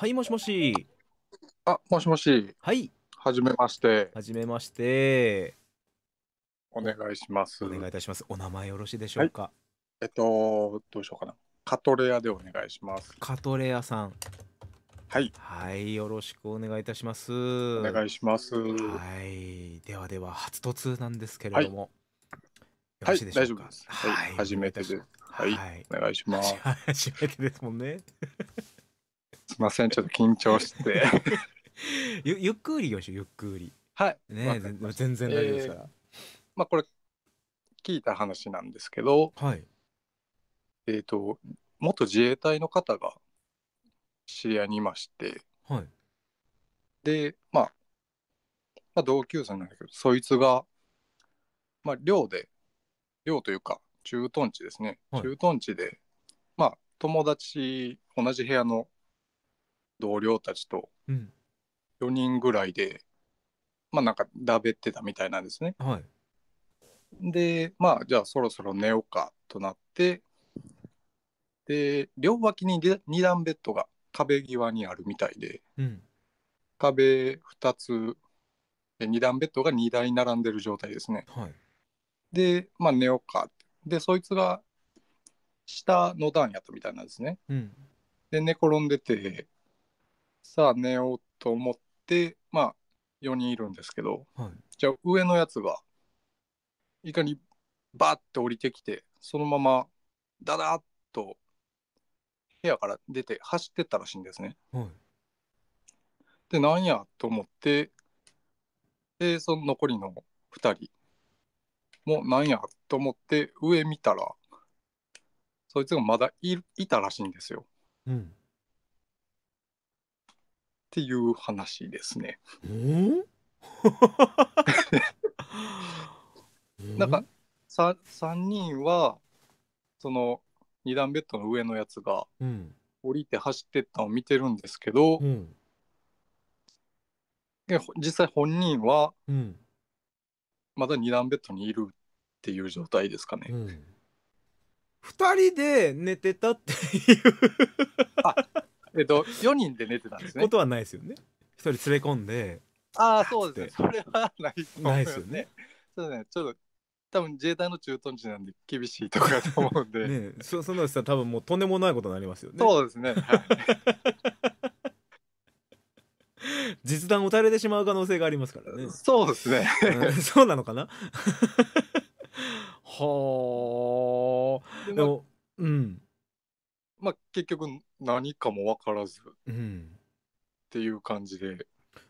はいもしもしあもしもしはいはじめましてはじめましてお願いしますお願いいたしますお名前よろしいでしょうか、はい、えっとどうしようかなカトレアでお願いしますカトレアさんはい。はい、よろしくお願いいたします。お願いします。はい、ではでは初突なんですけれども。はい、はい、大丈夫です。はい、初めてです。はい、お願いします。初めてですもんね。ませんちょっと緊張して ゆゆっくりよしゆっくりはいね全然大丈夫ですから、えー、まあこれ聞いた話なんですけど、はい、えっ、ー、と元自衛隊の方が知り合いにいまして、はい、で、まあ、まあ同級生なんだけどそいつが、まあ、寮で寮というか駐屯地ですね、はい、駐屯地でまあ友達同じ部屋の同僚たちと4人ぐらいで、まあなんかだべってたみたいなんですね。はい、でまあじゃあそろそろ寝ようかとなってで両脇に2段ベッドが壁際にあるみたいで、うん、壁2つ2段ベッドが2台並んでる状態ですね。はい、でまあ寝ようかでそいつが下の段やったみたいなんですね。うん、で寝転んでてさあ寝ようと思ってまあ4人いるんですけど、はい、じゃあ上のやつがいかにバッて降りてきてそのままダダッと部屋から出て走ってったらしいんですね。はい、でなんやと思ってでその残りの2人もなんやと思って上見たらそいつがまだいいたらしいんですよ。うん、っていう話ですね。なんか 3, 人はその2段ベッドの上のやつが降りて走ってったのを見てるんですけど、うん、実際本人はまだ2段ベッドにいるっていう状態ですかね。うん、2人で寝てたっていうえっと、4人で寝てたんですね。ことはないですよね。一人連れ込んで。ああ、そうですね。それはないですよね。ないですよね。そうね。ちょっと、多分自衛隊の駐屯地なんで厳しいとこだと思うんで。ねそそのうちさ、多分もうとんでもないことになりますよね。そうですね。はい。実弾撃たれてしまう可能性がありますからね。そうですね。そうなのかな はあ。でも、うん。まあ、結局何かも分からずっうんていう感じで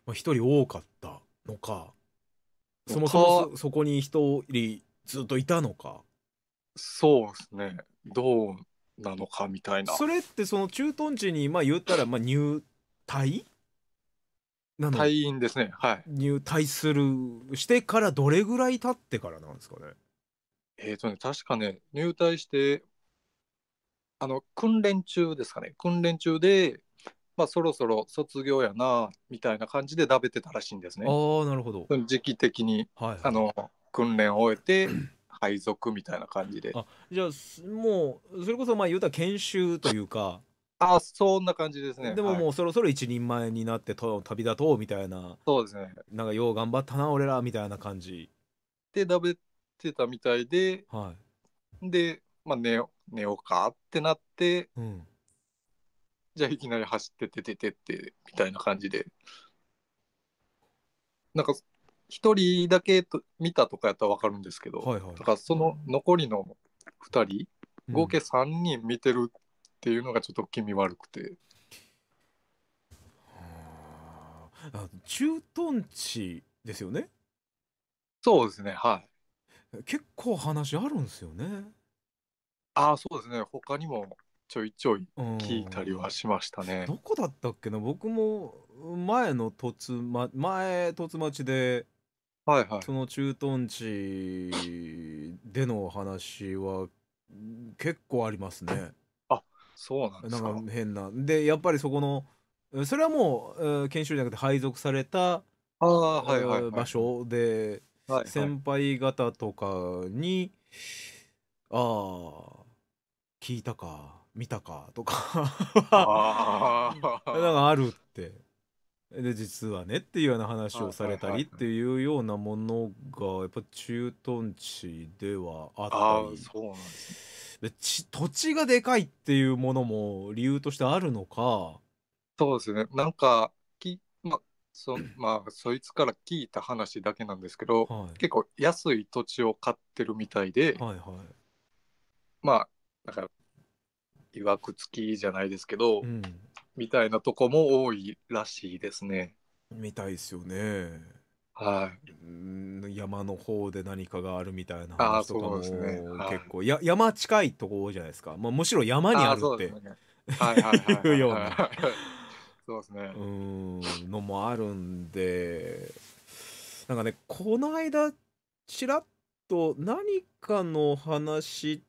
まあ、一人多かったのかそもそもそそこに一人ずっといたのかそうですねどうなのかみたいなそれってその駐屯地にまあ言ったらまあ入隊なの隊員ですねはい入隊するしてからどれぐらい経ってからなんですかねえっ、とね確かね入隊してあの訓練中ですかね訓練中で、まあ、そろそろ卒業やなみたいな感じでだべてたらしいんですね。ああなるほど。時期的に、はい、あの訓練を終えて配属みたいな感じで。あじゃあもうそれこそまあ言うたら研修というか。あそんな感じですね。でももうそろそろ一人前になってと旅立とうみたいな。そうですね。なんかよう頑張ったな俺らみたいな感じ。で食べてたみたいで、はい、でまあ、寝よ寝ようかってなって、うん、じゃあいきなり走っててててってみたいな感じでなんか1人だけと見たとかやったら分かるんですけど、はいはい、だからその残りの2人合計3人見てるっていうのがちょっと気味悪くて。うあ、駐屯地ですよねそうですねはい結構話あるんですよねああ、そうですね。他にもちょいちょい聞いたりはしましたね。どこだったっけな僕も前の突ま前突町ではいはい。その駐屯地での話は結構ありますね。あ、そうなんでなすか。んか変な。でやっぱりそこのそれはもう研修じゃなくて配属されたあはいはいはい。場所ではいはい。先輩方とかにああ聞いたか見たかとか なんかあるってで実はねっていうような話をされたりっていうようなものがやっぱ駐屯地ではあったりそうなんで土地がでかいっていうものも理由としてあるのかそうですねなんかきまそまあそいつから聞いた話だけなんですけど、はい、結構安い土地を買ってるみたいで、はいはい、まあなんかいわくつきじゃないですけど、うん、みたいなとこも多いらしいですね。みたいですよね。はい、山の方で何かがあるみたいな話とかも、ね、結構、はい、や山近いとこいじゃないですか、まあ、むしろ山にあるって、ね、いうような そうですねうんのもあるんでなんかねこの間ちらっと何かの話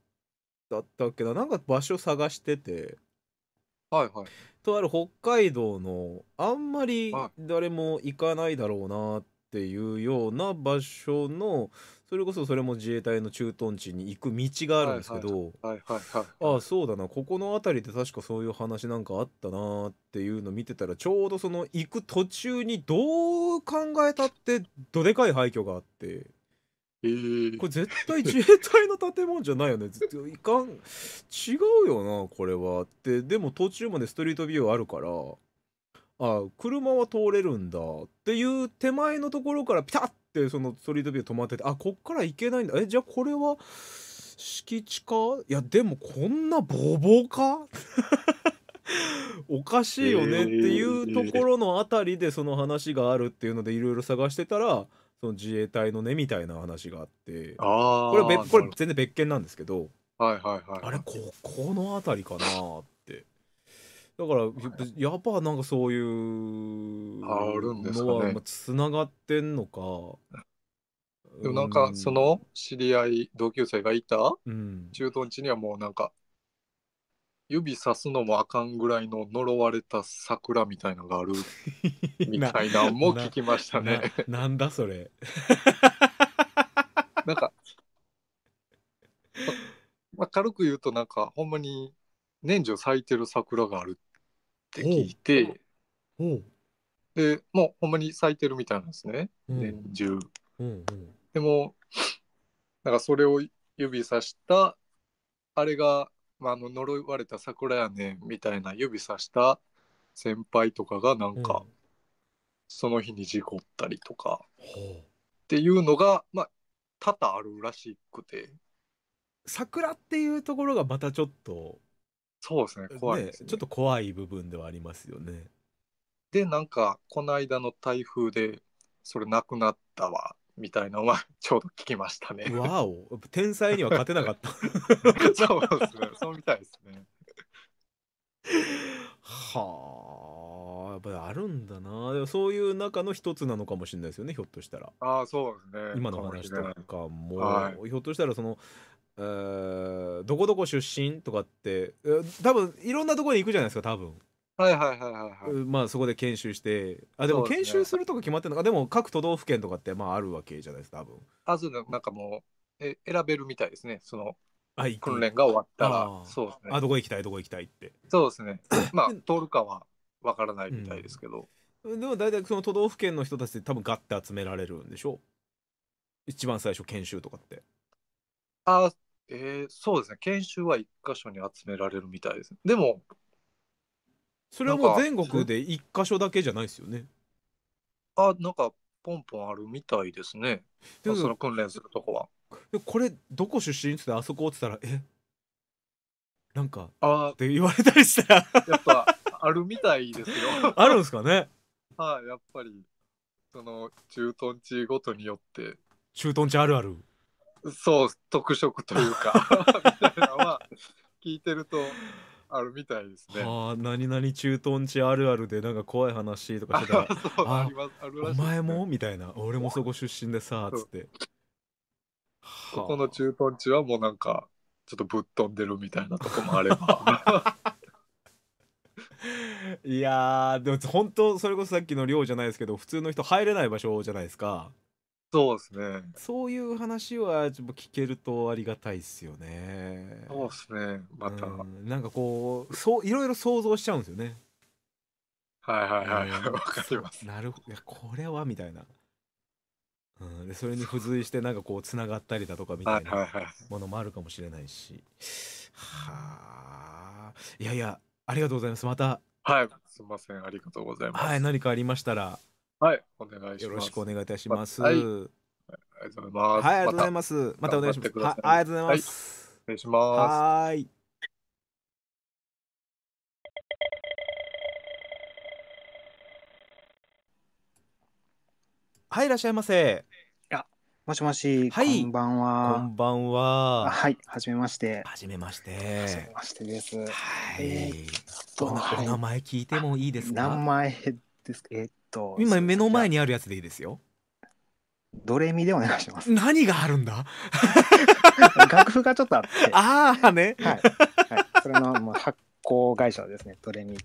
だったっけななんか場所探しててはいはいとある北海道のあんまり誰も行かないだろうなっていうような場所のそれこそそれも自衛隊の駐屯地に行く道があるんですけどああそうだなここの辺りで確かそういう話なんかあったなっていうの見てたらちょうどその行く途中にどう考えたってどでかい廃墟があって。えー、これ絶対自衛隊の建物じゃないよね いかん違うよなこれはってでも途中までストリートビューあるからあ車は通れるんだっていう手前のところからピタッてそのストリートビュー止まっててあこっから行けないんだえじゃあこれは敷地かいやでもこんなボボか おかしいよねっていうところの辺りでその話があるっていうのでいろいろ探してたらその自衛隊のねみたいな話があってあこれは別これ全然別件なんですけど、はいはいはい、あれここの辺りかなってだからやっぱなんかそういうのはつながってんのか。でもなんかその知り合い同級生がいた、うん、駐屯地にはもうなんか指さすのもあかんぐらいの呪われた桜みたいのがあるみたいなんも聞きましたね。ななんだそれ。なんか、ま、まあ、軽く言うとなんかほんまに年中咲いてる桜があるって聞いて、でもうほんまに咲いてるみたいなんですね、うん、年中。うんうん、でもなんかそれを指さしたあれがまあ、あの呪われた桜やねんみたいな指さした先輩とかがなんか、うんその日に事故ったりとかっていうのが、まあ、多々あるらしくて桜っていうところがまたちょっとそうですね怖い、ねね、ちょっと怖い部分ではありますよねでなんかこの間の台風でそれなくなったわみたいなのはちょうど聞きましたね。わお天才には勝てなかった。そうですね、そうみたいですね。はあやっぱりあるんだなでもそういう中の一つなのかもしれないですよねひょっとしたらあそうですね今の話とかも、はい、ひょっとしたらその、えー、どこどこ出身とかって、えー、多分いろんなところに行くじゃないですか多分はいはいはいはい、まあそこで研修してあでも研修するとか決まってるのかで,、も各都道府県とかってまああるわけじゃないですか多分あそうなんかもうえ選べるみたいですねその訓練が終わったらそうですねあどこ行きたいどこ行きたいってそうですね まあ通るかはわからないみたいですけど、うん、でも大体その都道府県の人たちで多分ガッて集められるんでしょ一番最初研修とかってあえー、そうですね研修は一箇所に集められるみたいです、ね、でもそれはもう全国で一箇所だけじゃないですよね。あ、なんか、ポンポンあるみたいですね。でもその訓練するとこは。でこれ、どこ出身ってあそこって言ったら、えなんか、あって言われたりしたらやっぱ、あるみたいですよ。あるんですかね。はい、あ、やっぱり、その、駐屯地ごとによって。駐屯地あるある。そう、特色というか みたいなのは、聞いてると、あるみたいですね。はあ、何々駐屯地あるあるでなんか怖い話とかしてたら あああお前もみたいな俺もそこ出身でさつってそこの駐屯地はもうなんかちょっとぶっ飛んでるみたいなとこもあれば いやーでも本当それこそさっきの寮じゃないですけど普通の人入れない場所じゃないですかそうですね。そういう話はちょっと聞けるとありがたいですよね。そうですね。また、うん、なんかこう、そういろいろ想像しちゃうんですよね。はいはいはいはい、かります。なるほど、これはみたいな。うん、でそれに付随してなんかこうつながったりだとかみたいなものもあるかもしれないし。はあ、いやいや、ありがとうございます。また。はい、すみません、ありがとうございます。はい、何かありましたら。はい、お願いします。よろしくお願いいたします。はい、ありがとうございます。はい、ありがとうございます。またお願いします。はい、ありがとうございます。お願いします。はい。はい、いらっしゃいませ。あ、もしもし、はい、こんばんは。こんばんは。はい、はじめまして。はじめまして。はじめましてです。はい。えー、お名前聞いてもいいですか名前ですえっと今目の前にあるやつでいいですよドレミでお願いします何があるんだ 楽譜がちょっとあってああね、はい、はい、それの、もう発行会社ですねドレミ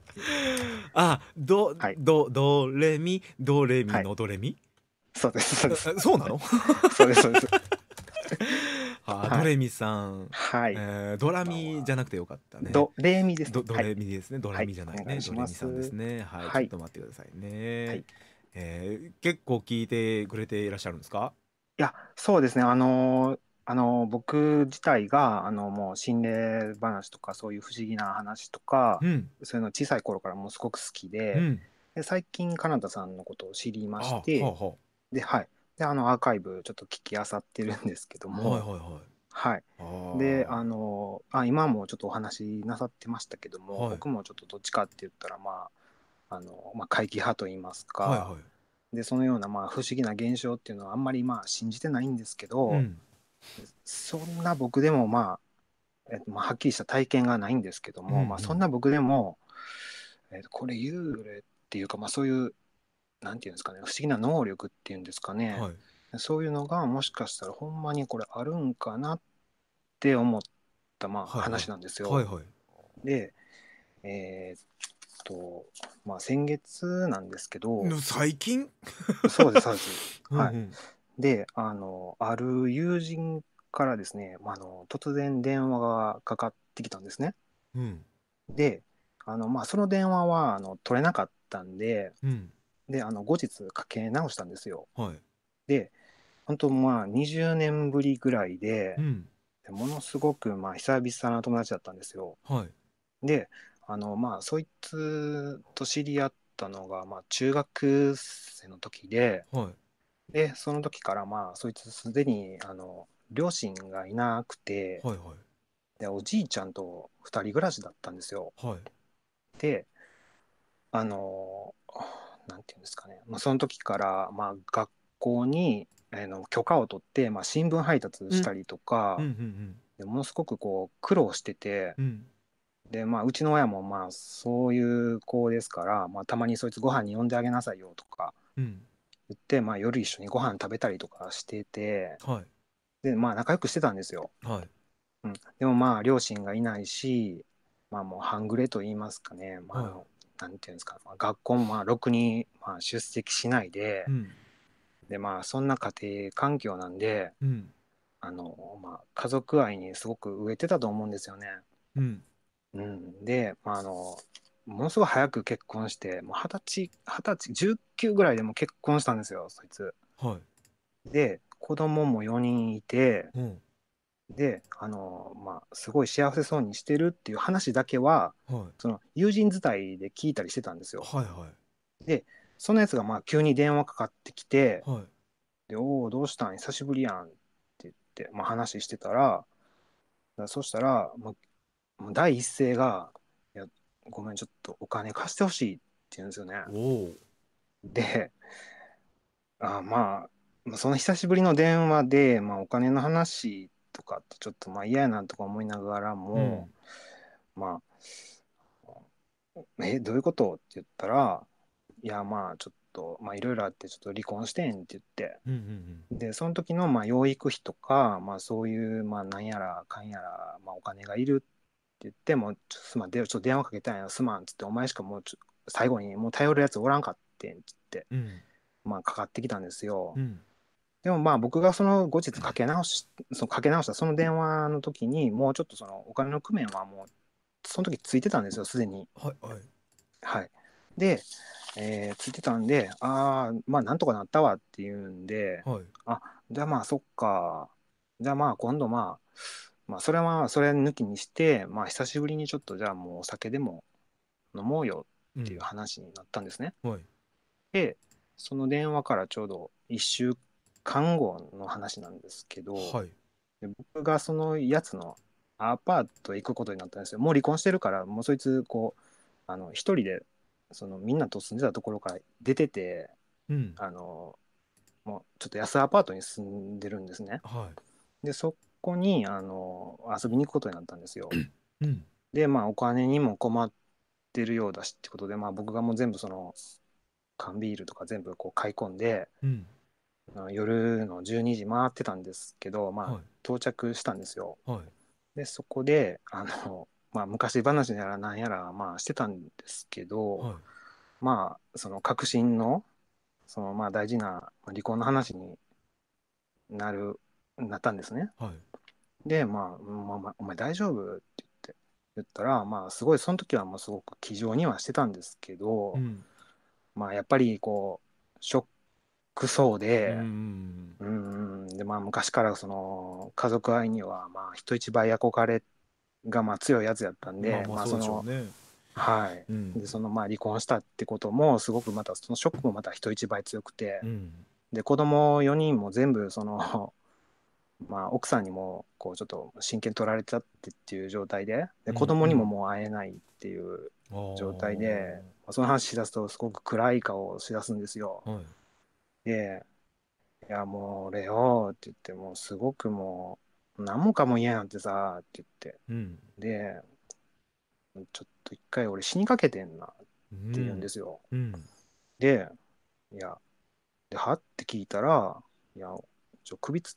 あドはい、ドドレミドレミのドレミ、はいそうです、そうです。そうなのそうです、そうです。はあ、ドレミさん。はい。えー、ドラミじゃなくてよかったね。ドレミです。ドレミですね。ドラミじゃないね。ドレミさんですね。はい。ちょっと待ってくださいね。はい、えー、結構聞いてくれていらっしゃるんですか。いや、そうですね。あのー、あの僕自体があのもう心霊話とかそういう不思議な話とか、うん、そういうの小さい頃からもうすごく好きで、うん、で最近カナダさんのことを知りまして、はあはあ、ではいであのアーカイブちょっと聞きあさってるんですけども、はいはいはいはい、であのあ今もちょっとお話なさってましたけども、はい僕もちょっとどっちかって言ったらまああの、まあ、怪奇派といいますか、はいはいでそのようなまあ不思議な現象っていうのはあんまりまあ信じてないんですけど、うんそんな僕でもまあ、えっと、まあはっきりした体験がないんですけども、うんうんまあ、そんな僕でも、えっと、これ幽霊っていうか、まあ、そういうなんていうんですかね、不思議な能力っていうんですかね、はい、そういうのがもしかしたらほんまにこれあるんかなって思った、まあ、話なんですよ。はいはいで、えーっと、まあ先月なんですけど、最近そうです、そうです。はい。うんうんで、あの、ある友人からですね、まあ、あの突然電話がかかってきたんですね。うんで、あのまあ、その電話はあの取れなかったんで、うんであの後日かけ直したんですよ。はい、で本当まあ20年ぶりぐらいでうん、でものすごくまあ久々な友達だったんですよ。はい、であのまあそいつと知り合ったのがまあ中学生の時ではい、でその時からまあそいつすでにあの両親がいなくて、はいはい、でおじいちゃんと2人暮らしだったんですよ。はい、であのーなんていうんですかね、まあ、その時から、まあ、学校に、えー、の許可を取って、まあ、新聞配達したりとか、でものすごくこう苦労してて、うん、でまあ、うちの親もまあそういう子ですから、まあ、たまにそいつご飯に呼んであげなさいよとか言って、うん、まあ、夜一緒にご飯食べたりとかしてて、はい、でまあ、仲良くしてたんですよ。はいうん、でもまあ両親がいないし、まあ、もう半グレと言いますかね、まあ、なんていうんですか、学校もまあろくにまあ出席しないで、うん、でまあそんな家庭環境なんで、うん、あのまあ、家族愛にすごく植えてたと思うんですよね。うん、うん、で、まあ、あのものすごい早く結婚して二十歳二十歳19ぐらいでも結婚したんですよそいつ。はい、で子供も4人いて、うん、であの、まあ、すごい幸せそうにしてるっていう話だけは、はい、その友人伝いで聞いたりしてたんですよ。はいはい、でそのやつがまあ急に電話かかってきて「はい、でおおどうしたん久しぶりやん」って言って、まあ、話してたらそしたらもう第一声が「いやごめんちょっとお金貸してほしい」って言うんですよね。であまあその久しぶりの電話で、まあ、お金の話とかってちょっとまあ嫌やなとか思いながらも、うん、まあ「えどういうこと?」って言ったら「いやまあちょっとまあいろいろあってちょっと離婚してん」って言って、うんうんうん、でその時のまあ養育費とか、まあ、そういうまあなんやらかんやら、まあ、お金がいるって言っても「ちょすまんちょっと電話かけたいなすまん」っつって「お前しかもう最後にもう頼るやつおらんかってん」っつって、うん、まあかかってきたんですよ。うんでもまあ僕がその後日かけ直し、そのかけ直したその電話の時に、もうちょっとそのお金の工面はもう、その時ついてたんですよ、すでに。はい、はい。はい。で、えー、ついてたんで、ああ、まあなんとかなったわっていうんで、はい、あ、じゃあまあそっか、じゃあまあ今度まあ、まあそれはそれ抜きにして、まあ久しぶりにちょっとじゃあもうお酒でも飲もうよっていう話になったんですね。うんはい、で、その電話からちょうど1週看護の話なんですけど、はい、で僕がそのやつのアパート行くことになったんですよもう離婚してるからもうそいつこうあの一人でそのみんなと住んでたところから出てて、うん、あのもうちょっと安アパートに住んでるんですね。はい、でそこにあの遊びに行くことになったんですよ。うん、でまあお金にも困ってるようだしってことで、まあ、僕がもう全部その缶ビールとか全部こう買い込んで、うん、夜の12時回ってたんですけど、まあ、到着したんですよ。はいでそこであの、まあ、昔話やらなんやら、まあ、してたんですけど、はい、まあその革新のそのまあ大事な離婚の話になるなったんですね。で、まあ、まあ、お前大丈夫?」って言って言ったらまあすごいその時はもうすごく気丈にはしてたんですけど、うん、まあやっぱりこうショックくそうで、うん、うんでまあ昔からその家族愛にはまあ人一倍憧れがまあ強いやつやったんで、まあ、まあその、はい、でそのまあ離婚したってこともすごくまたそのショックもまた人一倍強くて、うん、で子供4人も全部その まあ、奥さんにもこうちょっと真剣取られちゃってっていう状態でで子供にももう会えないっていう状態で、うんうん、その話しだすとすごく暗い顔をしだすんですよ。はいで、いや、もう俺よって言って、もうすごくもう、何もかも嫌なんてさ、って言って、うん、で、ちょっと一回俺死にかけてんなって言うんですよ。うん、で、いや、で、はって聞いたら、いや、ちょ首つっ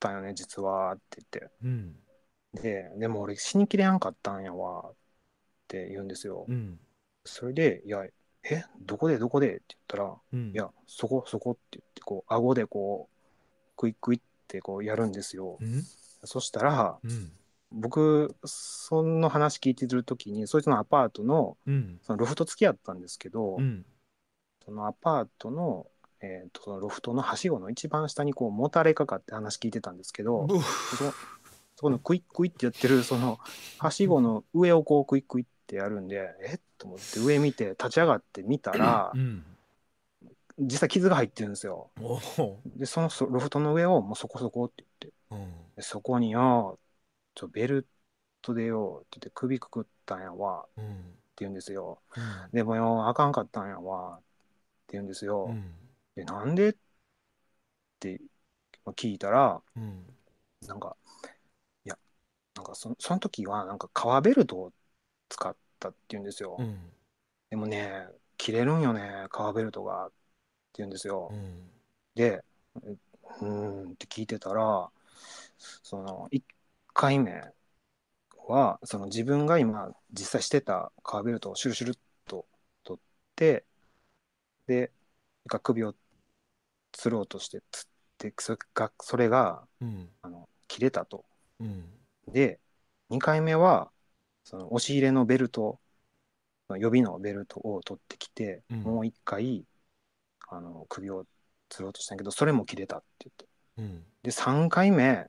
たよね、実は、って言って。うん、で、でも俺死にきれやんかったんやわ、って言うんですよ。それで、いや、えどこでどこで?」って言ったら「うん、いやそこそこ」って言ってこう顎でこうクイックイってこうやるんですよ。うん、そしたら、うん、僕その話聞いてる時にそいつのアパートの,、そのロフト付き合ったんですけど、そのアパートの,、えーと、そのロフトのはしごの一番下にこうもたれかかって話聞いてたんですけど。そこのクイックイってやってるそのはしごの上をこうクイックイっってやるんでえっと思って上見て立ち上がって見たら、うん、実際傷が入ってるんですよでそのそロフトの上をもうそこそこって言って、うん、そこによちょベルトでよって言って首くくったんやわ、うって言うんですよ、でもよあかんかったんやわって言うんですよ、でなんでって聞いたら、うん、なんかいやなんかそその時はなんか革ベルトを使ったって言うんですよ、うん、でもね切れるんよね革ベルトがって言うんですよ、うん、でうんって聞いてたらその1回目はその自分が今実際してた革ベルトをシュルシュルっと取ってで首をつろうとしてつってそれがそれが、うん、あの切れたと。うん、で2回目はその押し入れのベルト予備のベルトを取ってきて、うん、もう一回あの首を吊ろうとしたんやけどそれも切れたって言って、うん、で3回目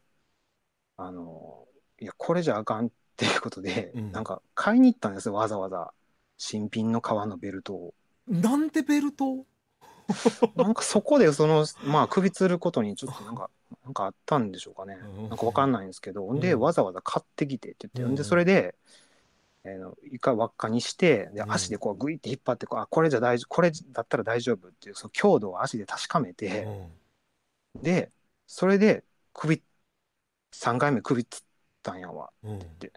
あのいやこれじゃあかんっていうことで、うん、なんか買いに行ったんですよわざわざ新品の革のベルトを。なんでベルト なんかそこでそのまあ首吊ることにちょっとなんかなんかあったんでしょうかね、なんかわかんないんですけど、うん、でわざわざ買ってきてって言って、うん、でそれで。えー、の一回輪っかにしてで足でこうグイって引っ張ってこう、あこれじゃ大丈夫これだったら大丈夫っていうその強度を足で確かめて、でそれで首3回目首つったんやわって言って,、って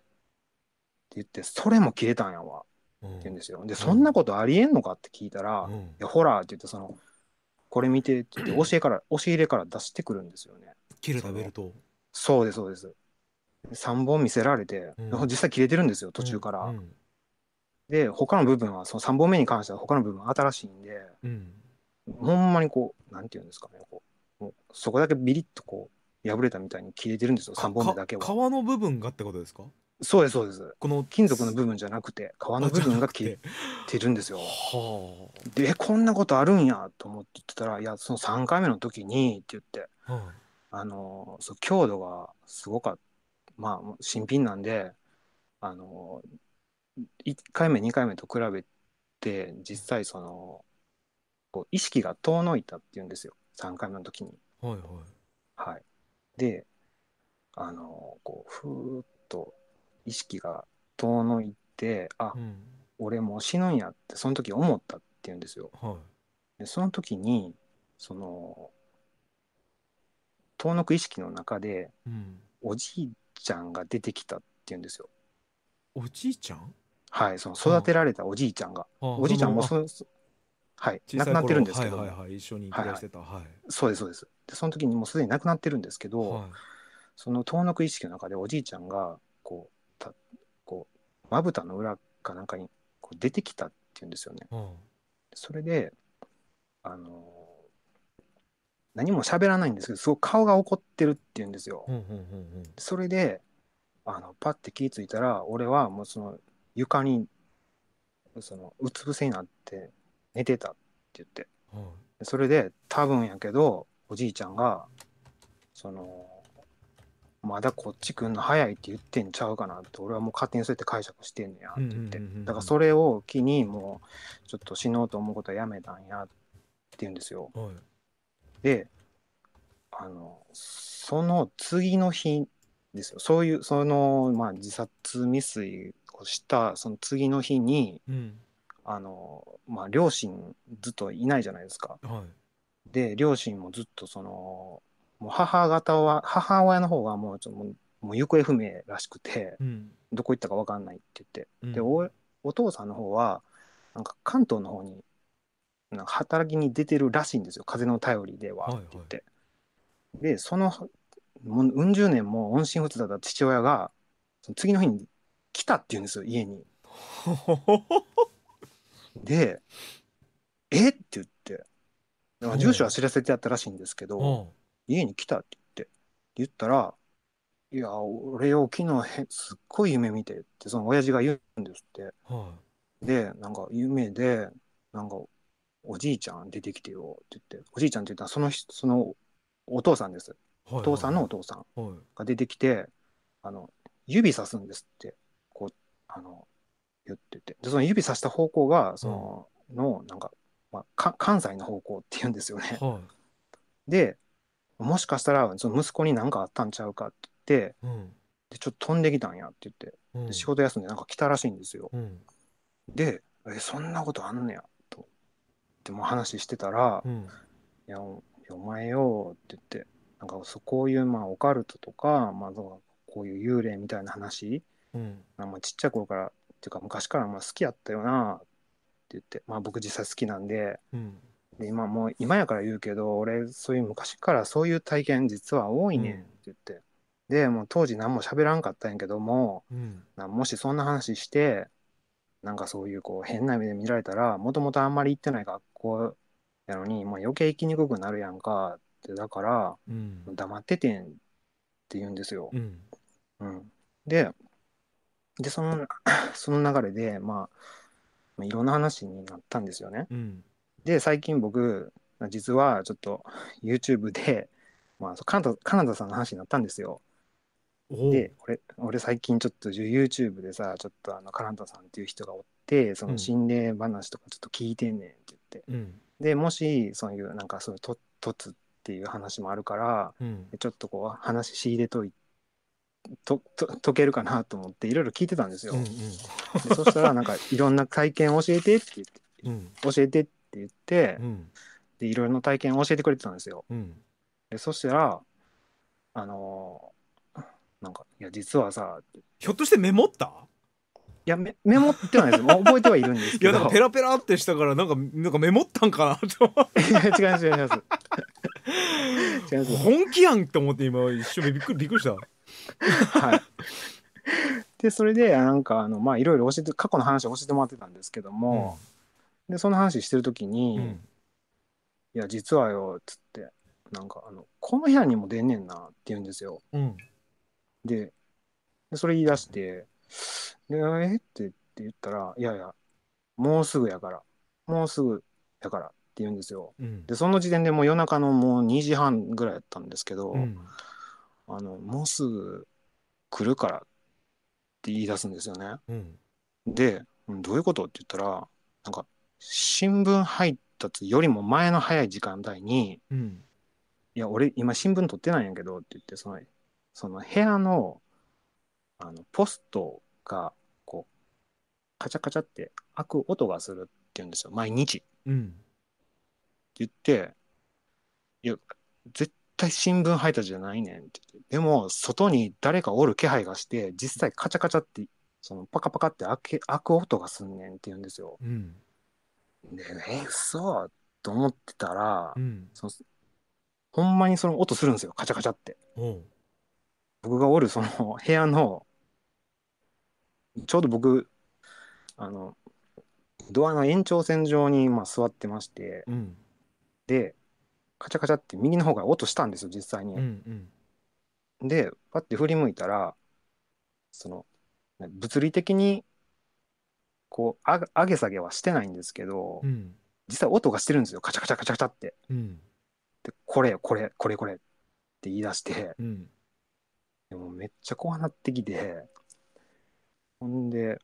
言ってそれも切れたんやわって言うんですよ。でそんなことありえんのかって聞いたら「いやほら」って言ってその「これ見て」って言って教えから押入れから出してくるんですよね。切る食べるとそうですそうです。3本見せられて、うん、実際切れてるんですよ途中から。うんうん、で他の部分はその3本目に関しては他の部分新しいんで、うん、ほんまにこうなんていうんですかねこうもうそこだけビリッとこう破れたみたいに切れてるんですよ3本目だけは。皮の部分がってことですかそうですそうです。この金属の部分じゃなくて皮の部分が切れてるんですよ。はあ、でこんなことあるんやと思ってたらいやその3回目の時にって言って、はあ、あのそう強度がすごかった。まあ新品なんであの1回目2回目と比べて実際そのこう意識が遠のいたっていうんですよ3回目の時に。はいはいはい、であのこうふーっと意識が遠のいてあ、うん、俺もう死ぬんやってその時思ったっていうんですよ。はい、でその時にその遠のく意識の中で、うん、おじいちゃんが出てきたっていうんですよ。おじいちゃんはい、その育てられたおじいちゃんが。おじいちゃんもそ、はい、亡くなってるんですけど、はいはいはい、一緒に暮らしてた、はい、はい、そうですそうですでその時にもうすでに亡くなってるんですけど、はい、その遠のく意識の中でおじいちゃんがこうたこうまぶたの裏かなんかにこう出てきたっていうんですよね、それであの何も喋らないんですけどすご顔が怒ってるって言うんですよ。うんうんうんうん、それであのパッて気付いたら俺はもうその床にそのうつ伏せになって寝てたって言って、うん、それで多分やけどおじいちゃんがそのまだこっち来んの早いって言ってんちゃうかなって俺はもう勝手にそうやって解釈してんねやって言って、だからそれを機にもうちょっと死のうと思うことはやめたんやって言うんですよ。で、あの、その次の日ですよ。そういう、その、まあ、自殺未遂をしたその次の日に、うん、あの、まあ、両親ずっといないじゃないですか。はい、で、両親もずっとその、もう母方は、母親の方がもうちょっともう行方不明らしくて、うん、どこ行ったか分かんないって言って。で、おお父さんの方は、なんか関東の方になんか働きに出てるらしいんですよ風の頼りではって言って。はいはい、でそのもううん十年も音信不通だった父親がその次の日に来たって言うんですよ家に。で「えっ?」って言って住所は知らせてやったらしいんですけど家に来たって言って言ったら「いや俺を昨日へすっごい夢見て」ってその親父が言うんですって。でなんか夢でなんかおじいちゃん出てきてよって言って、おじいちゃんって言ったらそのそのお父さんです、お父さんのお父さんが出てきて、あの指さすんですってこうあの言っててでその指さした方向がそののなんか、まあ、か関西の方向って言うんですよね。でもしかしたらその息子に何かあったんちゃうかって言って、うん、でちょっと飛んできたんやって言って、うん、仕事休んでなんか来たらしいんですよ。でえそんなことあんねやっっても話してたら「うん、いやお前よ」って言ってなんかそこういうまあオカルトとか、まあ、こういう幽霊みたいな話、うん、まあちっちゃい頃からっていうか昔からまあ好きやったよなって言って、まあ、僕実際好きなんでうん、で今もう今やから言うけど俺そういう昔からそういう体験実は多いねんって言って。でもう当時何も喋らんかったんやけども、うん、もしそんな話してなんかそういうこう変な目で見られたらもともとあんまり行ってない学校やのに、まあ、余計行きにくくなるやんかってだから、黙っててんって言うんですよ。うん、うん、ででその その流れで、まあ、いろんな話になったんですよね。うん、で最近僕実はちょっと YouTube で、まあ、カナダカナダさんの話になったんですよ。で俺俺最近ちょっと YouTube でさちょっとあのカランタさんっていう人がおってその心霊話とかちょっと聞いてんねんって言って、うん、でもしそういうなんかそういうとつ」っていう話もあるから、うん、ちょっとこう話仕入れといとと解けるかなと思っていろいろ聞いてたんですよ。うんうん、でそしたらなんかいろんな体験教えてって言って、うん、教えてって言って、でいろいろな体験教えてくれてたんですよ。でそしたらあのーなんか、いや、実はさ、ひょっとしてメモったいやメメモってはないです覚えてはいるんですけどいやなんかペラペラってしたからなんかなんかメモったんかなといや違います違います違います本気やんって思って今一瞬びっくりびっくりしたはいでそれでなんかあのまあいろいろ教えて過去の話を教えてもらってたんですけども、うん、でその話してる時に、うん「いや実はよ」っつってなんかあの「この部屋にも出んねんな」って言うんですよ、うんで、それ言い出して、でえってって言ったら、いやいや、もうすぐやから、もうすぐやからって言うんですよ。うん、で、その時点でもう夜中のもう2時半ぐらいやったんですけど、うん、あの、もうすぐ来るからって言い出すんですよね。うん、で、どういうことって言ったら、なんか、新聞配達よりも前の早い時間帯に、いや、俺今新聞取ってないんやけどって言って、そのその部屋のあのポストがこうカチャカチャって開く音がするって言うんですよ毎日。うん、って言って「いや絶対新聞配達じゃないねん」ってってでも外に誰かおる気配がして実際カチャカチャってそのパカパカって開け開く音がすんねんって言うんですよ。うん、でえ嘘と思ってたら、うん、そのほんまにその音するんですよカチャカチャって。うん僕がおるその 部屋のちょうど僕あのドアの延長線上にまあ座ってまして、うん、でカチャカチャって右の方が音したんですよ実際に。うんうん、でパッて振り向いたらその物理的にこう上げ下げはしてないんですけど、うん、実際音がしてるんですよカチャカチャカチャカチャって。うん、でこれこれこれこれって言い出して。うんでもめっちゃ怖なってきて、ほんで、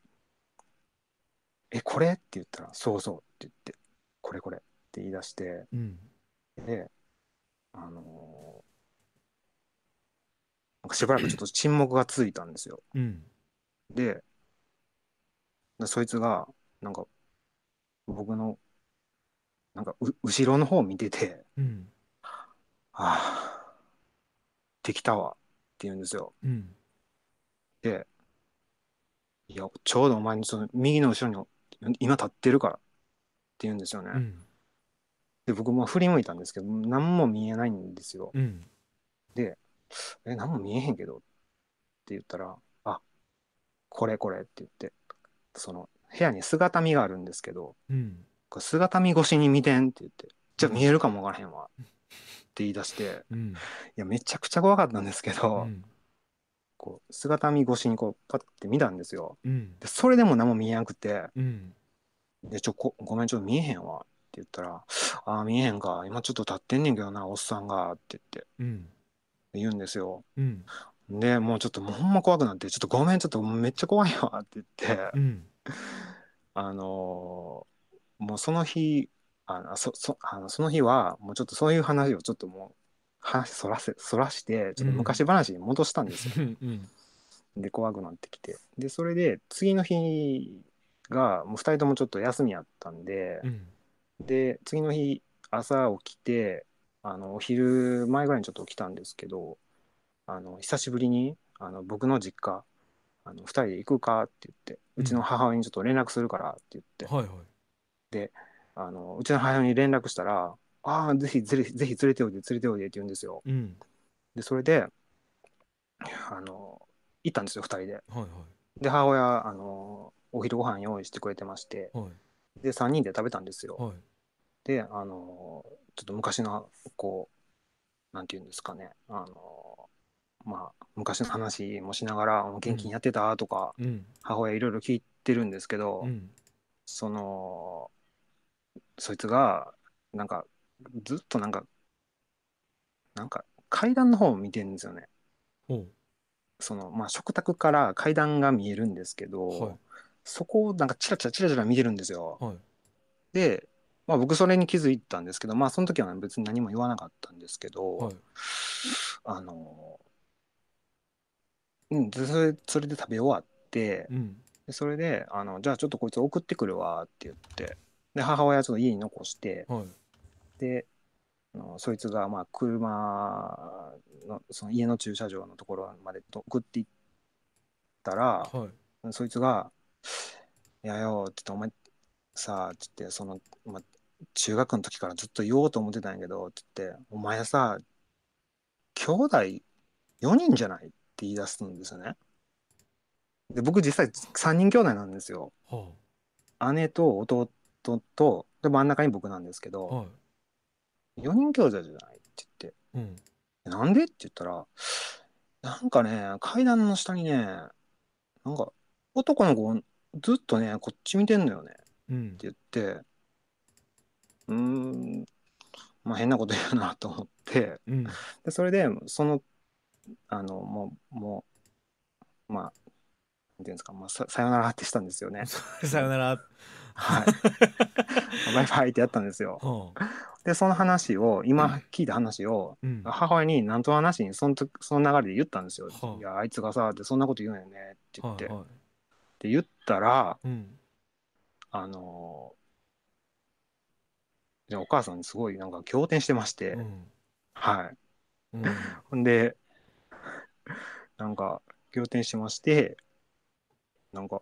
え、これって言ったら、そうそうって言って、これこれって言い出して、うん、で、あのー、なんかしばらくちょっと沈黙が続いたんですよ。うん、で、そいつが、なんか、僕の、なんかう、後ろの方見てて、うん、ああ、できたわ言うんですよ。うん、で、いや、ちょうどお前のその右の後ろに今立ってるからって言うんですよね。うん、で、僕も振り向いたんですけど、何も見えないんですよ。うん、で、え、何も見えへんけどって言ったら、あこれこれって言って、その部屋に姿見があるんですけど、うん、姿見越しに見てんって言って、じゃあ見えるかもわからへんわ言い出して、うん、いやめちゃくちゃ怖かったんですけど、うん、こう姿見越しにこうパッて見たんですよ、うん、でそれでも何も見えなくて「でちょごごめんちょっと見えへんわ」って言ったら「ああ見えへんか今ちょっと立ってんねんけどなおっさんが」って言って、言うんですよ。でもうちょっとほんま怖くなって「ちょっとごめんちょっとめっちゃ怖いわ」って言って、あのー、もうその日あのそそあのその日はもうちょっとそういう話をちょっともう話そらせそらしてちょっと昔話に戻したんですよ。うんで怖くなってきてでそれで次の日がもう2人ともちょっと休みやったんで、で次の日朝起きてあのお昼前ぐらいにちょっと起きたんですけどあの久しぶりにあの僕の実家あの2人で行くかって言って、うちの母親にちょっと連絡するからって言って、はいはい、であのうちの母親に連絡したら「ああぜひぜひぜひ連れておいで連れておいで」って言うんですよ。うん、でそれであの行ったんですよ2人で。はいはい、で母親あのお昼ご飯用意してくれてまして、はい、で3人で食べたんですよ。はい、であのちょっと昔のこうなんて言うんですかねあのまあ昔の話もしながら「現金やってた?」とか、うん、母親いろいろ聞いてるんですけど、うん、そのそいつが、なんか、ずっとなんか、なんか階段の方を見てるんですよね。うんそのまあ、食卓から階段が見えるんですけど、はいそこをなんかチラチラチラチラ見てるんですよ。はいで、まあ、僕それに気づいたんですけど、まあ、その時は別に何も言わなかったんですけど、はいあの、うん、でそれそれで食べ終わって、うんでそれであの「じゃあちょっとこいつ送ってくるわ」って言ってで母親はちょっと家に残して、はい、でそいつがまあ車のその家の駐車場のところまで送っていったら、はい、そいつが「いやよ」ちょっとお前さあ」っつってその、まあ、中学の時からずっと言おうと思ってたんやけどっつって「お前さ兄弟4人じゃない?」って言い出すんですよね。で僕実際3人兄弟なんですよ。はあ、姉と弟夫とで真ん中に僕なんですけど、はい、4人兄弟じゃないって言って、うん、なんでって言ったらなんかね階段の下にねなんか男の子ずっとねこっち見てんのよね、うん、って言ってうんまあ変なこと言うなと思って、うん、でそれでそのあのもうもうまあなんていうんですか、まあ、ささよならってしたんですよね。さよならはい。バイバイってやったんですよ。でその話を今聞いた話を、うん、母親に何と話にそのその流れで言ったんですよ。うん、いやあいつがさってそんなこと言うんよねって言って。はいはい、って言ったら、うん、あのー、お母さんにすごいなんか仰天してまして、はい。ほ、んでなんか仰天してましてなんか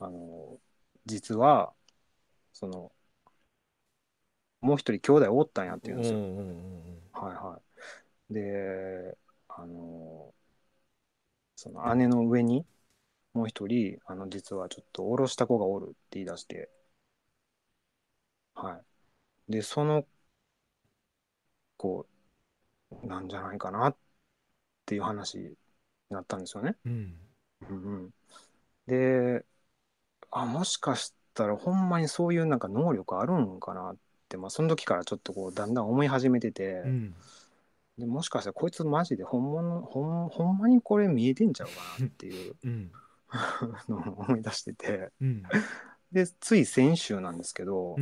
あのー実はそのもう一人兄弟おったんやって言うんですよ。はいはい、であのその姉の上にもう一人あの実はちょっとおろした子がおるって言い出して、はい、でその子なんじゃないかなっていう話になったんですよね。うんうん、であもしかしたらほんまにそういうなんか能力あるんかなって、まあ、その時からちょっとこうだんだん思い始めてて、うん、でもしかしたらこいつマジで本物ほんほんまにこれ見えてんちゃうかなっていう、うん、のを思い出してて、うん、でつい先週なんですけど、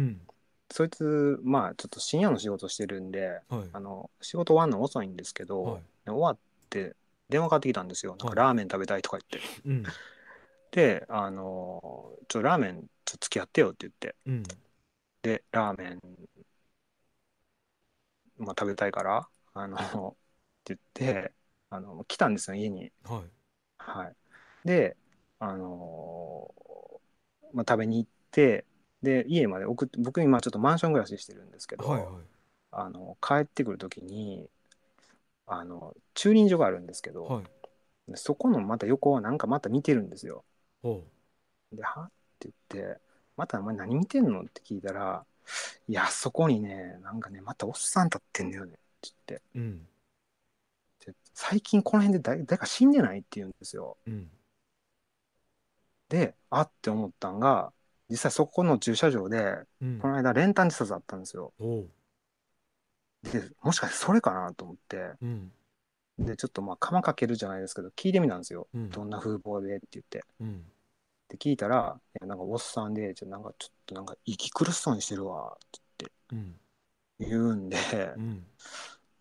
そいつまあちょっと深夜の仕事してるんで、はい、あの仕事終わるの遅いんですけど、はい、終わって電話かかってきたんですよ「なんかラーメン食べたい」とか言って。はいで、あの、ちょ、ラーメン、ちょ、付き合ってよって言って、うん、で、ラーメン、まあ、食べたいから、あの、って言って、あの、来たんですよ、家に。はい。はい。で、あのー、まあ、食べに行って、で、家まで送って、僕今ちょっとマンション暮らししてるんですけど、はいはい、あの、帰ってくる時に、あの、駐輪場があるんですけど、はい、そこのまた横をなんかまた見てるんですよ。ほで「は?」って言って「またお前何見てんの?」って聞いたら「いやそこにねなんかねまたおっさん立ってんだよね」って言って、うん、最近この辺で誰誰か死んでないって言うんですよ。うん、であって思ったんが実際そこの駐車場で、うん、この間練炭自殺あったんですよ。でもしかしてそれかなと思って、うん、で、ちょっとまあ、釜かけるじゃないですけど、聞いてみたんですよ。うんどんな風貌でって言って。うんで、聞いたら、えなんかおっさんで、ちょなんかちょっとなんか息苦しそうにしてるわって言うんで、うん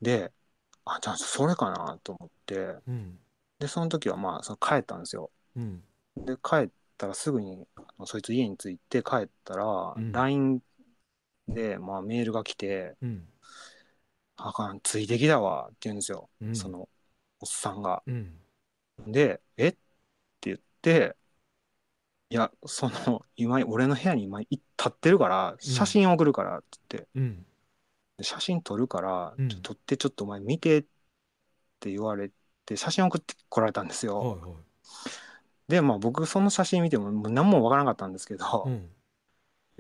で、あ、じゃあそれかなと思って、うんで、その時はまあ、その帰ったんですよ。うんで、帰ったらすぐに、そいつ家に着いて帰ったら、LINE で、まあ、メールが来て、うんあかん、ついてきたわって言うんですよ、うん、そのおっさんが。うん、で、えって言って、いや、その、今、俺の部屋に今、立ってるから、写真送るからって言って、うん、写真撮るから、うん、撮って、ちょっとお前見てって言われて、写真送ってこられたんですよ。はいはい、で、まあ、僕、その写真見ても、何もわからなかったんですけど、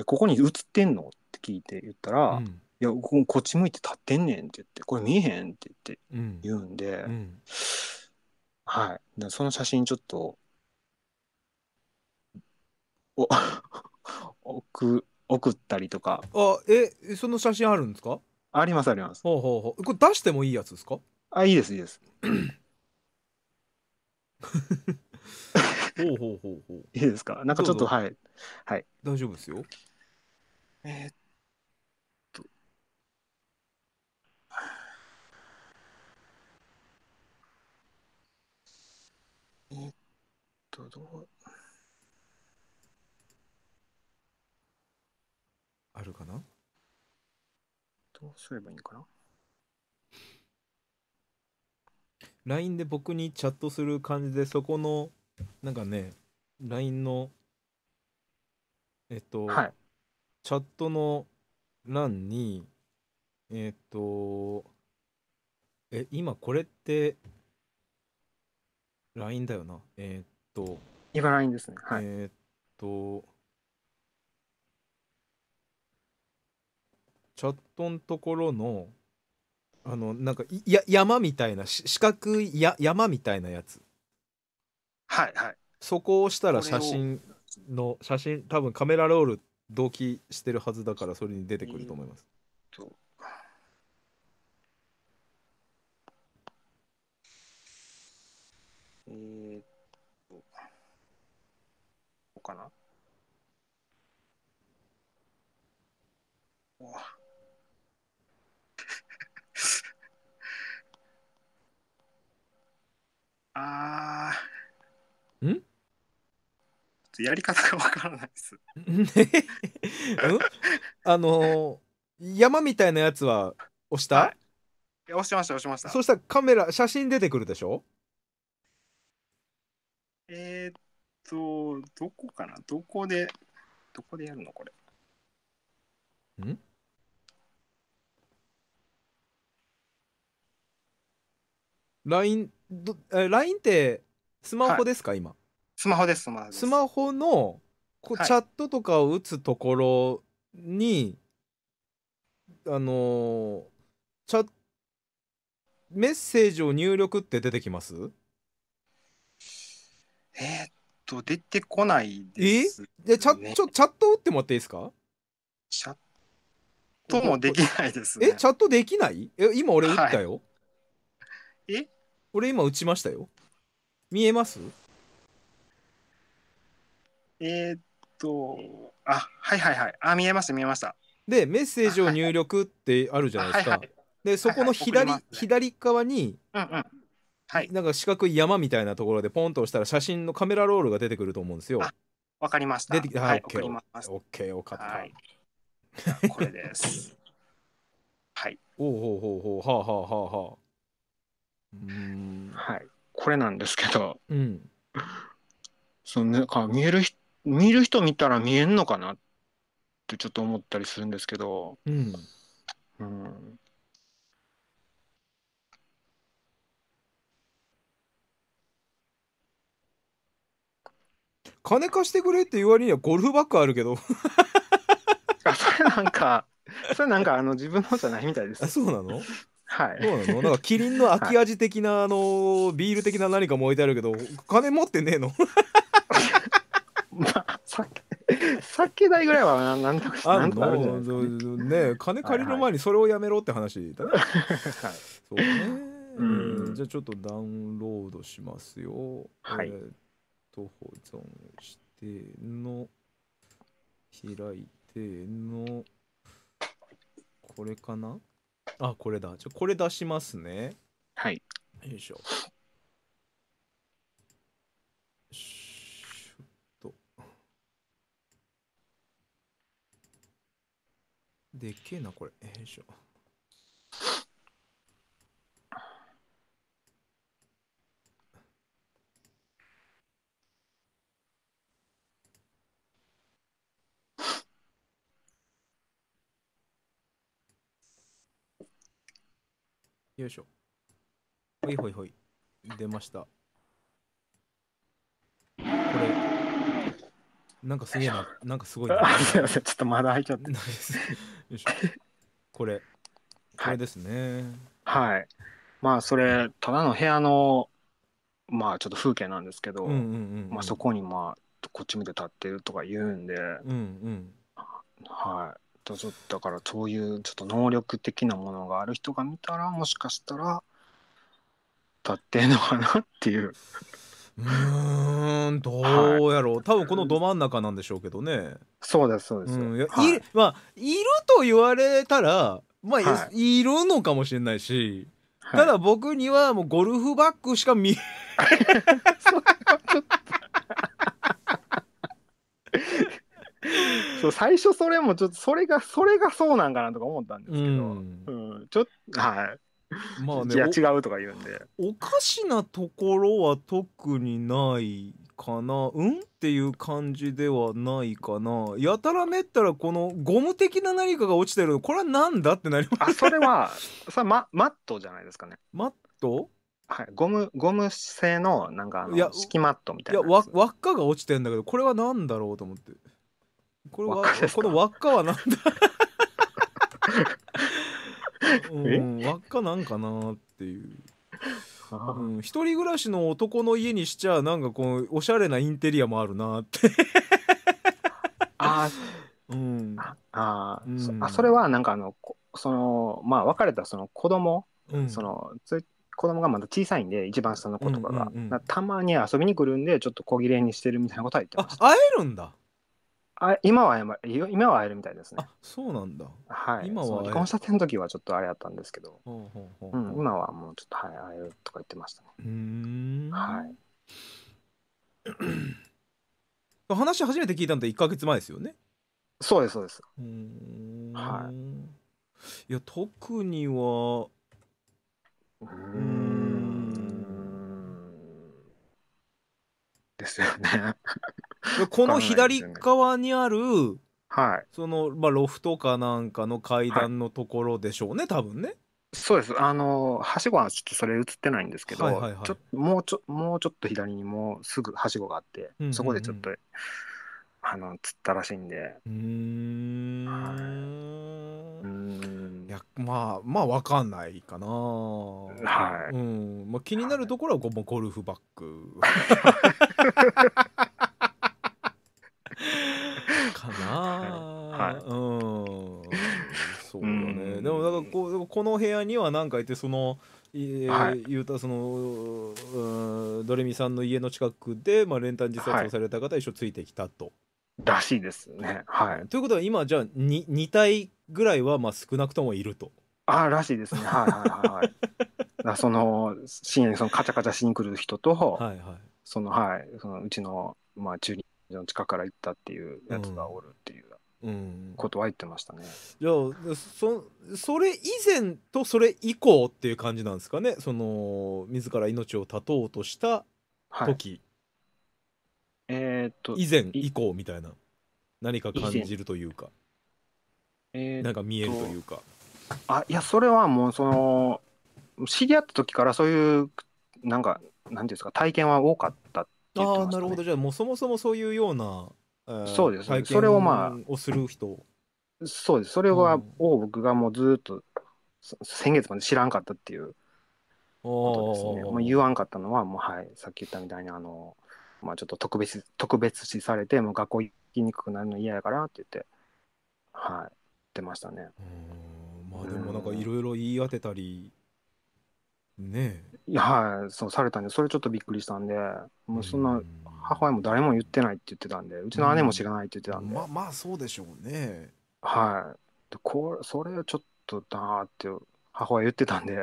ここに写ってんのって聞いて言ったら、ういやこっち向いて立ってんねん」って言って「これ見えへん」って言って言うんで、うんうん、はいその写真ちょっとお 送送ったりとかあえその写真あるんですかありますありますほうほうほうこれ出してもいいやつですかあいいですいいですほうほうほうほう いいですかなんかちょっとはいはい大丈夫ですよえー、っどうあるかなどうすればいいんかな ?LINE で僕にチャットする感じでそこのなんかね LINE のえっと、はい、チャットの欄にえっとえ今これって LINE だよなえっと、行かないんですね。はい。えー、っと、チャットのところの、あの、なんか、や山みたいな、四角いや山みたいなやつ。はいはい。そこを押したら写真の、写真、多分カメラロール同期してるはずだから、それに出てくると思います。えー、えこかなお あうんちょっとやり方がわからないです うんあのー、山みたいなやつは押した、はい、押しました押しましたそしたらカメラ写真出てくるでしょえー、っと、どこかなどこで、どこでやるのこれ。んラインどえ LINE ってスマホですか、はい、今スマホですスマホですスマホのこ、はい、チャットとかを打つところにあのー、チャメッセージを入力って出てきますえー、っと出てこないですね、えじチャちょチャット打ってもらっていいですかチャットもできないです、ね、え、チャットできないえ、今俺打ったよ。はい、え俺今打ちましたよ。見えますえー、っと、あ、はいはいはい。あ、見えました見えました。で、メッセージを入力ってあるじゃないですか。はいはい、で、そこの左、はいはいね、左側に、うんうん、はい、なんか四角い山みたいなところでポンと押したら写真のカメラロールが出てくると思うんですよ。わかりました。出てきた。はい、送ります。OK、よかった。はい、これです。はい。おうほうほうほう、はあはあはあはあ。うん。はい。これなんですけど、うん。そのね、ん見える見る人見たら見えんのかなってちょっと思ったりするんですけど、うん。うん、金貸してくれって言われにはゴルフバッグあるけど あそれなんかそれなんかあの自分のじゃないみたいですあそうなのはい、そうなのなんかキリンの秋味的な、あのビール的な何かも置いてあるけど金持ってねえの まあ酒酒代ぐらいはなんとかなんとかるじないでそうねね金借りる前にそれをやめろって話だね、はい、そうね、うん、じゃあちょっとダウンロードしますよはい、えーと保存しての開いてのこれかなあこれだじゃこれ出しますねはいよいしょしっとでっけえなこれよいしょよいしょ。ほいほいほい。出ました。これ。なんかすげえな。なんかすごいな。すみません。ちょっとまだ入っちゃって。よいしょ。これ。これですね。はい、はいまあそれただの部屋のまあちょっと風景なんですけど、まあそこにまあこっち見て立ってるとか言うんで、うんうん、はいとちょっとだからそういうちょっと能力的なものがある人が見たらもしかしたら立ってんのかなっていう。うんどうやろう、はい、多分このど真ん中なんでしょうけどね。そうですそうです。うんいはい、いまあいると言われたらまあ、はい、いるのかもしれないし、はい、ただ僕にはもうゴルフバッグしか見えない。そう最初それもちょっとそれがそれがそうなんかなとか思ったんですけど、うん、うん、ちょっとはい。まあね、いや違うとか言うんでおかしなところは特にないかなうんっていう感じではないかなやたらめったらこのゴム的な何かが落ちてるこれは何だってなりますあそれはそれママットじゃないですかねマットはい、ゴムゴム製のなんかあの敷きマットみたいないや輪っかが落ちてんだけどこれは何だろうと思ってこれは、この輪っかはなんだ 輪っかなんかなっていう。うん、一人暮らしの男の家にしちゃなんかこうおしゃれなインテリアもあるなって、あ うんああうんあそれはなんかあのこそのまあ別れたその子供、うん、そのつ子供がまだ小さいんで一番下の子とかが、うんうんうんかたまに遊びに来るんでちょっと小切れにしてるみたいなことは言ってあます会えるんだあ今は謝る、今は会えるみたいですね。あ、そうなんだ。はい。今は離婚したての時はちょっとあれやったんですけど、うん、今はもうちょっと、はい、会えるとか言ってましたね。うん。はい。話初めて聞いたのって1か月前ですよね。そうです、そうです。うんはいいや特にはうーん。ですよね。この左側にある、はい、その、まあ、ロフトかなんかの階段のところでしょうね、はい、多分ね。そうです。あの、はしごはちょっとそれ映ってないんですけど、はいはいもうちょもうちょっと左にもうすぐはしごがあって、そこでちょっと、あの、釣ったらしいんで。うん。い、うんいや、まあ、まあ、わかんないかな。はい。うん。まあ、気になるところは、こもゴルフバッグ。には何回ってその。えーはい、言うたその、うん、ドレミさんの家の近くで、まあ、練炭自殺をされた方、一緒ついてきたと。らしいですね。はい、ということは今じゃあ 2, 2体ぐらいはまあ少なくともいると。あらしいですね。はいはいはい。だその深夜にそのカチャカチャしに来る人と、はいはい、そのはいそのうちのまあ駐輪場の近くから行ったっていうやつがおるっていう。うんことは言ってましたね。じゃあそそれ以前とそれ以降っていう感じなんですかねその自ら命を絶とうとした時、はい、えー、っと以前以降みたいな何か感じるというか、えー、なんか見えるというか。あいやそれはもうその知り合った時からそういうなんか何ですか体験は多かったって言ってました、ね、ああなるほどじゃあもうそもそもそういうようなそうです、ね、それをまあ。をする人。そうです。それは、を僕がもうずっと、先月まで知らんかったっていうことですね。もう言わんかったのは、もうはい、さっき言ったみたいに、あの、まあちょっと特別、特別視されて、もう学校行きにくくなるの嫌やからって言って、はい、出ましたね。まあでもなんかいろいろ言い当てたり、ねえ。はい、そうされたんで、それちょっとびっくりしたんで、もうそんな、母親も誰も言ってないって言ってたんでうちの姉も知らないって言ってたんで、まあまあそうでしょうねはいでこれそれはちょっとだーって母親言ってたんで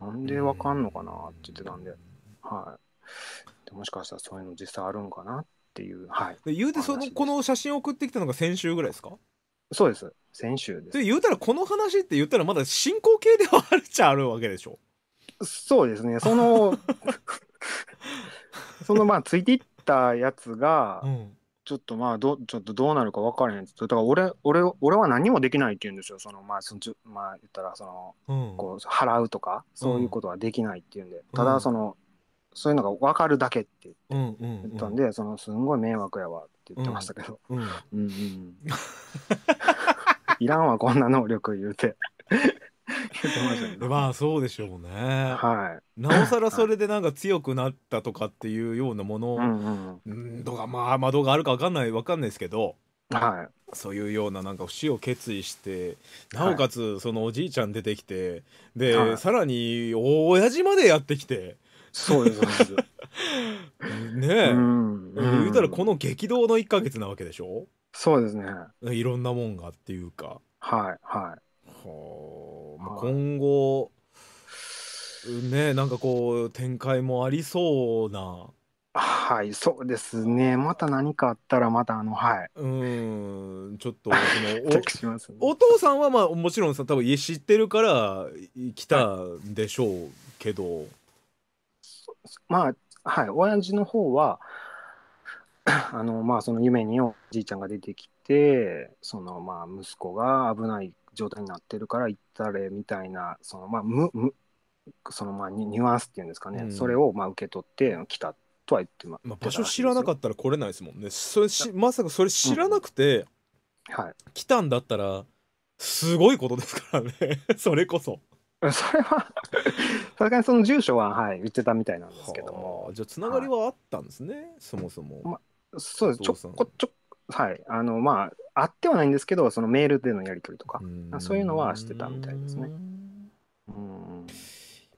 なんでわかんのかなって言ってたんで、はいでもしかしたらそういうの実際あるんかなっていうはいで言うてそのこの写真送ってきたのが先週ぐらいですかそうです先週ですで言うたらこの話って言ったらまだ進行形ではあるっちゃあるわけでしょそうですねその そのまあついていったやつが、うん、ちょっとまあどちょっとどうなるか分からへんっつってだから俺俺俺は何もできないって言うんですよそのまあそのまあ言ったらその、うん、こう払うとかそういうことはできないって言うんで、うん、ただその、そういうのが分かるだけって言ったんで、うんうんうん、そのすんごい迷惑やわって言ってましたけど、うんうん、いらんわこんな能力言うてまあそうでしょうね、はい、なおさらそれでなんか強くなったとかっていうようなもの、はい、まあ窓があるか分かんない分かんないですけど、はい、そういうようななんか死を決意してなおかつそのおじいちゃん出てきて、で、はい、さらに親父までやってきて。そうですそうです ねえ、うん言うたらこの激動の1か月なわけでしょそうですねいろんなもんがっていうかはいはいまあ、今後、ねなんかこう展開もありそうなはいそうですねまた何かあったらまたあのはいうんちょっとその ね、お父さんはまあもちろんさ多分家知ってるから来たんでしょうけど、はい、まあはい親父の方はあのまあその夢におじいちゃんが出てきてそのまあ息子が危ない状態になってるから行ったれみたいなそのまあむむそのまあニュアンスっていうんですかね、うんそれをまあ受け取って来たとは言ってままあ、場所知らなかったら来れないですもんねそれしまさかそれ知らなくてはい来たんだったらすごいことですからね それこそそれはさすがにその住所ははい言ってたみたいなんですけどもじゃあつながりはあったんですね、そもそも、そうですちょこちょはい、あのまああってはないんですけどそのメールでのやり取りとかそういうのはしてたみたいですね。うん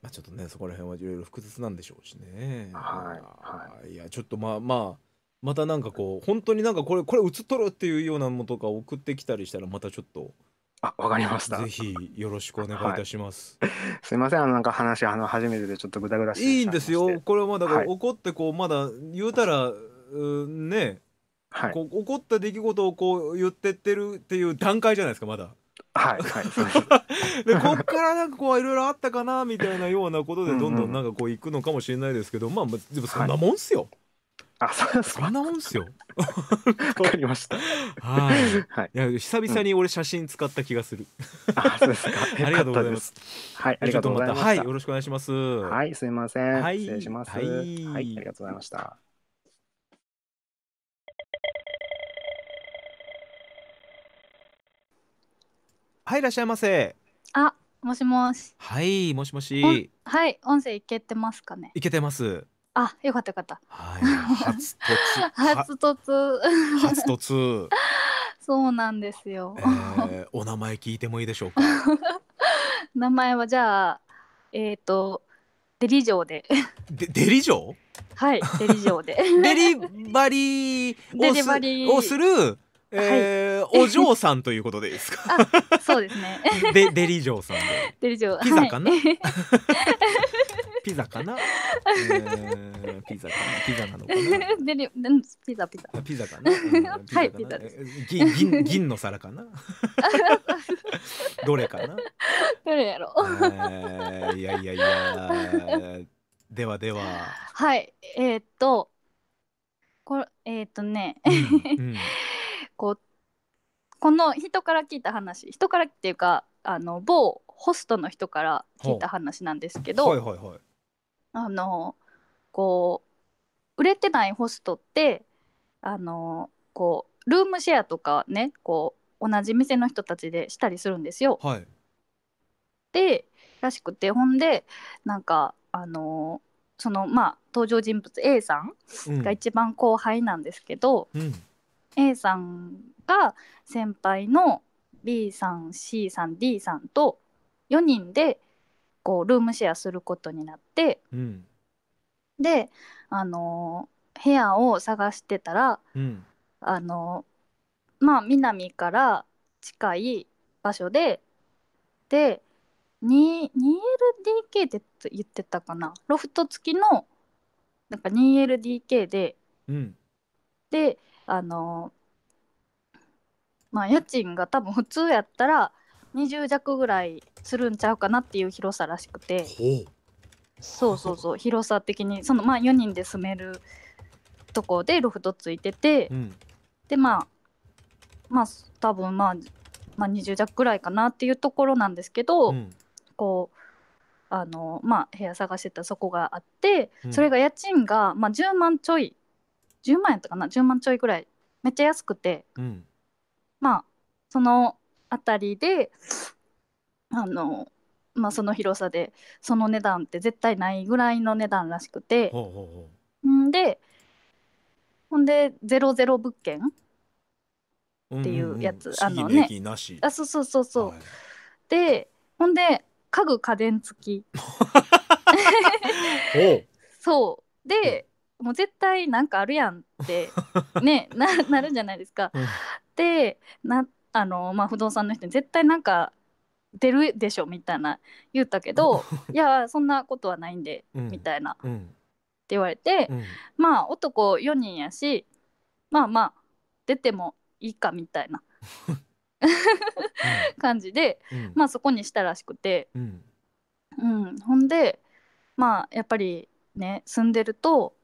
まあ、ちょっとねそこら辺はいろいろ複雑なんでしょうしね。はい、はい、いやちょっとまあまあまたなんかこう本当になんかこれこれ映っとるっていうようなものとか送ってきたりしたらまたちょっと。あ、わかりました。ぜひよろしくお願いいたします。はい、すいません、あのなんか話あの初めてでちょっとぐだぐだしていいんですよ。これはまだ、はい、怒ってこうまだ言うたら、うん、ねはい、こう起こった出来事をこう言ってってるっていう段階じゃないですかまだ。はい、はい、そうで こっからなんかこういろいろあったかなみたいなようなことでどんどんなんかこういくのかもしれないですけど、うんうん、まあでもそんなもんっすよ。はいあ、そそんなもんすよ。わかりました。はい。はい。いや、久々に俺写真使った気がする。あ、そうですか。ありがとうございます。はい、ありがとうございますはい、よろしくお願いします。はい、すいません。はい、失礼します。はい、はい、ありがとうございました。はい、いらっしゃいませ。あ、もしもし。はい、もしもし。はい、音声いけてますかね。いけてます。あ、よかったよかった。はい、初とつ、は、初突。初とつ。そうなんですよ。えー、お名前聞いてもいいでしょうか。名前はじゃあ、えっ、ー、と、デリジョーで。で、デリ嬢はい、デリジョーで。デリバリーデリバリーをするえー、はい、お嬢さんということでですかそうですね。で、デリ嬢さんで。デリ嬢。ピザかな。はい、ピザかな、えー。ピザかな。ピザなのかな。デリ、ピザピザ。ピザかな。はい、ピザです。銀、銀、銀の皿かな。どれかな。どれやろう。えー、いやいやいや。ではでは。はい、えー、っと。これ、えー、っとね。うんうんこうこの人から聞いた話人からっていうかあの某ホストの人から聞いた話なんですけど、はいはいはい、あのこう売れてないホストってあのこうルームシェアとかねこう同じ店の人たちでしたりするんですよ。はい、でらしくてほんでなんかあのそのまあ登場人物 A さんが一番後輩なんですけど、うん、A さんが先輩の B さん C さん D さんと4人でこうルームシェアすることになって、うん、であの部屋を探してたら、うん、あのまあ南から近い場所でで 2LDK って言ってたかなロフト付きのなんか 2LDK で、うん、であのまあ家賃が多分普通やったら20弱ぐらいするんちゃうかなっていう広さらしくてそうそうそう広さ的にそのまあ4人で住めるとこでロフトついてて、うん、でまあまあ多分まあ、まあ、20弱ぐらいかなっていうところなんですけど、うん、こうあのまあ部屋探してたそこがあって、うん、それが家賃が、まあ、10万ちょい10万円とかな10万ちょいぐらいめっちゃ安くて、うん、まあその辺りであの、まあ、その広さでその値段って絶対ないぐらいの値段らしくてほんでほんでゼロゼロ物件っていうやつ、うんうんあのねあそうそうそうそう、はい、でほんで家具家電付き そうで、もう絶対なんかあるやんって ねななるじゃないですか。うん、でなあの、まあ、不動産の人に絶対なんか出るでしょみたいな言ったけど「いやそんなことはないんで」みたいな、うん、って言われて、うん、まあ男4人やしまあまあ出てもいいかみたいな 感じで、まあそこにしたらしくて、うんほんでまあやっぱりね住んでると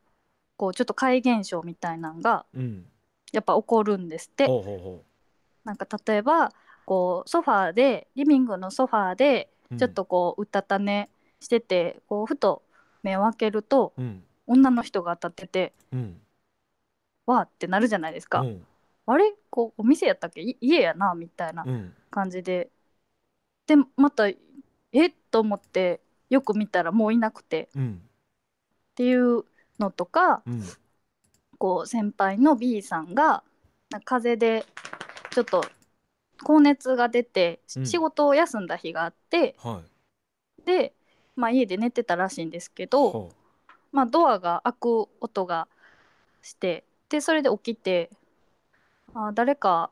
こうちょっと怪現象みたいなんがやっぱ起こるんですって。ほうほうなんか例えばこうソファーでリビングのソファーでちょっとこううたた寝してて、こうふと目を開けるとうん女の人が立っててうんわーってなるじゃないですか、うんあれこうお店やったっけい家やなみたいな感じで、でまたえっと思ってよく見たらもういなくてっうんていうのとか、うん、こう先輩の B さんが風邪でちょっと高熱が出て、仕事を休んだ日があって、はい、で、まあ、家で寝てたらしいんですけど、まあ、ドアが開く音がしてでそれで起きてあ誰か、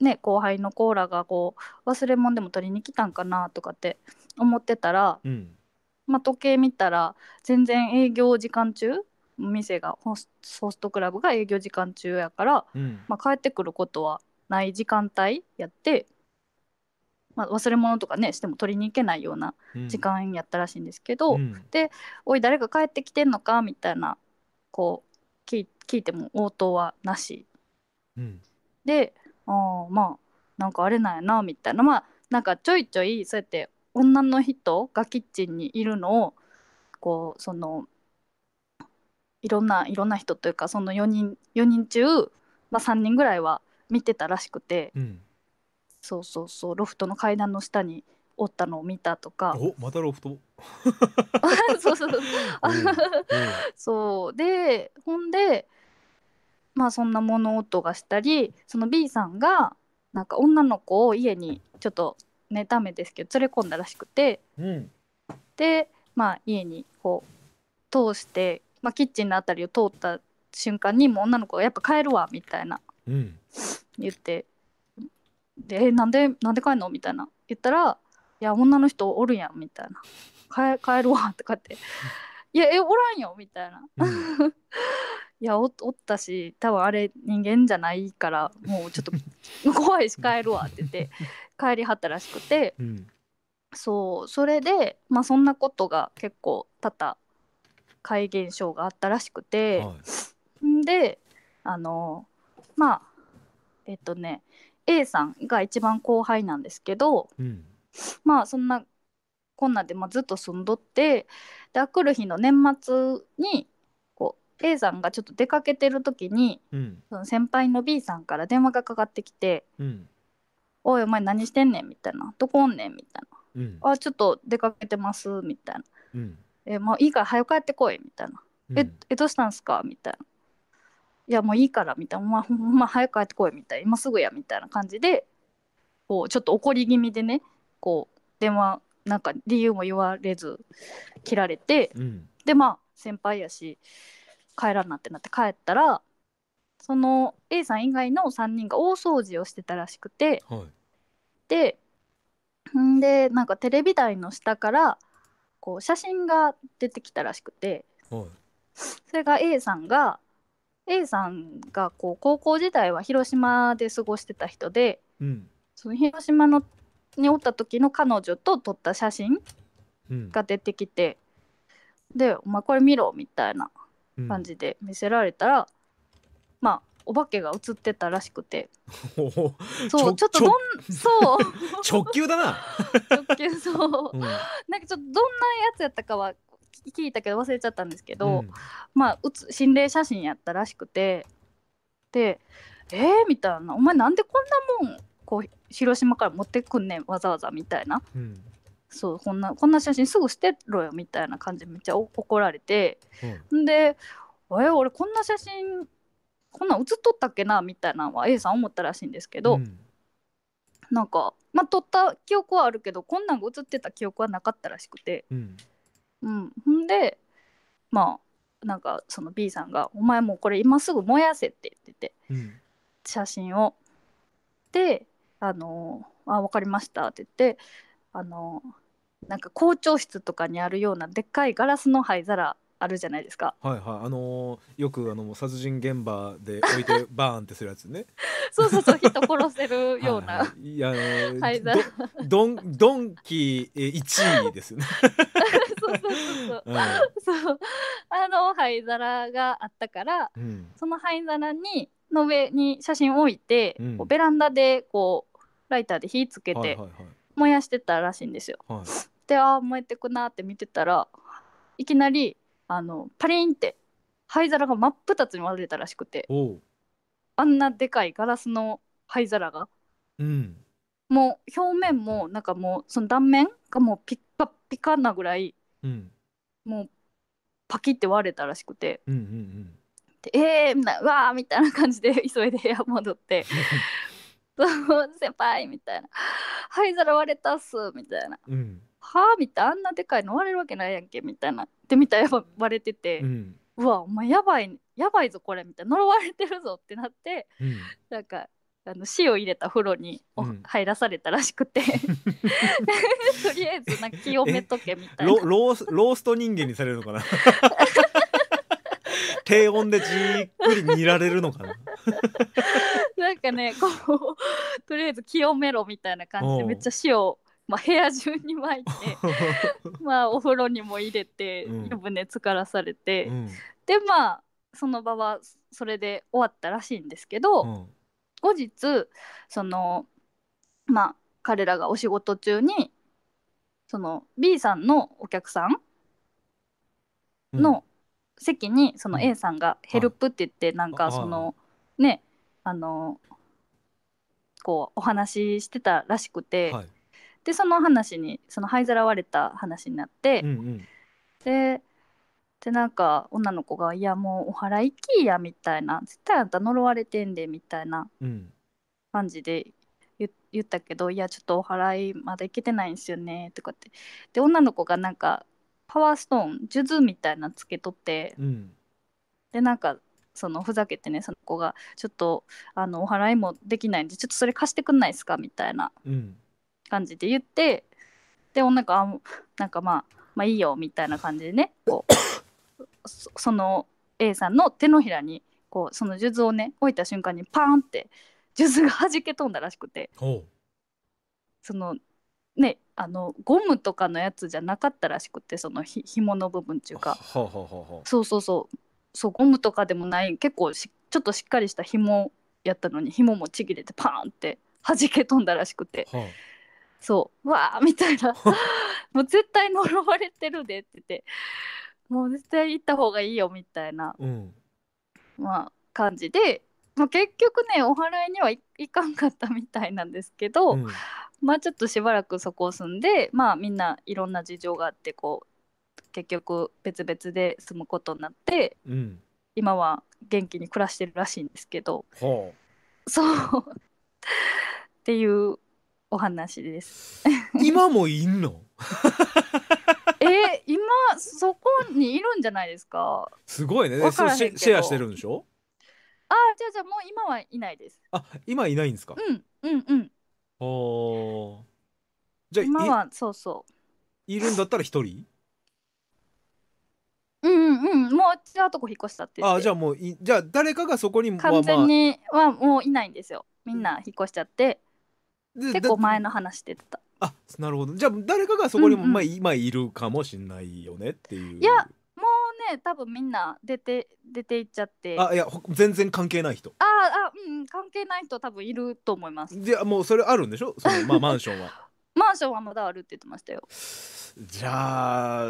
ね、後輩のコーラがこう忘れ物でも取りに来たんかなとかって思ってたら、うん、まあ、時計見たら全然営業時間中店がホストクラブが営業時間中やから、うん、まあ、帰ってくることはない時間帯やって、まあ、忘れ物とかねしても取りに行けないような時間やったらしいんですけど、うん、で「おい誰か帰ってきてんのか?」みたいなこう聞いても応答はなし、うん、であまあなんかあれなんやなみたいなまあなんかちょいちょいそうやって女の人がキッチンにいるのをこうそのいろんないろんな人というかその4人4人中、まあ、3人ぐらいは見てたらしくて、うん、そうそうそうロフトの階段の下におったのを見たとかおまたロフト そうそうそう、そうでほんでまあそんな物音がしたりその B さんがなんか女の子を家にちょっとためですけど連れ込んだらしくて、うん、でまあ家にこう通してまあ、キッチンの辺りを通った瞬間にもう女の子が「やっぱ帰るわ」みたいな、うん、言って「でなんでなんで帰んの?」みたいな言ったら「いや女の人おるやん」みたいな「帰るわ」とかって「いやえおらんよ」みたいな。うん いやおったし多分あれ人間じゃないからもうちょっと怖いし帰るわって言って帰りはったらしくて、うん、そうそれで、まあ、そんなことが結構多々怪現象があったらしくて、はい、であのまあえっとね A さんが一番後輩なんですけど、うん、まあそんなこんなで、まあ、ずっと住んどってである日の年末にこう A さんがちょっと出かけてる時に、うん、その先輩の B さんから電話がかかってきて「うん、おいお前何してんねん」みたいな「どこおんねん」みたいな「うん、あちょっと出かけてます」みたいな。えもういいから早く帰ってこい」みたいな「ええどうしたんすか?」みたいな「いやもういいから」みたいな「まあ、まあ、早く帰ってこい」みたいな「今すぐや」みたいな感じでこうちょっと怒り気味でねこう電話なんか理由も言われず切られて、うん、でまあ先輩やし帰らんなってなって帰ったらその A さん以外の3人が大掃除をしてたらしくて、はい、でんでなんかテレビ台の下からこう写真が出てきたらしくてそれが A さんが A さんがこう高校時代は広島で過ごしてた人でうんその広島のにおった時の彼女と撮った写真が出てきて、で「お前これ見ろ」みたいな感じで見せられたら、まあお化けが映ってたらしくて そうちょっとどんそう 直球だな直球そう、なんかちょっとどんなやつやったかは聞いたけど忘れちゃったんですけど、うん、まあ心霊写真やったらしくてで「えー?」みたいな「お前なんでこんなもんこう広島から持ってくんねんわざわざ」みたいな、うん、そうこんなこんな写真すぐ捨てろよみたいな感じでめっちゃ怒られて、うん、で「えー、俺こんな写真こんなん映っとったっけなみたいなのは A さん思ったらしいんですけど、うん、なんかまあ撮った記憶はあるけどこんなんが映ってた記憶はなかったらしくて、うん、うん、んでまあなんかその B さんが「お前もうこれ今すぐ燃やせ」って言ってて、うん、写真を。で「あのー、あ分かりました」って言ってあのー、なんか校長室とかにあるようなでっかいガラスの灰皿あるじゃないですか。はいはい、あのーよくあの殺人現場で置いてバーンってするやつね。そうそうそう、人殺せるような。はいはい、いやあのーはいだどドンドンキえ一位ですよね。そうそうそううんそう。そうあの灰皿があったから、うんその灰皿にの上に写真を置いて、うんこうベランダでこうライターで火つけはいてはい燃やしてたらしいんですよ。はいはいでああ燃えてくなって見てたらいきなりあのパリンって灰皿が真っ二つに割れたらしくてあんなでかいガラスの灰皿がうんもう表面もなんかもうその断面がもうピッカピカなぐらいうんもうパキって割れたらしくてうんうんうんでえー、みたいなうわーみたいな感じで 急いで部屋戻ってど う先輩みたいな「灰皿割れたっす」みたいなうはあみたいあんなでかいの割れるわけないやんけみたいなってみたら割れてて、うん、うわお前やばいやばいぞこれみたいな呪われてるぞってなって、うん、なんかあの塩入れた風呂に入らされたらしくて、うん、とりあえずな清めとけみたいなロロースト人間にされるのかな 低温でじっくり煮られるのかななんかねこうとりあえず清めろみたいな感じでめっちゃ塩まあ、部屋中に巻いて まあお風呂にも入れて湯船浸からされて、うん、でまあその場はそれで終わったらしいんですけど、うん、後日そのまあ彼らがお仕事中にその B さんのお客さんの席にその A さんが「ヘルプ」って言ってなんかそのねあのこうお話ししてたらしくて、はい、でその話にその灰皿割れた話になって、うんうん、ででなんか女の子が「いやもうお祓いきいや」みたいな「絶対あんた呪われてんで」みたいな感じで言,、言ったけど「いやちょっとお祓いまだ行けてないんですよね」とかってで女の子がなんかパワーストーン数珠みたいなつけとって、うん、でなんかそのふざけてねその子が「ちょっとあのお祓いもできないんでちょっとそれ貸してくんないですか」みたいな。うん感じで言ってで女があなんか、まあ、まあいいよみたいな感じでねこうその A さんの手のひらにこうその数珠をね置いた瞬間にパーンって数珠が弾け飛んだらしくてそのねあのゴムとかのやつじゃなかったらしくてそのひ紐の部分っていうかそうそうそうそうゴムとかでもない結構しちょっとしっかりした紐やったのに紐もちぎれてパーンって弾け飛んだらしくて、はうそうわあみたいな もう絶対呪われてるでって言ってもう絶対行った方がいいよみたいな、うん、まあ感じで、まあ、結局ねお祓いにはいかんかったみたいなんですけど、うん、まあちょっとしばらくそこを住んでまあみんないろんな事情があってこう結局別々で住むことになって、うん、今は元気に暮らしてるらしいんですけど、そうっていうお話です今もいんの え今そこにいるんじゃないですかすごいねシェアしてるんでしょあじゃじゃもう今はいないですあ今いないんですかうんうんうんおじゃ今はそうそういるんだったら一人うんうんもう違うとこ引っ越したってあじゃあもうじゃあ誰かがそこに完全にはもういないんですよみんな引っ越しちゃって、うん結構前の話出てたあなるほどじゃあ誰かがそこにも、うんうん、まあ、今いるかもしんないよねっていういやもうね多分みんな出て出ていっちゃってあいや全然関係ない人ああうん関係ない人多分いると思いますいやもうそれあるんでしょその、まあ、マンションはマンションはまだあるって言ってましたよじゃあ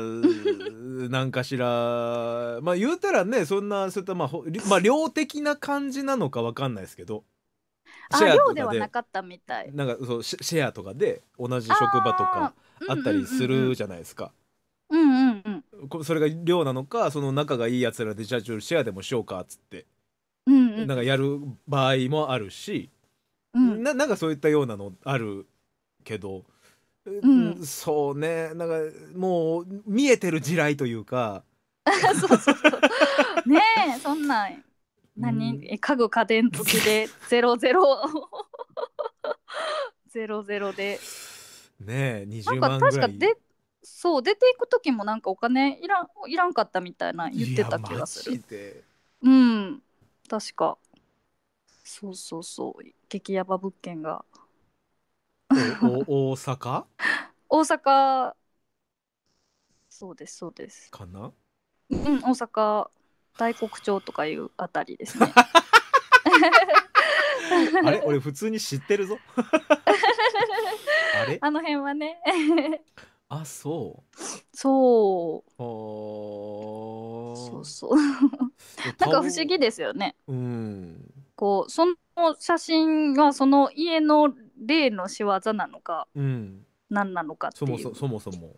なんかしらまあ言うたらねそんなそういったまあ、まあ、量的な感じなのかわかんないですけどシェアとかでなかったみたいなんかそうシェアとかで同じ職場とかあったりするじゃないですか。うんうんうん、それが寮なのかその仲がいいやつらでじゃあシェアでもしようかっつって、うんうん、なんかやる場合もあるし、うん、ななんかそういったようなのあるけど、うん、うん、そうねなんかもう見えてる地雷というか そうそうそうねえそんなん何、家具家電付きで ゼロゼロ ゼロゼロで。ねえ20万ぐらいなんか確かでそう出ていく時もなんかお金いらんいらんかったみたいな言ってた気がする。うん確かそうそうそう激ヤバ物件が。おお 大阪大阪そうですそうです。かなうん大阪大黒町とかいうあたりですね。あれ俺普通に知ってるぞ。あれあの辺はね。あそうそうああそうそうなんか不思議ですよね、うん、こうその写真はその家の例の仕業なのか、うん、何なのかっていうそもそも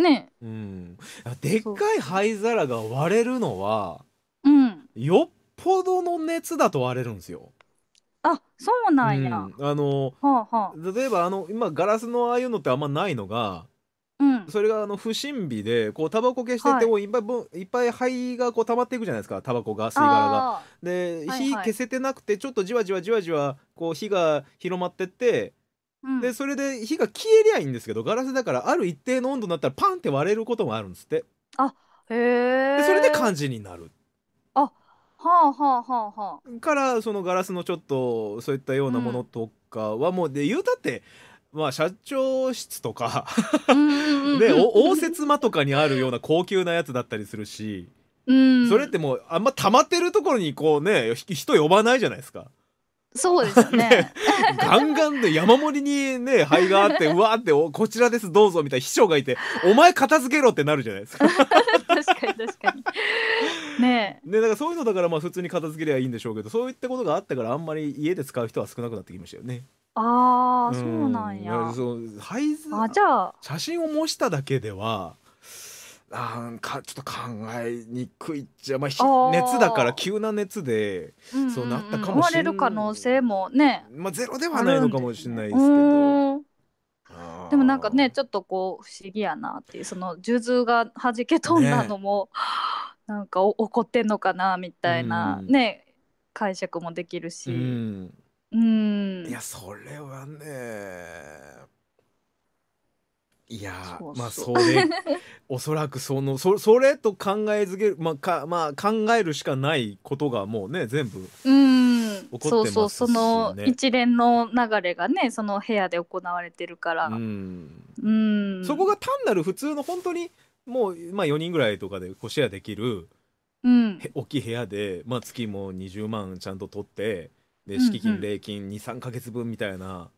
ねうん、でっかい灰皿が割れるのは、うん、よっぽどの熱だと割れるんですよ。あそうなんや。うん、あの、はあはあ、例えばあの今ガラスのああいうのってあんまないのが、うん、それがあの不審火でこうタバコ消してて、もいっぱいいっぱい灰がこう溜まっていくじゃないですかタバコが吸い殻が。で、はいはい、火消せてなくてちょっとじわじわじわじわこう火が広まってってでそれで火が消えりゃいいんですけどガラスだからある一定の温度になったらパンって割れることもあるんですってあへえそれで漢字になるあはあはあはあはあからそのガラスのちょっとそういったようなものとかはもうで言うたってまあ社長室とかで応接間とかにあるような高級なやつだったりするし、うん、それってもうあんま溜まってるところにこうね人呼ばないじゃないですか。そうですねね、ガンガンで山盛りにね灰があって うわーってお「こちらですどうぞみたいな秘書がいてお前片付けろってなるじゃないですか確かに確かにねねだからそういうのだからまあ普通に片付けりゃいいんでしょうけどそういったことがあったからあんまり家で使う人は少なくなってきましたよねああ、そうなんや。そう、配図。あ、じゃあ、写真を模しただけでは。あかちょっと考えにくいっちゃ、まあ、ひ熱だから急な熱で、そうなったかもしれない。れる可能性もね、まあ、ゼロではないのかもしれないですけど。でもなんかねちょっとこう不思議やなっていうその数珠がはじけ飛んだのも、ね、なんか怒ってんのかなみたいな、うん、ね解釈もできるし。うん、うんいやそれはねいやまあそれ おそらくそのそそれと考えづける、まあかまあ、考えるしかないことがもうね全部起こってます、ね、そうそうその一連の流れがねその部屋で行われてるからうんそこが単なる普通の本当にもう、まあ、4人ぐらいとかでこうシェアできる、うん、大きい部屋で、まあ、月も20万ちゃんと取ってで敷金、礼金23か月分みたいな。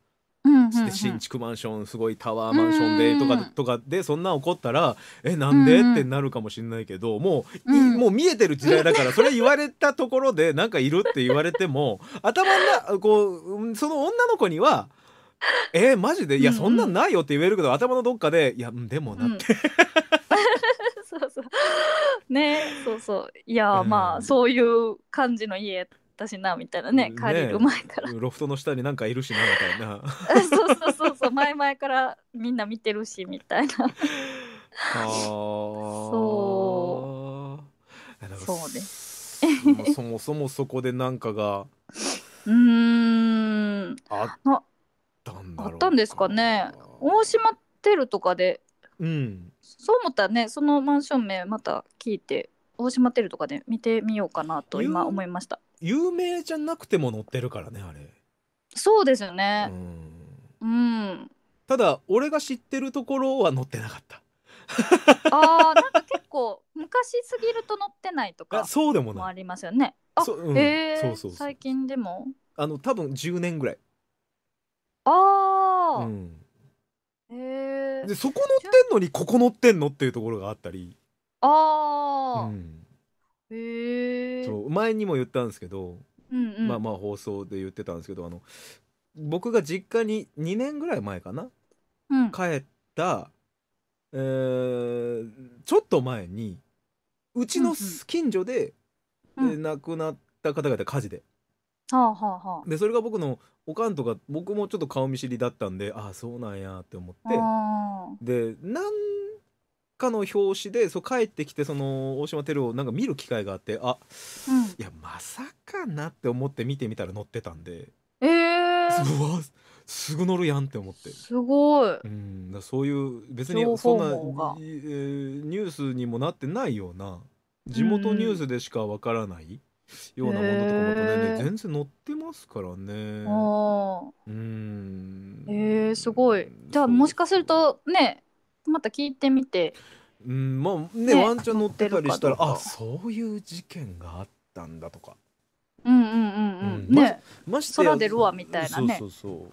うん新築マンションすごいタワーマンションでとか,、とかでそんな怒ったら「えなんで?」ってなるかもしれないけどもう、もう見えてる時代だからそれ言われたところで なんかいるって言われても頭なこうその女の子には「えー、マジでいやそんなんないよ」って言えるけど、頭のどっかで「いやでもな」って、うん。そうそう。ね、そうそう。いや、まあ、そういう感じの家ったしなみたいなねね借りる前からロフトの下になんかいるしなみたいなそうそうそうそう前々からみんな見てるしみたいなそうそうねそもそもそこでなんかが うんあったんだあったんですかね大島テルとかで、うん、そう思ったらねそのマンション名また聞いて大島テルとかで見てみようかなと今思いました有名じゃなくても乗ってるからねあれそうですよねうん、うん、ただ俺が知ってるところは乗ってなかったあーなんか結構昔すぎると乗ってないとかそうでもないありますよねあ、そ,、うん、えー、最近でもあの多分10年ぐらいああ、うん、えー、でそこ乗ってんのにここ乗ってんのっていうところがあったりああ、うんそう前にも言ったんですけど、うんうん、まあまあ放送で言ってたんですけどあの僕が実家に2年ぐらい前かな、うん、帰った、えー、ちょっと前にうちの近所で、うんうん、亡くなった方がいた火事で。はあはあ、でそれが僕のおかんとか僕もちょっと顔見知りだったんでああそうなんやって思ってで何かの表紙でそう帰ってきてその大島テルをなんか見る機会があってあ、うん、いやまさかなって思って見てみたら載ってたんでええー、うわすぐ乗るやんって思ってすごい、うん、だそういう別にそんな、えー、ニュースにもなってないような地元ニュースでしかわからないようなものとかもね、えー、全然載ってますからねああうんえー、すごいじゃあもしかするとねまた聞いてみてうんまあねねワンちゃん乗ってたりしたらあそういう事件があったんだとかうんうんうんうん、うん、ねまして空出るわみたいなねそうそうそ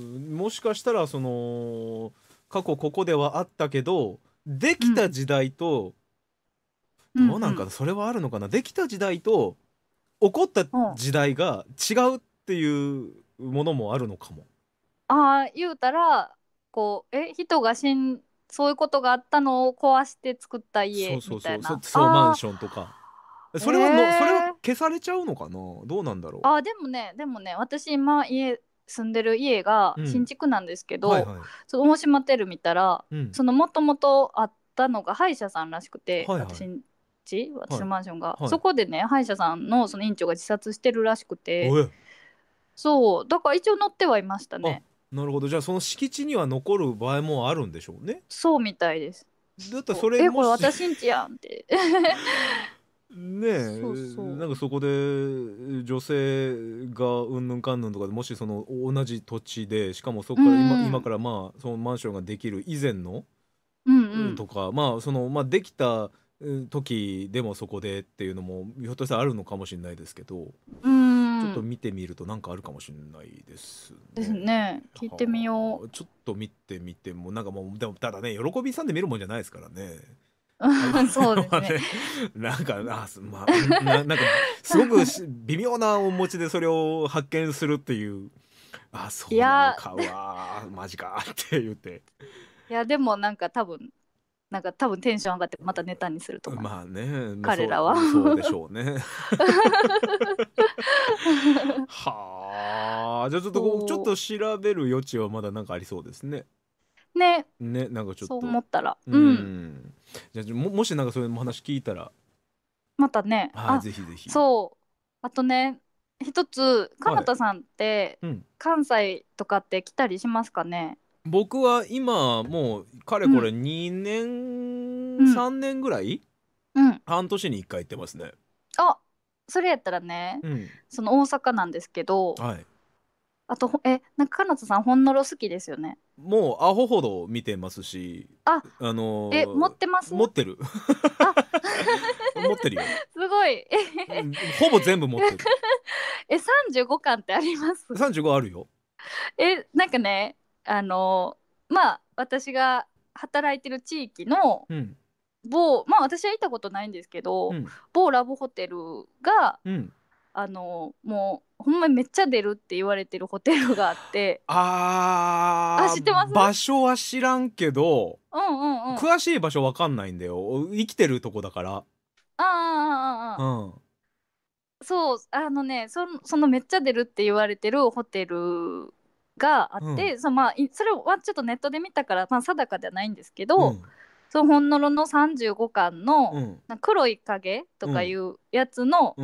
うもしかしたらその過去ここではあったけどできた時代と、うん、どうなんかそれはあるのかなできた時代と起こった時代が違うっていうものもあるのかも。ああ言うたらこうえ人が死んそういうことがあったのを壊して作った家みたいなそうそうそうマンションとかそれはの、えー、それは消されちゃうのかなどうなんだろうあでもねでもね私今家住んでる家が新築なんですけど、うんはいはい、その大島テル見たら、うん、そのもともとあったのが歯医者さんらしくて、はいはい、私んち私のマンションが、はいはい、そこでね歯医者さんのその院長が自殺してるらしくて、そうだから一応乗ってはいましたねなるほどじゃあその敷地には残る場合もあるんでしょうねそうみたいですだったらそれえこれ私んちやんって ねえなんかそこで女性がうんぬんかんぬんとかでもしその同じ土地でしかもそこから今うん、今からまあそのマンションができる以前の、うんうん、とかまあその、まあ、できた時でもそこでっていうのもひょっとしたらあるのかもしれないですけど。うんちょっと見てみると何かあるかもしれないですね。ですね。聞いてみよう。ちょっと見てみてもなんかもうでもただね喜びさんで見るもんじゃないですからね。そうですね。なんかあすまあななんかすごく微妙なお持ちでそれを発見するっていう。あそうなのかわマジかって言って。いやでもなんか多分なんか多分テンション上がってまたネタにするとかまあね、彼らはそうでしょうねはあじゃあちょっとこうちょっと調べる余地はまだなんかありそうですねねねなんかちょっとそう思ったらうん、じゃあももしなんかそういう話聞いたらまたねはいぜひぜひそうあとね一つかなたさんって、はいうん、関西とかって来たりしますかね僕は今もうかれこれ2年、うん、3年ぐらい、うん、半年に1回行ってますね。あそれやったらね、うん、その大阪なんですけど、はい、あとえなんかかなたさんほんのろ好きですよね。もうアホほど見てますしあ、あのー、え持ってます持ってる 持ってるよすごいほぼ全部持ってる え35巻ってあります35あるよえなんかねあのまあ私が働いてる地域のうん某、まあ私は行ったことないんですけど、うん某ラブホテルがうんあのもうほんまにめっちゃ出るって言われてるホテルがあって ああ知ってます場所は知らんけど、うんうんうん詳しい場所わかんないんだよ生きてるとこだからあああああうあんそうあのねそのそのめっちゃ出るって言われてるホテルがあって、うん、そのまあ、それはちょっとネットで見たから、まあ、定かではないんですけど、うん、そのほんのろの35巻の「黒い影」とかいうやつの、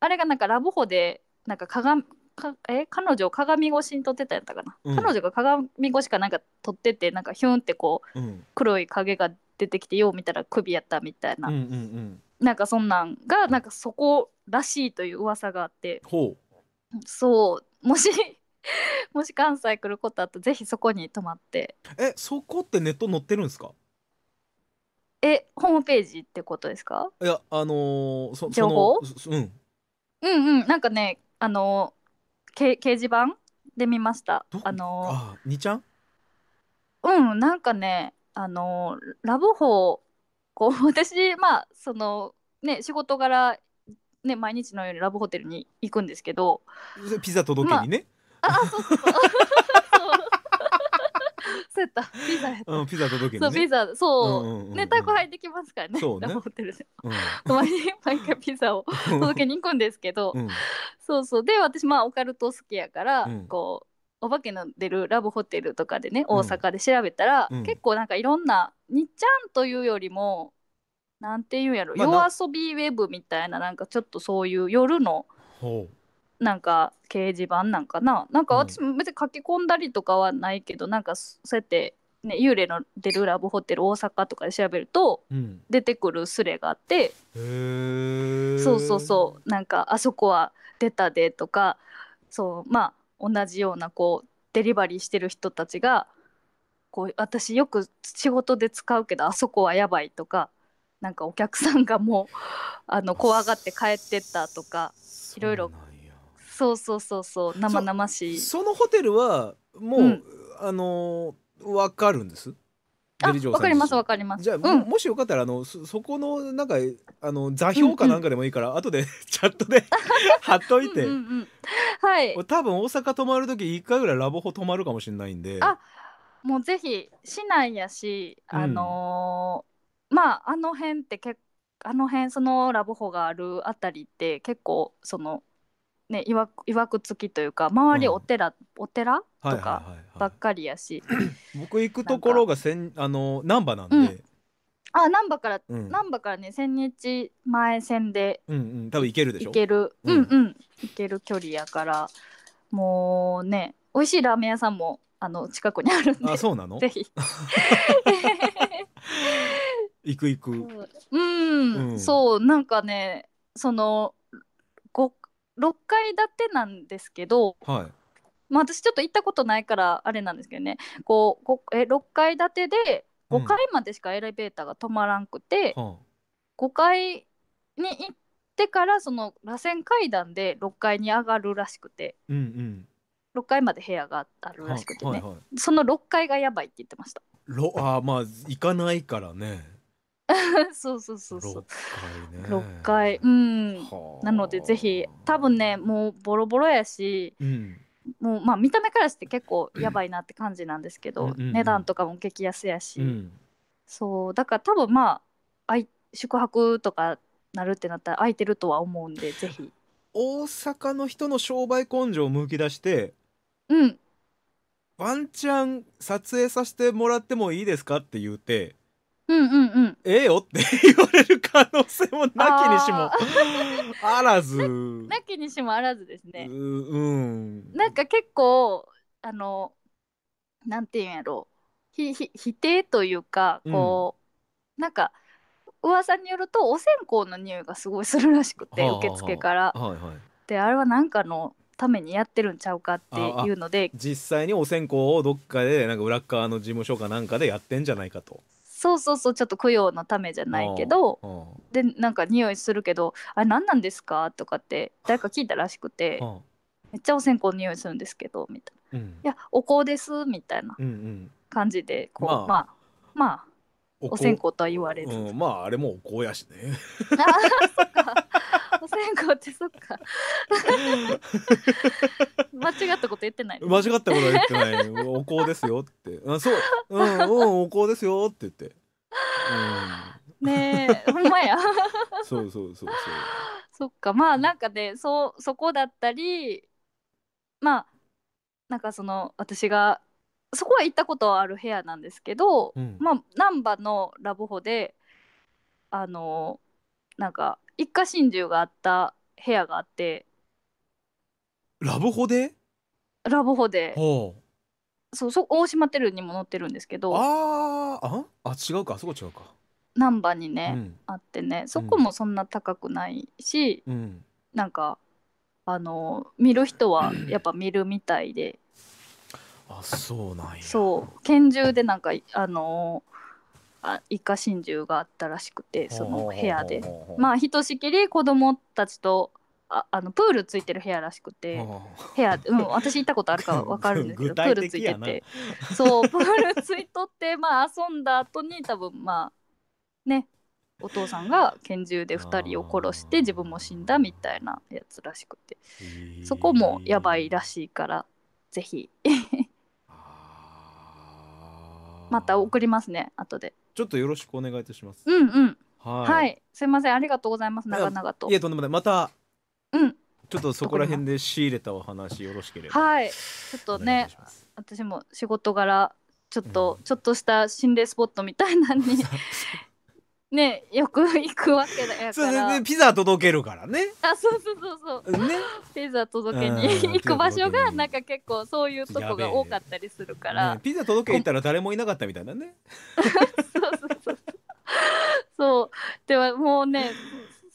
あれがなんかラブホでなんか鏡かえ彼女を鏡越しに撮ってたやったかな、うん、彼女が鏡越しかなんか撮っててなんかヒュンってこう、うん、黒い影が出てきてよう見たら首やったみたいな、うんうんうん、なんかそんなんがなんかそこらしいという噂があってそうもし もし関西来ることあったらぜひそこに泊まってえそこってネット載ってるんですかえホームページってことですかいやあのー、そ情報その、うん、うんうんなんかねあのー、け掲示板で見ましたあのー、あ2ちゃんうんなんかねあのー、ラブホこう 私まあそのね仕事柄ね毎日のようにラブホテルに行くんですけどピザ届けにね、まああそうそうそうそうやったピザやった、うん、ピザ届けそうピザそう,、うんうんうんうん、ねタコ入きますからねそうねホテルで、うん、毎回ピザを届けに行くんですけど、うん、そうそうで私まあオカルト好きやから、うん、こうお化けの出るラブホテルとかでね大阪で調べたら、うん、結構なんかいろんなにっちゃんというよりもなんていうんやろ、まあ、夜遊びウェブみたいななんかちょっとそういう夜のなんか掲示板なんかななんか私も別に書き込んだりとかはないけど、うん、なんかそうやって、ね、幽霊の出るラブホテル大阪とかで調べると、出てくるスレがあってそうそうそうなんかあそこは出たでとかそうまあ同じようなこうデリバリーしてる人たちがこう私よく仕事で使うけどあそこはやばいとかなんかお客さんがもうあの怖がって帰ってったとかいろいろそうそうそうそう生々しいそのホテルはもう、うん、あのわ、かるんですわかりますわかりますじゃあ、うん、もしよかったらあのそこのなんかあの座標かなんかでもいいから、うんうん、後で チャットで 貼っといてうん、はい多分大阪泊まる時1回ぐらいラボホ泊まるかもしれないんであもうぜひ市内やしあのーうん、まああの辺って結構あの辺そのラボホがあるあたりって結構そのねいわいわくつきというか周りお寺、うん、お寺とかばっかりやし、僕行くところがせんあの難波なんで、うん、あ難波から、うん、難からね千日前線で、うんうん、多分行けるでしょ行ける、うん、うんうん行ける距離やからもうね美味しいラーメン屋さんもあの近くにあるんであそうなのぜひ 行く行くうん、うん、そうなんかねその 5, 6階建てなんですけど、はい、まあ、私ちょっと行ったことないからあれなんですけどねこうこえ6階建てで5階までしかエレベーターが止まらんくて、うん、5階に行ってからその螺旋階段で6階に上がるらしくて、うん、うん、6階まで部屋があるらしくてね、はいはいはい、その6階がやばいって言ってました。あまあ行かないからね そうそうそうそう。6回、ね、うん。なのでぜひ多分ねもうボロボロやし、うん、もうまあ見た目からして結構やばいなって感じなんですけど、うん、値段とかも激安やし、うん、そうだから多分まああい宿泊とかなるってなったら空いてるとは思うんでぜひ。大阪の人の商売根性をむき出して、うん、ワンチャン撮影させてもらってもいいですかって言うて。うんうんうん、ええよって言われる可能性もなきにしもあらずなきにしもあらずですねうんなんか結構あのなんていうんやろうひひ否定というかこう、うん、なんか噂によるとお線香の匂いがすごいするらしくて、はあはあ、受付から、はいはい、であれはなんかのためにやってるんちゃうかっていうので実際にお線香をどっかでなんか裏側の事務所かなんかでやってんじゃないかとそうそうそうちょっと供養のためじゃないけど、でなんか匂いするけど「あれ何なんですか?」とかって誰か聞いたらしくて「めっちゃお線香の匂いするんですけど」みたいな「うん、いやお香です」みたいな感じでこう、うんうん、まあまあお線香とは言われる、うん、まああれもお香やしね。あそっかお線香ってそっか間違ったこと言ってない、間違ったこと言ってないお香ですよってあそううんうんお香ですよって言って、うん、ねえほんまやそうそうそうそうそっかまあなんかねそうそこだったりまあなんかその私がそこは行ったことある部屋なんですけど、うん、まあ難波のラブホであのなんか一家心中があった部屋があってラブホでラブホでほうそうそ大島テルにも載ってるんですけどあああ違うかあそこ違うか難波にね、うんあってねそこもそんな高くないし、うんなんかあの見る人はやっぱ見るみたいで、あそうなんやそう拳銃でなんかあのー一家心中があったらしくてその部屋でまあひとしきり子供たちとああのプールついてる部屋らしくて部屋うん私行ったことあるか分かるんですけど プールついててそうプールついとってまあ遊んだ後に多分まあねお父さんが拳銃で2人を殺して自分も死んだみたいなやつらしくてそこもやばいらしいからぜひ また送りますね後でちょっとよろしくお願いいたします。うんうん。はい、はい、すいません、ありがとうございます。長々と。いや、とんでもない、また。うん。ちょっとそこら辺で仕入れたお話よろしければ。はい。ちょっとね、私も仕事柄。ちょっと、うん、ちょっとした心霊スポットみたいなのに ねよく行くわけだよそうでピザ届けるからねあそうそうそうそう、ね、ピザ届けに行く場所がなんか結構そういうとこが多かったりするから、ね、ピザ届け行ったら誰もいなかったみたいなねそうそうそうそうではもうね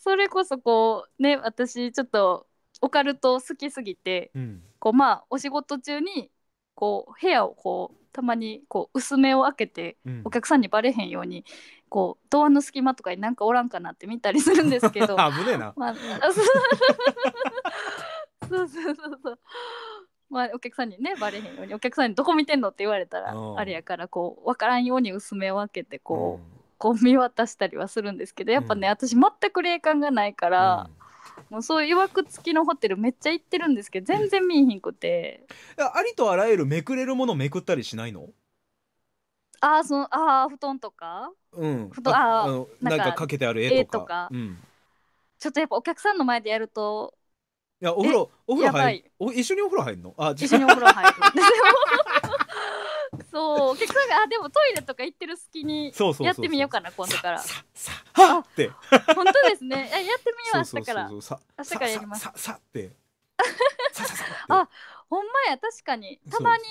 それこそこうね私ちょっとオカルト好きすぎて、うん、こうまあお仕事中にこう部屋をこうたまにこう薄めを開けてお客さんにバレへんようにこうドアの隙間とかになんかおらんかなって見たりするんですけど 危ねえな、まあ、そうそうそうそうまあお客さんにねバレへんようにお客さんに「どこ見てんの?」って言われたら、あれやからこう分からんように薄めを分けてこううん、こう見渡したりはするんですけどやっぱね、うん、私全く霊感がないから。もうそういう枠付きのホテルめっちゃ行ってるんですけど全然見えへんくて、ありとあらゆるめくれるものめくったりしないのああそのああ布団とかうんあとああなんかかけてある絵とかとかうん、ちょっとやっぱお客さんの前でやるといやお風呂お風呂入るお一緒にお風呂入るのあ一緒にお風呂入るそうお客さんがあでもトイレとか行ってる隙にやってみようかな今度からさささはって本当ですねやってみよう明日から明日からやりますささって あほんまや確かにたまに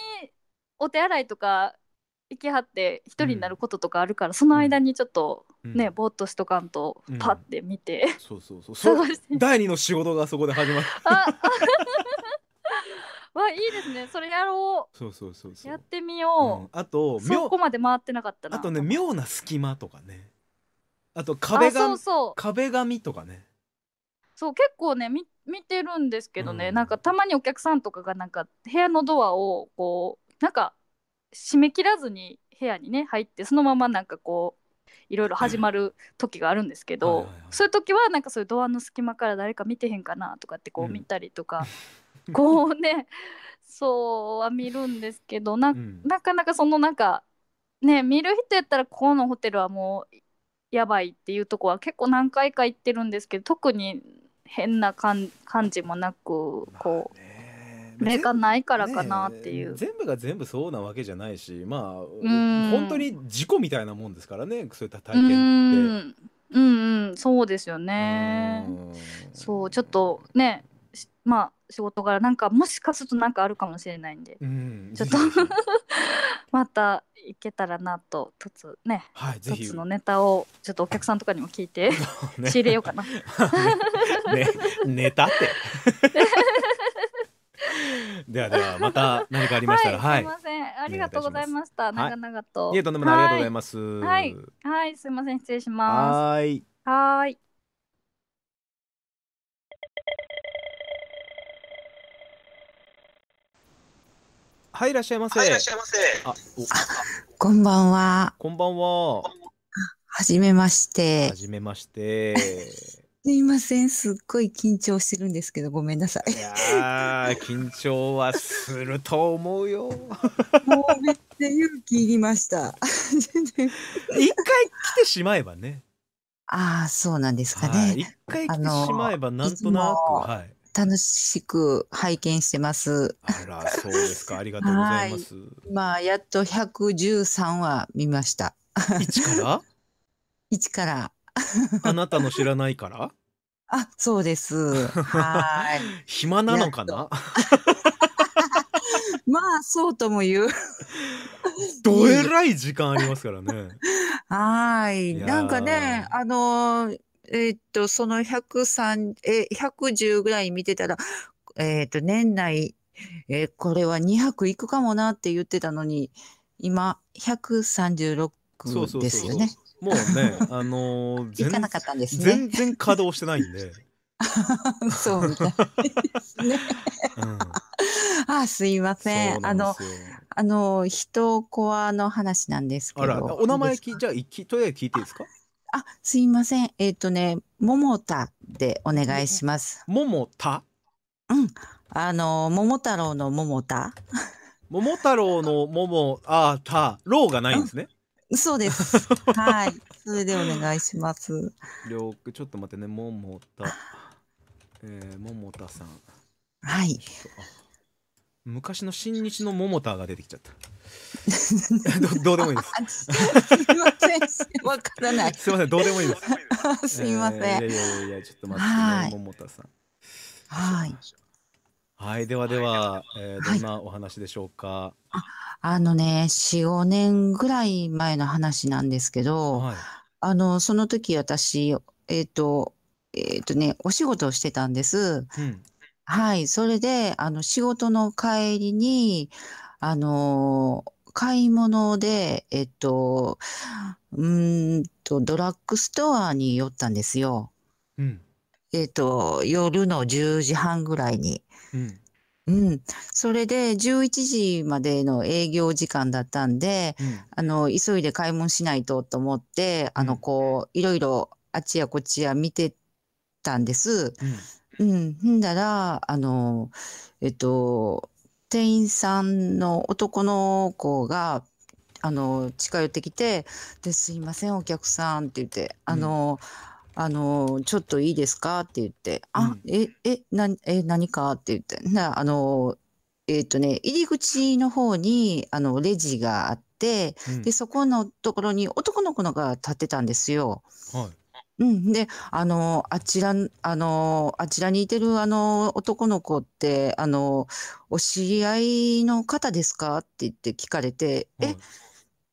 お手洗いとか行きはって一人になることとかあるから、うん、その間にちょっとね、うん、ぼーっとしとかんとパッて見て、うん、そうそうそうそう第二の仕事がそこで始まった わいいですねそれやろうそうそうそうそうやってみよう、あとそこまで回ってなかったなあとね妙な隙間とかねあと壁がそうそう壁紙とかねそう結構ねみ見てるんですけどね、うん、なんかたまにお客さんとかがなんか部屋のドアをこうなんか締め切らずに部屋にね入ってそのままなんかこういろいろ始まる時があるんですけど、うんはいはいはい、そういう時はなんかそういうドアの隙間から誰か見てへんかなとかってこう見たりとか、うん、こうねそうは見るんですけどな,、なかなかそのなんかね見る人やったらここのホテルはもうやばいっていうとこは結構何回か行ってるんですけど特に変な感じもなくこう、そがないからかなっていう、ね、全部が全部そうなわけじゃないしまあ本当に事故みたいなもんですからねそういった体験って。うんうん、そうですよね。そうちょっとねまあ仕事柄なんかもしかするとなんかあるかもしれないんで、うん、ちょっと また行けたらなと一つね、はい、つのネタをちょっとお客さんとかにも聞いて、ね、仕入れようかな。ねねネタって ではではまた 何かありましたら、はい、すみません、ありがとうございました。長々と。いえとんでもないありがとうございます。はい、はい、すみません失礼します。はい。はい。はい、いらっしゃいませ。はい、いらっしゃいませ。あ、こんばんは。こんばんは。はじめまして。はじめまして。すいません、すっごい緊張してるんですけど、ごめんなさい。いや緊張はすると思うよ。もうめっちゃ勇気いりました。一回来てしまえばね。ああ、そうなんですかね。一回来てしまえば、なんとなく、はい。楽しく拝見してます。あら、そうですか。ありがとうございます。まあ、やっと百十三話見ました。一から一から。あなたの知らないから あ、そうです。はい。暇なのかな まあ、そうとも言う。どえらい時間ありますからね。はい。なんかね、あのー、えー、っと、その百三、え百十ぐらい見てたら、えっと、年内、えこれは二0 0いくかもなって言ってたのに、今、136ですよね。そうそうそうそうもうね、あのー、全行かなかったんですね全然稼働してないんで。そうみたいね。うんあすいません。あの、あの、人コアの話なんですけど。あら、お名前聞いじゃあ、きとりあえず聞いていいですかあすいません。えっ、ー、とね、桃田でお願いします。桃田うん。あの、桃太郎の桃田。桃太郎の桃、あ、た、ろうがないんですね。そうです。はい。それでお願いします。了解。ちょっと待ってね。ももた。えー、ももたさん。はい。昔の新日の桃田が出てきちゃった。どうでもいいです。すみません、わからない。すみません、どうでもいいです。すみません。いやいやいや、ちょっと待って、ね、桃田さん。はい。はい、ではでは、えー、どんなお話でしょうか。あのね、4、5年ぐらい前の話なんですけど、はい。あの、その時私、えっと、えっとね、お仕事をしてたんです。うん。はい、それで、あの、仕事の帰りに、あの、買い物で、えっと、うんと、ドラッグストアに寄ったんですよ。うん。えっ、ー、と、夜の10時半ぐらいに。うんうん、それで11時までの営業時間だったんで、うん、あの急いで買い物しないとと思って、うん、あのこういろいろあっちやこっちや見てたんです。うん、うん、だらあのえっと店員さんの男の子があの近寄ってきて「ですいませんお客さん」って言ってあの。うんあの、ちょっといいですかって言って、あ、うん、え、え、な、え、何かって言って、な、あの、えっ、ー、とね、入り口の方に、あの、レジがあって、うん、で、そこのところに男の子のが立ってたんですよ。はい。うん、で、あの、あちら、あの、あちらにいてるあの男の子って、あの、お知り合いの方ですかって言って聞かれて、はい、えっ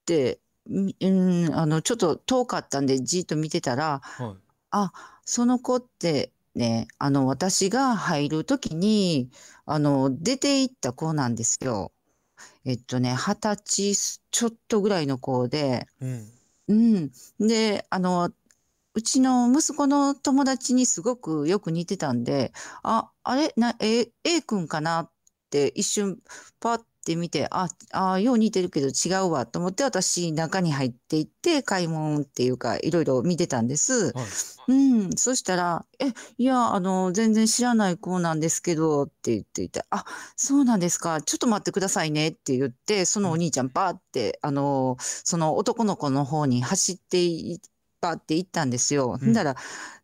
て、うん、あの、ちょっと遠かったんでじっと見てたら、はあ、その子ってね、あの、私が入る時に、あの、出て行った子なんですよ。えっとね、二十歳ちょっとぐらいの子で、うん。うん。で、あの、うちの息子の友達にすごくよく似てたんで、あ、あれな、え、A 君かなって一瞬パッってみて、あ、あよう似てるけど違うわと思って私中に入っていって買い物っていうかいろいろ見てたんです。はい、うん。そしたら、え、いや、あの、全然知らない子なんですけどって言っていて、あ、そうなんですか。ちょっと待ってくださいねって言って、そのお兄ちゃんバーって、あの、その男の子の方に走っていーって行ったんですよ。うん、だら、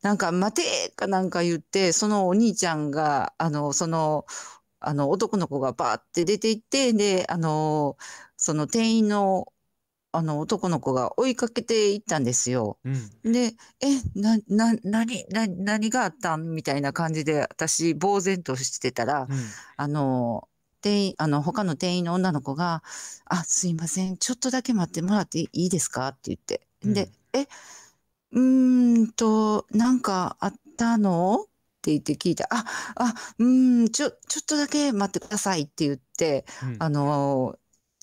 なんか、待てかなんか言って、そのお兄ちゃんが、あの、そのあの、男の子がバーって出て行って、で、あの、その店員の、あの、男の子が追いかけていったんですよ。うん、で、え、な、な、なに、な、何があったんみたいな感じで、私、呆然としてたら、うん、あの、店員、あの、他の店員の女の子が、あ、すいません、ちょっとだけ待ってもらっていいですかって言って。で、うん、え、うんと、なんかあったのって言って聞いて、あ、あ、うん、ちょ、ちょっとだけ待ってくださいって言って、うん、あの、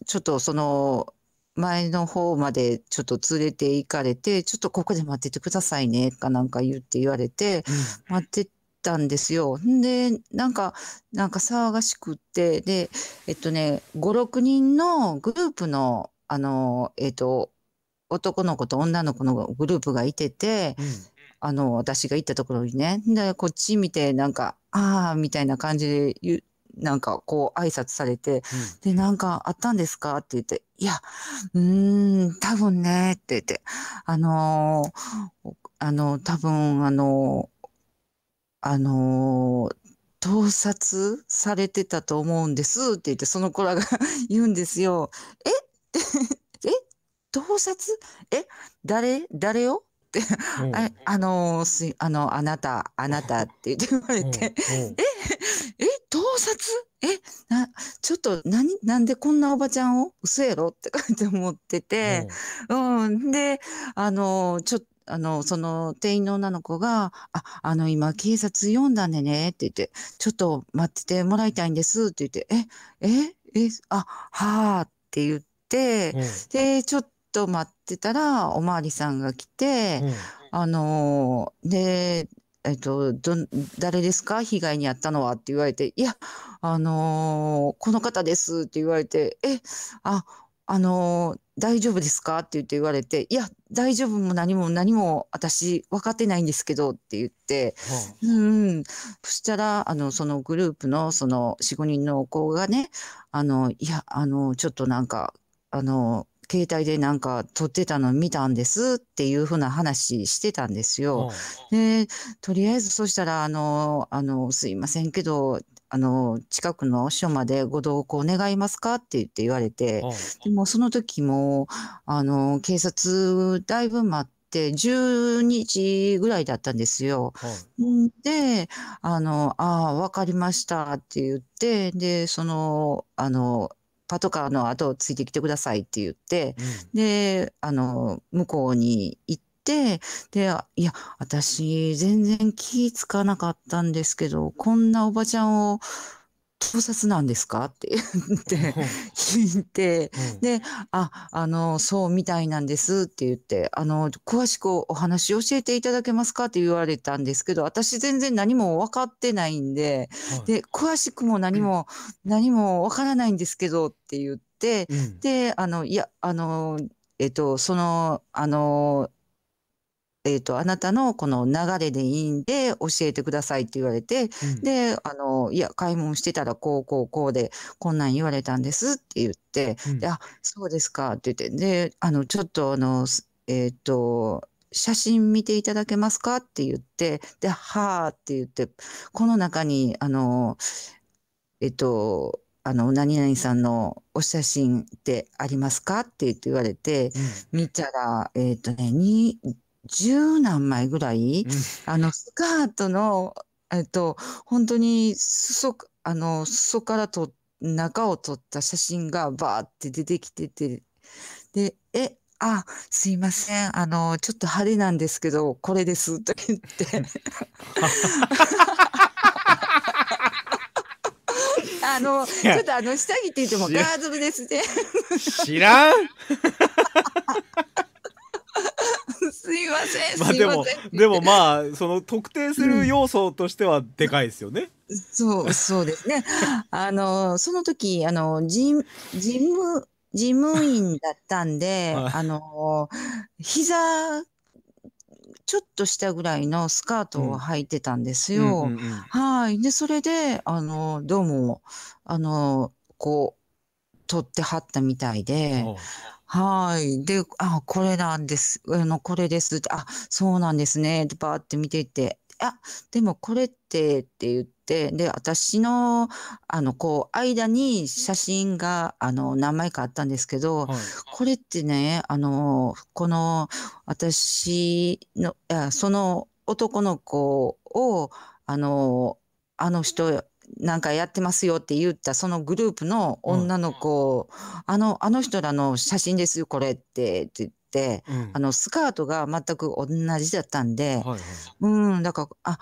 ちょっとその、前の方までちょっと連れて行かれて、ちょっとここで待っててくださいね、かなんか言って言われて、待ってたんですよ。で、なんか、なんか騒がしくって、で、えっとね、5、6人のグループの、あの、えっと、男の子と女の子のグループがいてて、うんあの、私が行ったところにね。で、こっち見て、なんか、ああ、みたいな感じで言なんかこう挨拶されて、うん、で、なんかあったんですかって言って、いや、うーん、多分ね、って言って、あのー、あの、多分、あのー、あのー、盗撮されてたと思うんですって言って、その子らが 言うんですよ。えって え盗撮え誰誰を ああのすあの、あなた、あなたって言われて、え、え、盗撮えなちょっと何なんでこんなおばちゃんを嘘やろって感じで思ってて、うん、で、あの、ちょっと、あの、その店員の女の子が、あ、あの、今警察呼んだんでね、って言って、ちょっと待っててもらいたいんですって言って、え、え、え、あ、はあって言って、うん、で、ちょっと待ってたらお巡りさんが来て、うん、あのでえっと、ど誰ですか被害に遭ったのはって言われて「いや、あのー、この方です」って言われて「えああのー、大丈夫ですか?」って言って言われて「いや大丈夫も何も何も私分かってないんですけど」って言って、うん、うん、そしたらあのそのグループのその45人の子がね「あのいやあのちょっとなんかあの携帯でなんか撮ってたの見たんですっていうふうな話してたんですよ。で、とりあえずそしたら、あの、あの、すいませんけど、あの、近くの署までご同行願いますかって言って言われて、でもその時も、あの、警察だいぶ待って、って12時ぐらいだったんですよ。で、あの、ああ、わかりましたって言って、で、その、あの、パトカーの後をついてきてくださいって言って、うん、であの向こうに行ってでいや私全然気ぃつかなかったんですけどこんなおばちゃんを盗撮なんですか?」って言って聞いて、うん、で「ああのそうみたいなんです」って言ってあの「詳しくお話教えていただけますか?」って言われたんですけど私全然何も分かってないんではい、で詳しくも何も、うん、何も分からないんですけどって言って、うん、であのいやあのえっとそのあのえー、と、あなたのこの流れでいいんで教えてくださいって言われて、うん、で、あの、いや、買い物してたらこうこうこうで、こんなん言われたんですって言って、うん、で、あ、そうですかって言って、で、あの、ちょっとあの、えっ、ー、と、写真見ていただけますかって言って、で、はあって言って、この中に、あの、えっ、ー、と、あの、何々さんのお写真ってありますかって言われて、うん、見たら、えっ、ー、とね、十何枚ぐらい、あの、スカートの、えっと、本当に、裾、あの、裾からと、中を撮った写真がバーって出てきてて、で、え、あ、すいません、あの、ちょっと派手なんですけど、これです、と言って。あの、ちょっとあの、下着って言ってもガードルですね。知らんすいません。まあでも、でもまあ、その特定する要素としてはでかいですよね。うん、そう、そうですね。あの、その時、あの、事事務、事務員だったんで、あの、膝、ちょっと下ぐらいのスカートを履いてたんですよ。うんうんうんうん、はい。で、それで、あの、どうも、あの、こう、取ってはったみたいで、はい。で、あ、これなんです。あの、これですって。あ、そうなんですね。で、バーって見ていて。あ、でもこれってって言って、で、私の、あの、こう、間に写真が、あの、何枚かあったんですけど、はいこれってね、あの、この、私の、その男の子を、あの、あの人なんかやってますよって言ったそのグループの女の子、うん、あのあの人らの写真ですよこれってって言って、うん、あのスカートが全く同じだったんで、はいはい、うんだからあ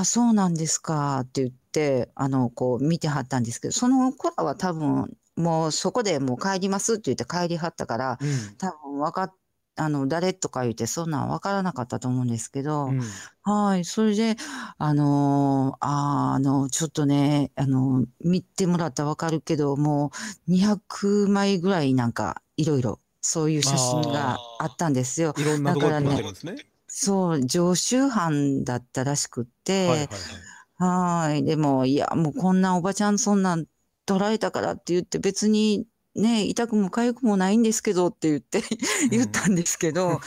あそうなんですかって言ってあのこう見てはったんですけどその子らは多分もうそこでもう帰りますって言って帰りはったから、うん、多分分かって。あの、誰とか言って、そんなん分からなかったと思うんですけど、うん、はい。それで、あのー、ああの、ちょっとね、あのー、見てもらったら分かるけど、もう200枚ぐらいなんか、いろいろ、そういう写真があったんですよ。いろんなところに、ね、ね。そう、常習犯だったらしくって、はいはいはい、はいでも、いや、もうこんなおばちゃんそんなん捉えたからって言って別にね、痛くも痒くもないんですけどって言って 言ったんですけど、うん、あ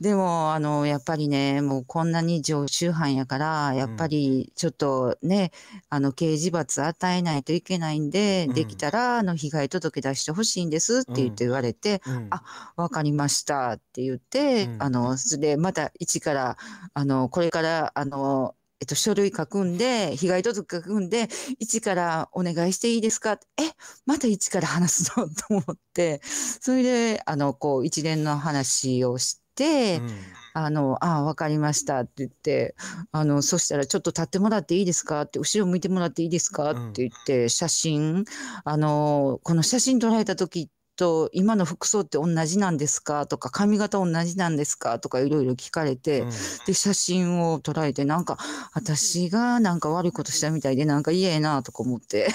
でもあのやっぱりねもうこんなに常習犯やからやっぱりちょっとね、あの刑事罰与えないといけないんで、うん、できたらあの被害届出してほしいんですって言って言われて「うん、あ分かりました」って言って、あのそれでまた一からあのこれからあのえっと、書類書くんで、被害届書くんで、一からお願いしていいですかえ、また一から話すのと思って、それで、あの、こう、一連の話をして、うん、あの、ああ、わかりましたって言って、あの、そしたら、ちょっと立ってもらっていいですかって、後ろ向いてもらっていいですかって言って、写真、あの、この写真撮られた時って、と今の服装って同じなんですかとか髪型同じなんですかとかいろいろ聞かれて、うん、で写真を捉えてなんか私がなんか悪いことしたみたいでなんか嫌やなとか思って、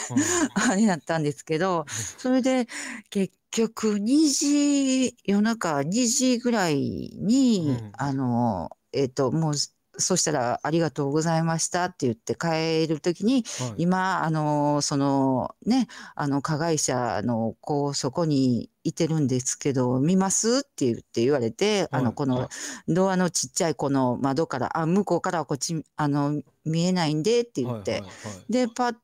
うん、あれやったんですけどそれで結局2時夜中2時ぐらいに、うん、あのえっ、ー、ともうそしたら、ありがとうございましたって言って帰るときに、はい、今、あの、そのね、あの、加害者の子、そこにいてるんですけど、見ますって言って言われて、はい、あの、この、ドアのちっちゃいこの窓から、あ、向こうからこっち、あの、見えないんでって言って、で、パッ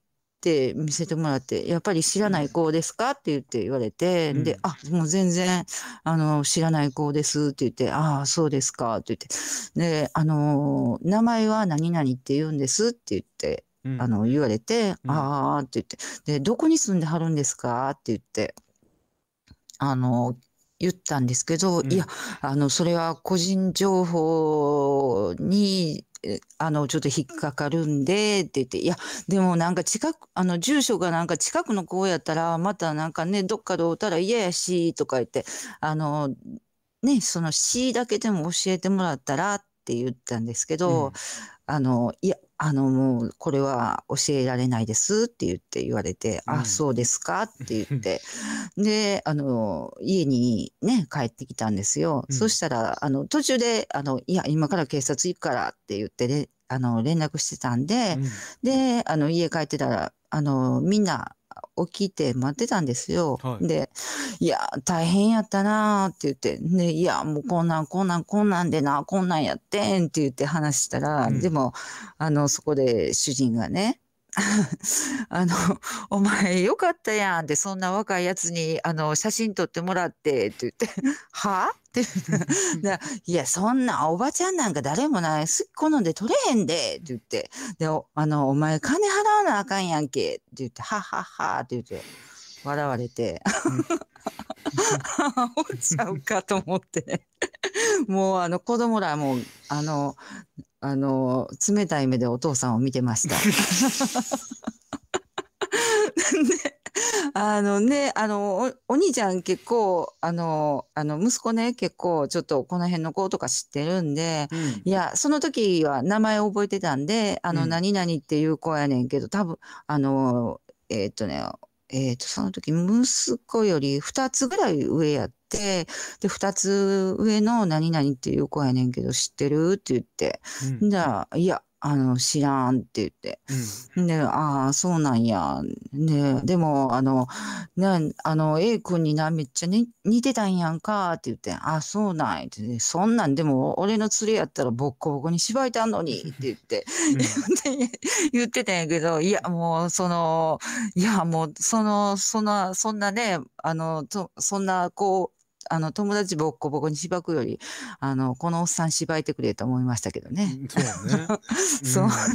って見せてもらって、やっぱり知らない子ですかって言って言われて、うん、で、あ、もう全然、あの、知らない子ですって言って、ああ、そうですかって言って、で、あの、名前は何々って言うんですって言って、あの、言われて、うん、ああって言って、で、どこに住んではるんですかって言って、あの、言ったんですけど、いや、あの、それは個人情報にあの、ちょっと引っかかるんで、って言って、いや、でもなんか近く、あの、住所がなんか近くの子やったら、またなんかね、どっかで会うたら嫌やし、とか言って、あの、ね、その C だけでも教えてもらったらって言ったんですけど、うん、あの、いや、あの、もう、これは教えられないですって言って言われて、うん、あ、そうですかって言って、で、あの、家にね、帰ってきたんですよ。うん、そしたら、あの、途中で、あの、いや、今から警察行くからって言って、ね、あの、連絡してたんで、うん、で、あの、家帰ってたら、あの、みんな、起きて待ってたんですよ。はい、で、いや、大変やったなって言って、ね、いや、もうこんなん、こんなん、こんなんでな、こんなんやってんって言って話したら、うん、でも、あの、そこで主人がね、あの、お前よかったやんって、そんな若いやつに、あの、写真撮ってもらって、って言って、はっていや、そんなおばちゃんなんか誰もない、すっ好んで取れへんで、って言って、で、あの、お前金払わなあかんやんけ、って言って、はっはっは、って言って、笑われて、おっちゃうかと思って、もうあの子供らも、あの、あの冷たい目でお父さんを見てました。あのね、あのお、お兄ちゃん結構、あの、あの、息子ね、結構ちょっとこの辺の子とか知ってるんで、うん、いや、その時は名前を覚えてたんで、あの、何々っていう子やねんけど、多分、あの、えー、っとね、えー、っと、その時、息子より2つぐらい上やっ、で、二つ上の何々っていう子やねんけど知ってるって言って、うん、じゃあ、いや、あの、知らんって言って。うん、で、ああ、そうなんや。ねでも、あの、ね、あの、A 君にな、めっちゃ、ね、似てたんやんか、って言って、ああ、そうなんってそんなんでも、俺の連れやったらボッコボコに芝いたのに、って言って、うん、言ってたんやけど、いや、もう、その、いや、もう、その、そんな、そんなね、あの、そんな、こう、あの友達ボッコボコにしばくよりあのこのおっさんしばいてくれと思いましたけどね。そう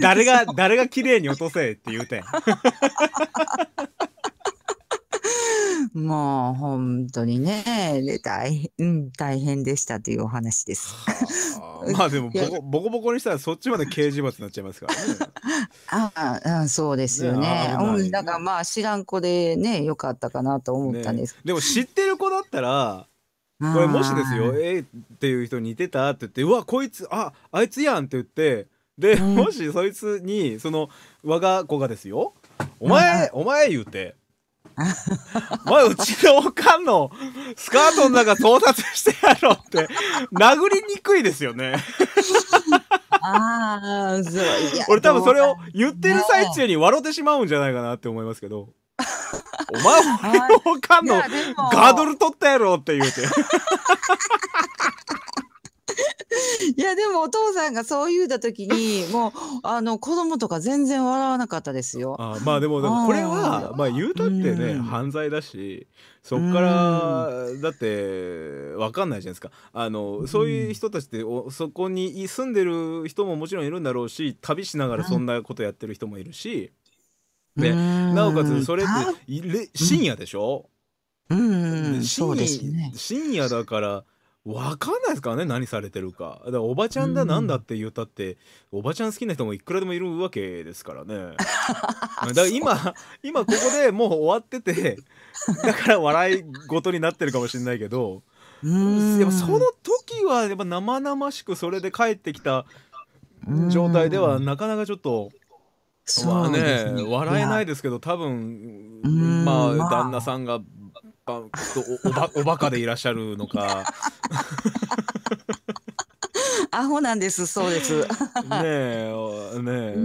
誰が誰が綺麗に落とせって言うて もう本当にね、で大変、うん、大変でしたというお話です。まあでもボコ、ボコボコにしたらそっちまで刑事罰になっちゃいますからね。ああ、そうですよね。ねうん、だからまあ知らん子でね、よかったかなと思ったんです、ね、でも知ってる子だったら、これもしですよ「えー、っていう人似てたって言って「うわこいつああいつやん」って言ってで、もしそいつにその我が子がですよ「お前、お前」言うてお前、うちのおかんのスカートの中到達してやろうって、殴りにくいですよね。あそう。俺多分それを言ってる最中に笑ってしまうんじゃないかなって思いますけど。お前、俺のおかんのガードル取ったやろって言うて。いやでもお父さんがそう言うた時にもうあの子供とか全然笑わなかったですよ。あまあでもでもこれはまあ言うたってね、うん、犯罪だしそっから、だって分かんないじゃないですかあのそういう人たちっておそこに住んでる人ももちろんいるんだろうし旅しながらそんなことやってる人もいるし、うん、なおかつそれって深夜でしょ、うん、深夜だから。わかんないですからね何されてるかだからおばちゃんだなんだって言ったって、おばちゃん好きな人もいくらでもいるわけですからね だから今今ここでもう終わっててだから笑い事になってるかもしれないけどやっぱその時はやっぱ生々しくそれで帰ってきた状態ではなかなかちょっと。まあね、ね、笑えないですけど多分まあ旦那さんがかおば おバカでいらっしゃるのか アホなんですそうですねえねえう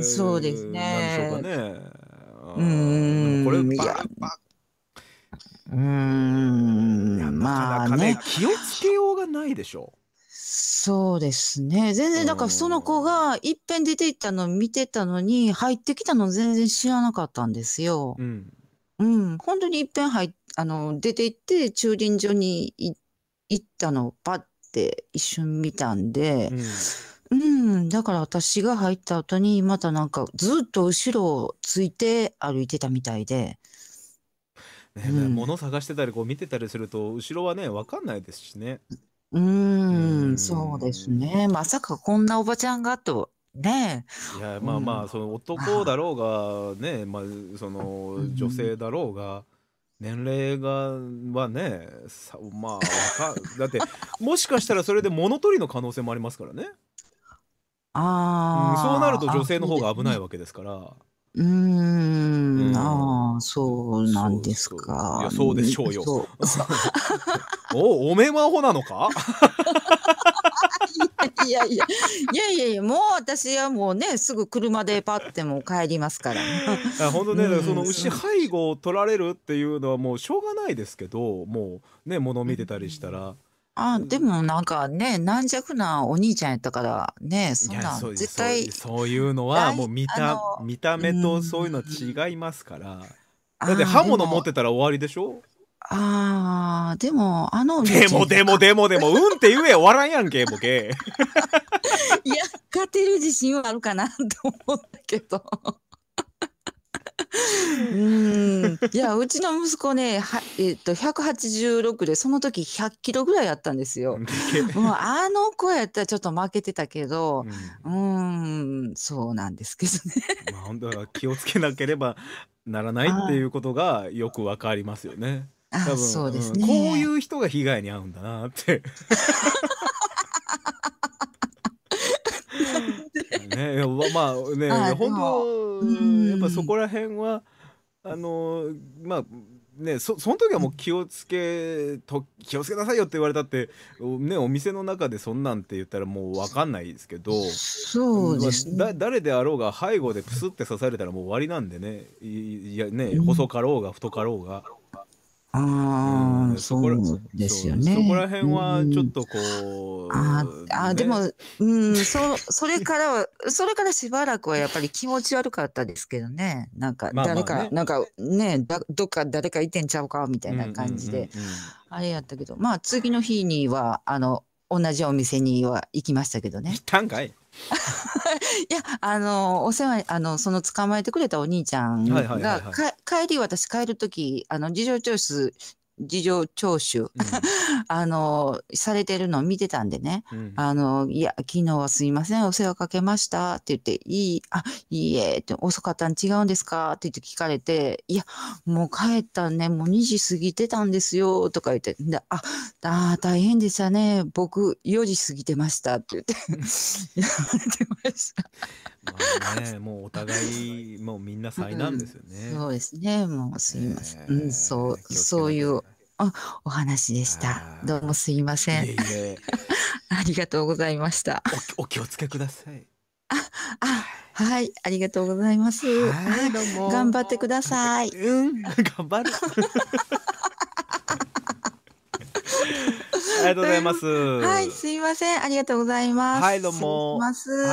んそうですねなんでしょうかねうんこれババうんまあね気をつけようがないでしょうそうですね。全然、だからその子がいっぺん出て行ったのを見てたのに、入ってきたの全然知らなかったんですよ。うんうん、本当にいっぺん入っあの出て行って駐輪場に行ったのをパッて一瞬見たんで、うん、うん、だから私が入った後にまたなんかずっと後ろをついて歩いてたみたいで。ね、うん、物探してたりこう見てたりすると後ろはね分かんないですしね。うん、うんそうですね。まさかこんなおばちゃんがとねいやまあまあ、その男だろうがね、まあ、その女性だろうが。年齢がはねさまあわか だってもしかしたらそれで物取りの可能性もありますからねああ、うん、そうなると女性の方が危ないわけですからうん、うん、ああそうなんですかいやそうでしょうよ おおめえ魔法なのか いやいやいやいやいやもう私はもうねすぐ車でパッても帰りますから 本当ね、その牛背後を取られるっていうのはもうしょうがないですけどもうね物見てたりしたら。あでもなんかね軟弱なお兄ちゃんやったからねそんな絶対そういうのはもう見た見た目とそういうの違いますからだって刃物持ってたら終わりでしょああ、でも、あの、でもでもでもでも、うんって言えよ、笑んやんけ、ボケ。いや、勝てる自信はあるかなと思ったけど。うんいやうちの息子ねは、えー、っと186でその時100キロぐらいあったんですよ。もうあの子やったらちょっと負けてたけどうんそうなんですけどね。まあ本当は気をつけなければならないっていうことがよくわかりますよね。多分そうですね、うん、こういう人が被害に遭うんだなって。ね、まあね、え本当やっぱそこら辺はあのまあねそその時はもう気をつけと気をつけなさいよって言われたって、ね、お店の中でそんなんって言ったらもう分かんないですけどそうです、ね、だ誰であろうが背後でプスって刺されたらもう終わりなんでねいやね細かろうが太かろうが。ああ、そうですよね。こら辺はちょっとこう。うん、あ、あ、でも、うん、そ、それからは、それからしばらくはやっぱり気持ち悪かったですけどね。なんか、誰か、まあまあね、なんかね、だ、どっか誰かいてんちゃうか、みたいな感じで、うんうんうんうん、あれやったけど、まあ次の日には、あの、同じお店には行きましたけどね。行ったんかい いや、あの、お世話、あの、その捕まえてくれたお兄ちゃんが、帰り、私帰る時、あの、事情聴取事情聴取、うん、あのされてるのを見てたんでね「うん、あのいや昨日はすいませんお世話かけました」って言って「いいあいいえ」って「遅かったん違うんですか?」って言って聞かれて「いやもう帰ったねもう2時過ぎてたんですよ」とか言って「でああ大変でしたね僕4時過ぎてました」って言って 言われてました。まあね、もうお互いもうみんな災難ですよね。うん、そうですねもうすみません、うん、そうそういうお話でした。どうもすいません。いえいえ ありがとうございました。お気をつけください。あ、あ、はい、ありがとうございます。はい、どうも。頑張ってください。うん、頑張る。ありがとうございます。はい、すいません。ありがとうございます。はい、どうも。は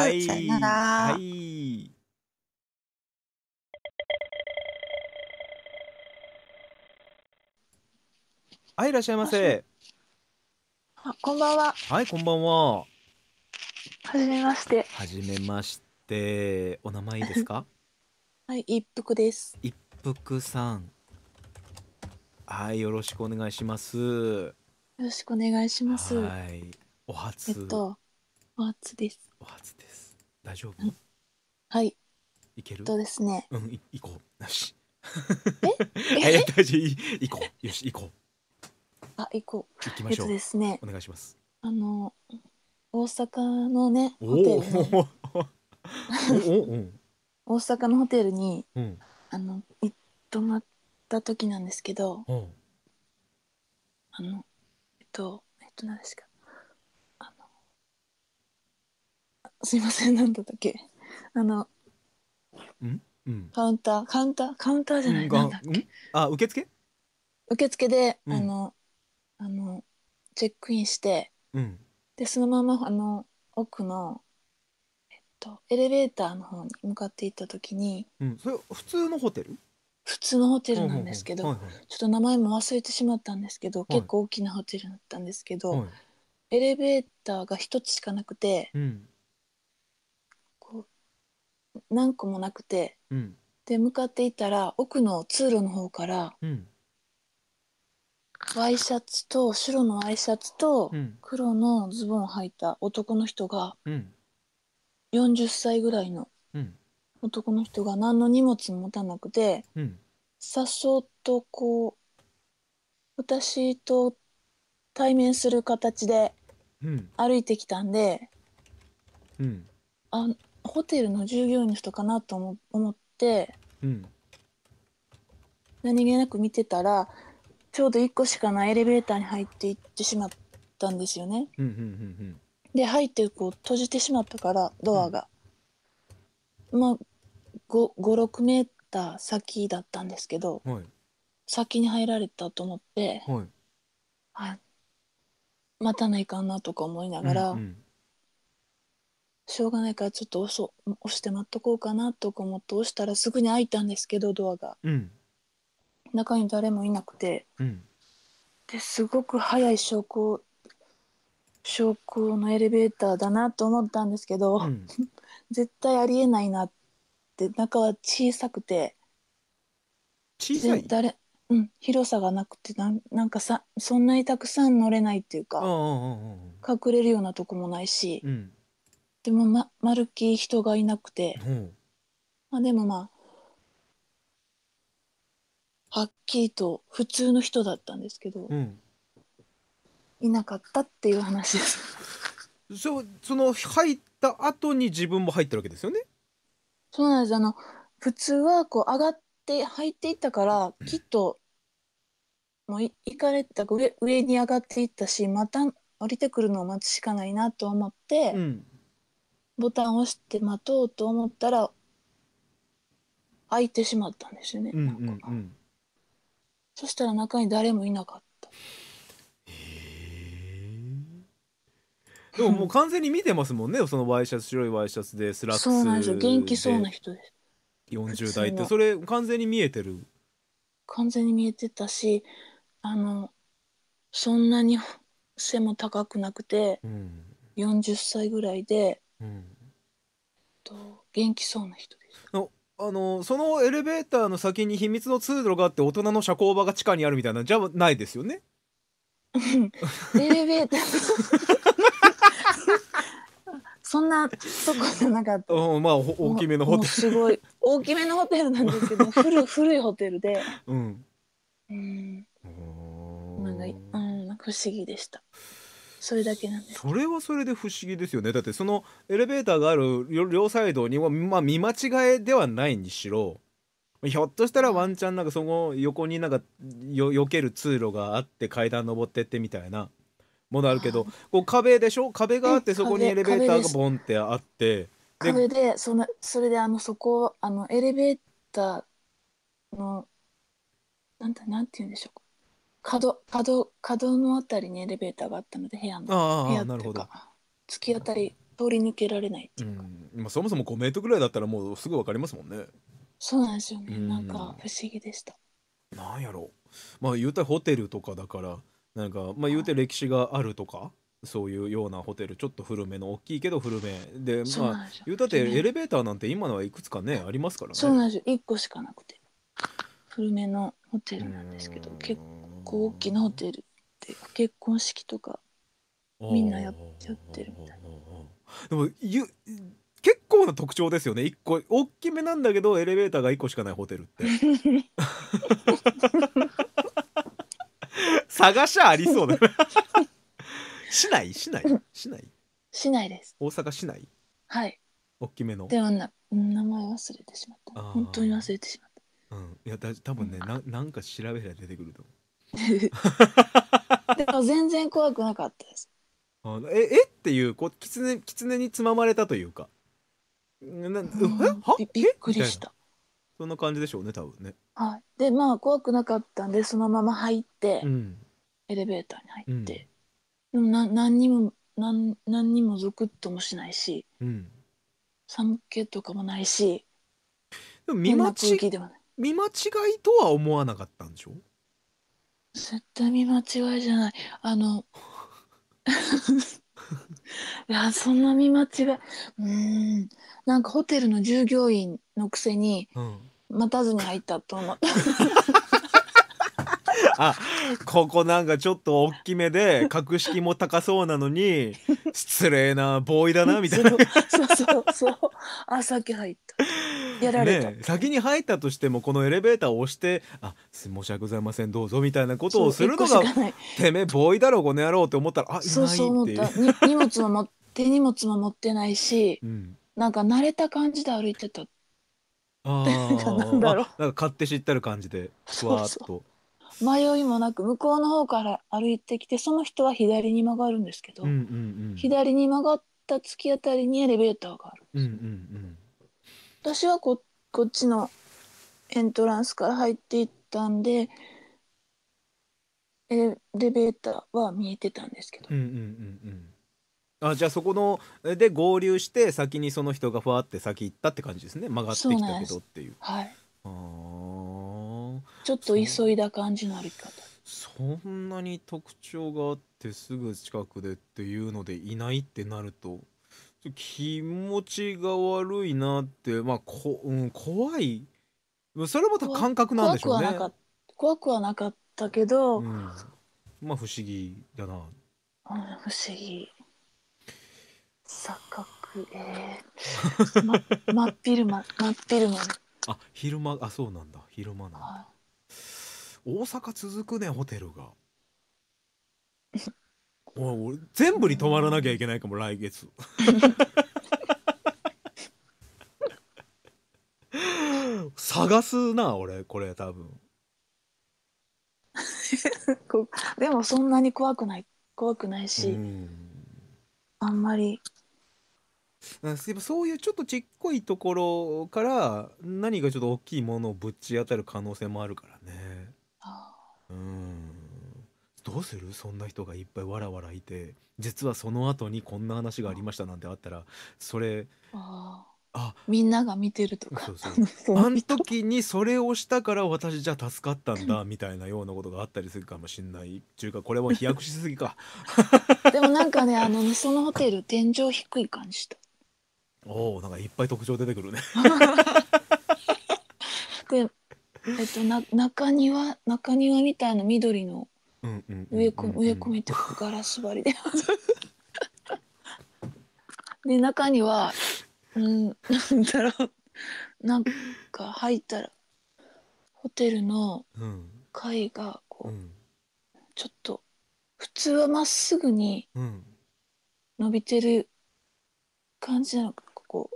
い、さよなら。はい。はい、いらっしゃいませ。あ、こんばんは。はい、こんばんは。はじめまして。はじめまして。お名前いいですか はい、一服です。一服さん。はい、よろしくお願いします。よろしくお願いします。はい。お初。えっと、お初です。お初です。大丈夫、はい。いけるそうですね。うん、い行こう。よし。ええ 大丈夫。行こう。よし、行こう。あ行こう行きましょう、ですね、お願いしますあの大阪のねホテルに 大阪のホテルに、うん、あの泊まった時なんですけど、うん、あのえっとえっと何ですかあのすいません何だったっけあのん、うん、カウンターカウンターカウンターじゃない、うなんだっけ、あ受付受付で、あのあのチェックインしてうんでそのままあの奥の、えっと、エレベーターの方に向かっていった時にうんそれ普通のホテル普通のホテルなんですけど、ちょっと名前も忘れてしまったんですけど、結構大きなホテルだったんですけど、はいエレベーターが一つしかなくてうんこう何個もなくてうんで向かっていったら奥の通路の方からうんワイシャツと白のワイシャツと黒のズボンを履いた男の人が40歳ぐらいの男の人が何の荷物も持たなくてさっそうとこう私と対面する形で歩いてきたんであホテルの従業員の人かなと思って何気なく見てたらちょうど1個しかないエレベーターに入っていってしまったんですよね。で入ってこう閉じてしまったからドアが、うん、まあ56メーター先だったんですけど、はい、先に入られたと思って、はい、待たないかなとか思いながら、うんうん、しょうがないからちょっと押押して待っとこうかなとか思って押したらすぐに開いたんですけどドアが。う中に誰もいなくて、うん、ですごく早い証拠証拠のエレベーターだなと思ったんですけど、うん、絶対ありえないなって中は小さくて小さい誰、うん、広さがなくてなんなんかさそんなにたくさん乗れないっていうか隠れるようなとこもないし、うん、でもまるっきり人がいなくて、まあでもまあはっきりと普通の人だったんですけど、うん、いなかったっていう話ですそその入った後に自分も入ってるわけですよねそうなんですあの普通はこう上がって入っていったからきっともう行かれた上上に上がっていったしまた降りてくるのを待つしかないなと思って、うん、ボタンを押して待とうと思ったら開いてしまったんですよね。うんうんうん、なんかそしたら中に誰もいなかった。えでももう完全に見てますもんね そのワイシャツ白いワイシャツでスラックスそうなんですよ元気そうな人です40代ってそれ完全に見えてる完全に見えてたしあのそんなに背も高くなくて、うん、40歳ぐらいで、うん、と元気そうな人ですあのそのエレベーターの先に秘密の通路があって大人の社交場が地下にあるみたいなじゃないですよね エレベーターそんなとこじゃなかった。うん、まあ大きめのホテル。すごい大きめのホテルなんですけど、古古いホテルで。うん。うなんかうんなんか不思議でした。それだけなんですそれはそれで不思議ですよねだってそのエレベーターがある両サイドには、まあ、見間違えではないにしろひょっとしたらワンチャンなんかその横になんかよ避ける通路があって階段登ってってみたいなものあるけどこう壁でしょ壁があってそこにエレベーターがボンってあって壁でそのそれであのそこあのエレベーターのなんてなんて言うんでしょう角角角のあたりにエレベーターがあったので部屋のああ部屋なるほど突き当たり通り抜けられないってういうか、んまあ、そもそも5メートルぐらいだったらもうすぐ分かりますもんねそうなんですよね、んなんか不思議でしたなんやろうまあ言うたらホテルとかだからなんかまあ言うて歴史があるとかそういうようなホテルちょっと古めの大きいけど古めでまあで言うたってエレベーターなんて今のはいくつかねありますからねそうなんですよ1個しかなくて古めのホテルなんですけど結構大きなホテルって結婚式とかみんなやっってるみたいな。でもゆ結構な特徴ですよね一個大きめなんだけどエレベーターが1個しかないホテルって 探しゃありそうだな市内市内市内市内です大阪市内はい大きめのではな名前忘れてしまった本当に忘れてしまったうんいやだ多分ね、うん、ななんか調べたら出てくると思うでも全然怖くなかったです。あのええっていうこう狐狐につままれたというかなうはびびっくりした。そんな感じでしょうね多分ね。はい、でまあ怖くなかったんでそのまま入って、うん、エレベーターに入って、でもな何にも何何にもゾクッともしないしうん、寒気とかもないしでも見間違でない見間違いとは思わなかったんでしょ絶対見間違いじゃない。あの、いや、そんな見間違い。うーん。なんかホテルの従業員のくせに、うん。待たずに入ったと思った。ここなんかちょっと大きめで格式も高そうなのに失礼なボーイだなみたいなそうそうそうあ先入ったやられた、ね、先に入ったとしてもこのエレベーターを押して「あ申し訳ございませんどうぞ」みたいなことをするのがてめえボーイだろうこの野郎って思ったら「あいない」そうそう思った荷物も持手荷物も持ってないし、うん、なんか慣れた感じで歩いてたあなんだろうなんか勝手知ったる感じでふわっと迷いもなく向こうの方から歩いてきてその人は左に曲がるんですけど、うんうんうん、左に曲がった突き当たりにエレベーターがあるんです、うんうんうん、私はここっちのエントランスから入っていったんでエレベーターは見えてたんですけど。うんうんうんあじゃあそこので合流して先にその人がふわって先行ったって感じですね曲がってきたけどっていう。はい、ああちょっと急いだ感じの歩き方そんなに特徴があってすぐ近くでっていうのでいないってなると気持ちが悪いなってまあこ、うん、怖いそれはまた感覚なんでしょうね怖くはなかったけど、うん、まあ不思議だな、うん、不思議錯覚えー、ま 真っ昼間真っ昼間あ昼間あそうなんだ昼間なんだ、はい、大阪続くねホテルが う俺全部に泊まらなきゃいけないかも来月探すな俺これ多分 でもそんなに怖くない怖くないし、んあんまりそういうちょっとちっこいところから何かちょっと大きいものをぶち当たる可能性もあるからね。うんどうするそんな人がいっぱいわらわらいて実はその後にこんな話がありましたなんてあったらそれあみんなが見てるとかそうそう あん時にそれをしたから私じゃ助かったんだみたいなようなことがあったりするかもしんないっていうかこれは飛躍しすぎか でもなんかねあのそのホテル天井低い感じしたおおなんかいっぱい特徴出てくるね でえっとな中庭中庭みたいな緑の植え込みとかガラス張りで で中にはうんなんだろうなんか入ったらホテルの階がこう、うん、ちょっと普通はまっすぐに伸びてる感じなのかこう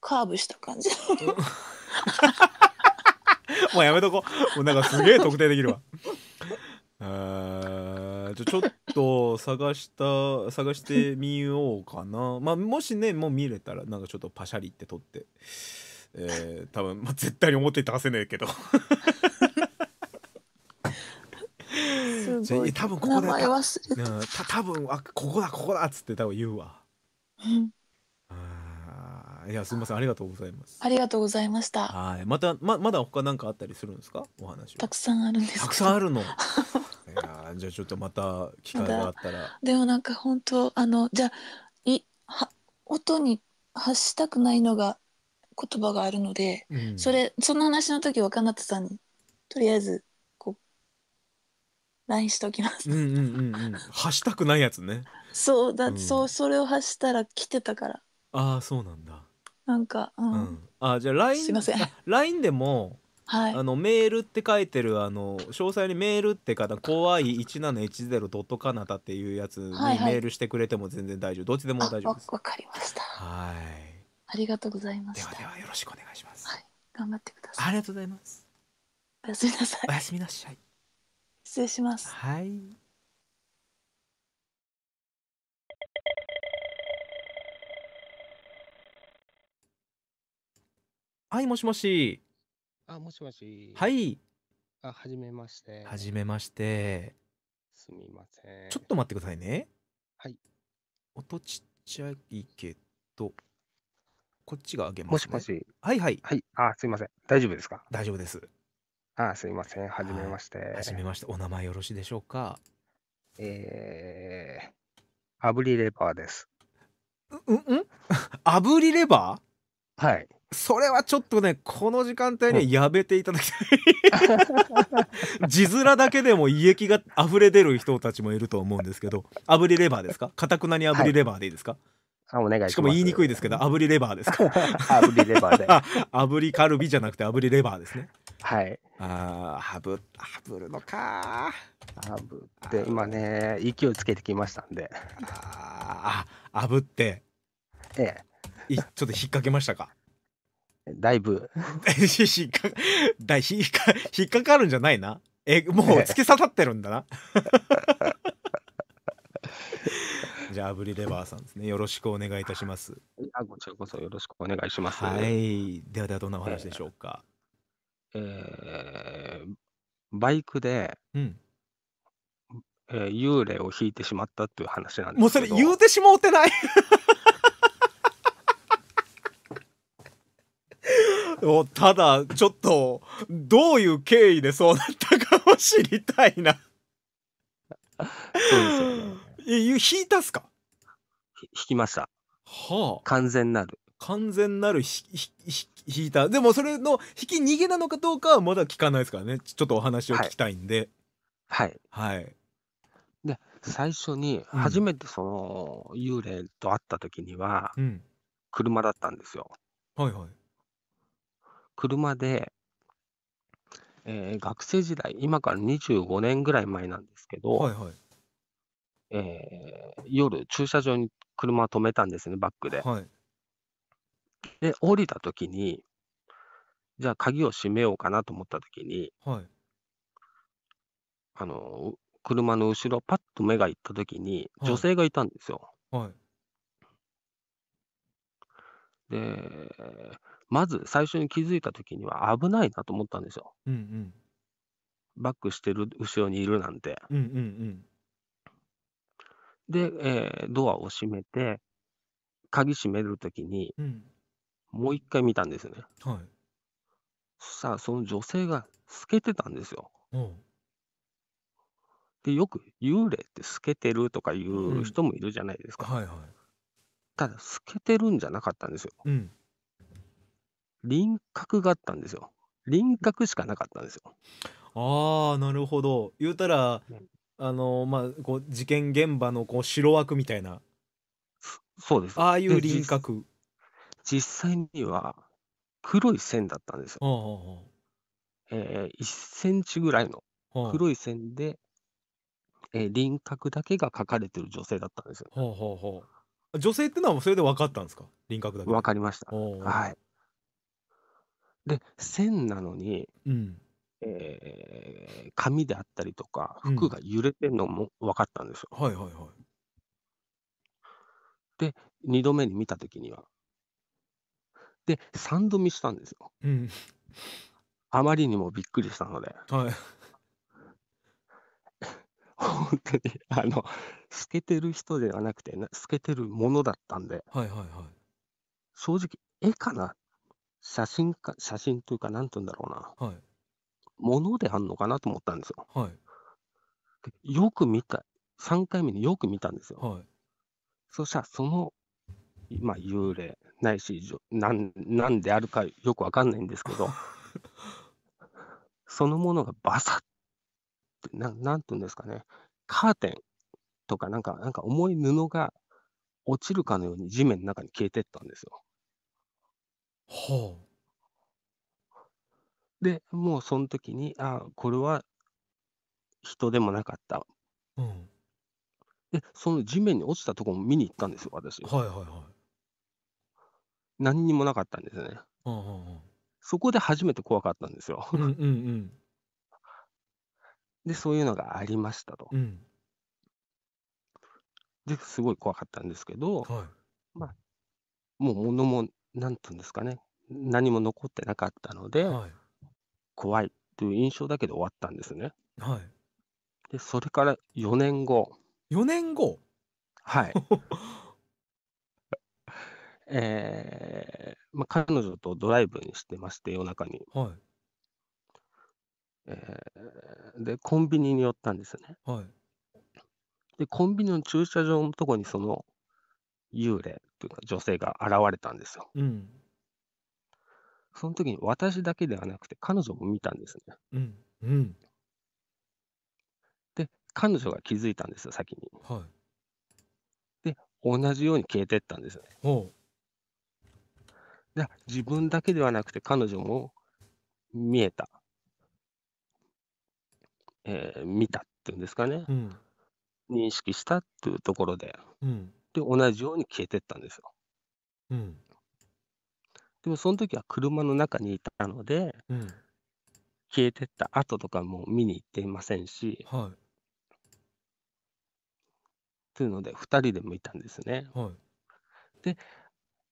カーブした感じ もうやめとこもうなんかすげえ特定できるわあじゃちょっと探した探してみようかなまあもしねもう見れたらなんかちょっとパシャリって撮ってえー、多分、まあ、絶対に思って出せねえけどす多分ここだた 多分あここだここだっつって多分言うわ、うんいや、すみません、ありがとうございます。ありがとうございました。はい、また、ま、まだ他なんかあったりするんですか、お話。たくさんあるんです。たくさんあるの。いや、じゃ、ちょっとまた機会があったら。ま、でも、なんか、本当、あの、じゃ、い、は、音に発したくないのが。言葉があるので、うん、それ、その話の時、若菜さんに。とりあえず、こう。ラインしておきます。うんうんうんうん。発したくないやつね。そうだ、うん、そう、それを発したら、来てたから。ああそうなんだなんか、ううんあじゃあ LINE すいませんあ LINE でも はいあのメールって書いてるあの詳細にメールって方怖い一七一ゼロドットカナタっていうやつにメールしてくれても全然大丈夫どっちでも大丈夫わですわかりましたはいありがとうございまではではよろしくお願いします、はい頑張ってくださいありがとうございますおやすみなさいおやすみなさい失礼しますはいはい、もしもし。あ、もしもし。はい。あ、はじめまして。はじめまして。すみません。ちょっと待ってくださいね。はい。音ちっちゃいけど、こっちが上げます、ね、もしもし。はいはい。はい。あ、すみません。大丈夫ですか大丈夫です。あ、すみません。はじめまして。はじめまして。お名前よろしいでしょうかえー、炙りレバーです。うんうん炙りレバーはい。それはちょっとね、この時間帯にやめていただきたい。字面だけでも胃液が溢れ出る人たちもいると思うんですけど、炙りレバーですかかたくなに炙りレバーでいいですか、はいあお願いします。しかも言いにくいですけど、炙りレバーですか。炙りレバーで。炙りカルビじゃなくて炙りレバーですね。はい。ああ、炙、炙るのか。炙って、今ね、勢いつけてきましたんで。ああ、炙って。ええ。ちょっと引っ掛けましたか。だいぶ引っかだ引っか引っかかるんじゃないなえもう突き刺さってるんだな じゃあ、炙りレバーさんですね。よろしくお願いいたします。あこちらこそよろしくお願いします。はい。ではでは、どんなお話でしょうか。えー、えー、バイクで、うん、えー、幽霊を引いてしまったっていう話なんですもうそれ言うてしもうてない ただちょっとどういう経緯でそうなったかを知りたいなそうですよね引いたっすかひ引きましたはあ完全なる完全なるひひひ引いたでもそれの引き逃げなのかどうかはまだ聞かないですからねちょっとお話を聞きたいんではいはいで最初に初めてその幽霊と会った時にはうん車だったんですよはいはい車で、えー、学生時代、今から25年ぐらい前なんですけど、はいはい、えー、夜、駐車場に車を止めたんですね、バックで。はい、で、降りたときに、じゃあ鍵を閉めようかなと思ったときに、はい、あの、車の後ろ、パッと目が行ったときに、女性がいたんですよ。はい、で、まず最初に気づいた時には危ないなと思ったんですよ。うんうん、バックしてる後ろにいるなんて。うんうんうん、で、えー、ドアを閉めて、鍵閉める時に、もう一回見たんですね。さ、あ、そその女性が透けてたんですよ。でよく幽霊って透けてるとかいう人もいるじゃないですか。うんはいはい、ただ、透けてるんじゃなかったんですよ。うん輪郭があったんですよ。輪郭しかなかったんですよ。ああ、なるほど。言うたら、うんあのまあ、こう事件現場のこう白枠みたいな、そうです。ああいう輪郭。実際には黒い線だったんですよ。はえー1センチぐらいの黒い線で、えー輪郭だけが描かれてる女性だったんですよあはあはあ女性ってのはそれで分かったんですか輪郭だけわかりました。はい。で、線なのに、うん。えー、紙であったりとか、服が揺れてるのも分かったんですよ。はいはいはい。で、2度目に見た時には。で、3度見したんですよ。うん。あまりにもびっくりしたので。はい。ほんとに、あの、透けてる人ではなくて、な透けてるものだったんで。はいはいはい。正直、絵かなっ写真か、写真というか、なんて言うんだろうな、はい、ものであんのかなと思ったんですよ。はい、よく見た、3回目によく見たんですよ。はい、そしたら、その、今、幽霊、ないし、なんなんであるかよくわかんないんですけど、そのものがバサッて、なんて言うんですかね、カーテンとか、なんか、なんか重い布が落ちるかのように地面の中に消えてったんですよ。ほう。で、もうその時に、ああ、これは人でもなかった。うん。で、その地面に落ちたとこも見に行ったんですよ、私。はいはいはい。何にもなかったんですね。そこで初めて怖かったんですよ。うんうんうん。で、そういうのがありましたと。うん。で、すごい怖かったんですけど、はい。まあ、もう物もなんていうんですかね、何も残ってなかったので、はい。怖いという印象だけで終わったんですね。はい。で、それから4年後。4年後？はい。ええ、ま、彼女とドライブにしてまして、夜中に。はい。ええ、で、コンビニに寄ったんですね。はい。で、コンビニの駐車場のとこにその幽霊プな女性が現れたんですよ。うん、その時に私だけではなくて彼女も見たんですね。うんうん、で彼女が気づいたんですよ先に。はい、で同じように消えてったんですね。で自分だけではなくて彼女も見えた。えー、見たっていうんですかね、うん、認識したっていうところで、うん、で、同じように消えてったんですよ。うん、でも、その時は車の中にいたので、うん、消えてった後とかも見に行っていませんし、はい、というので、2人でもいたんですね。はい、で、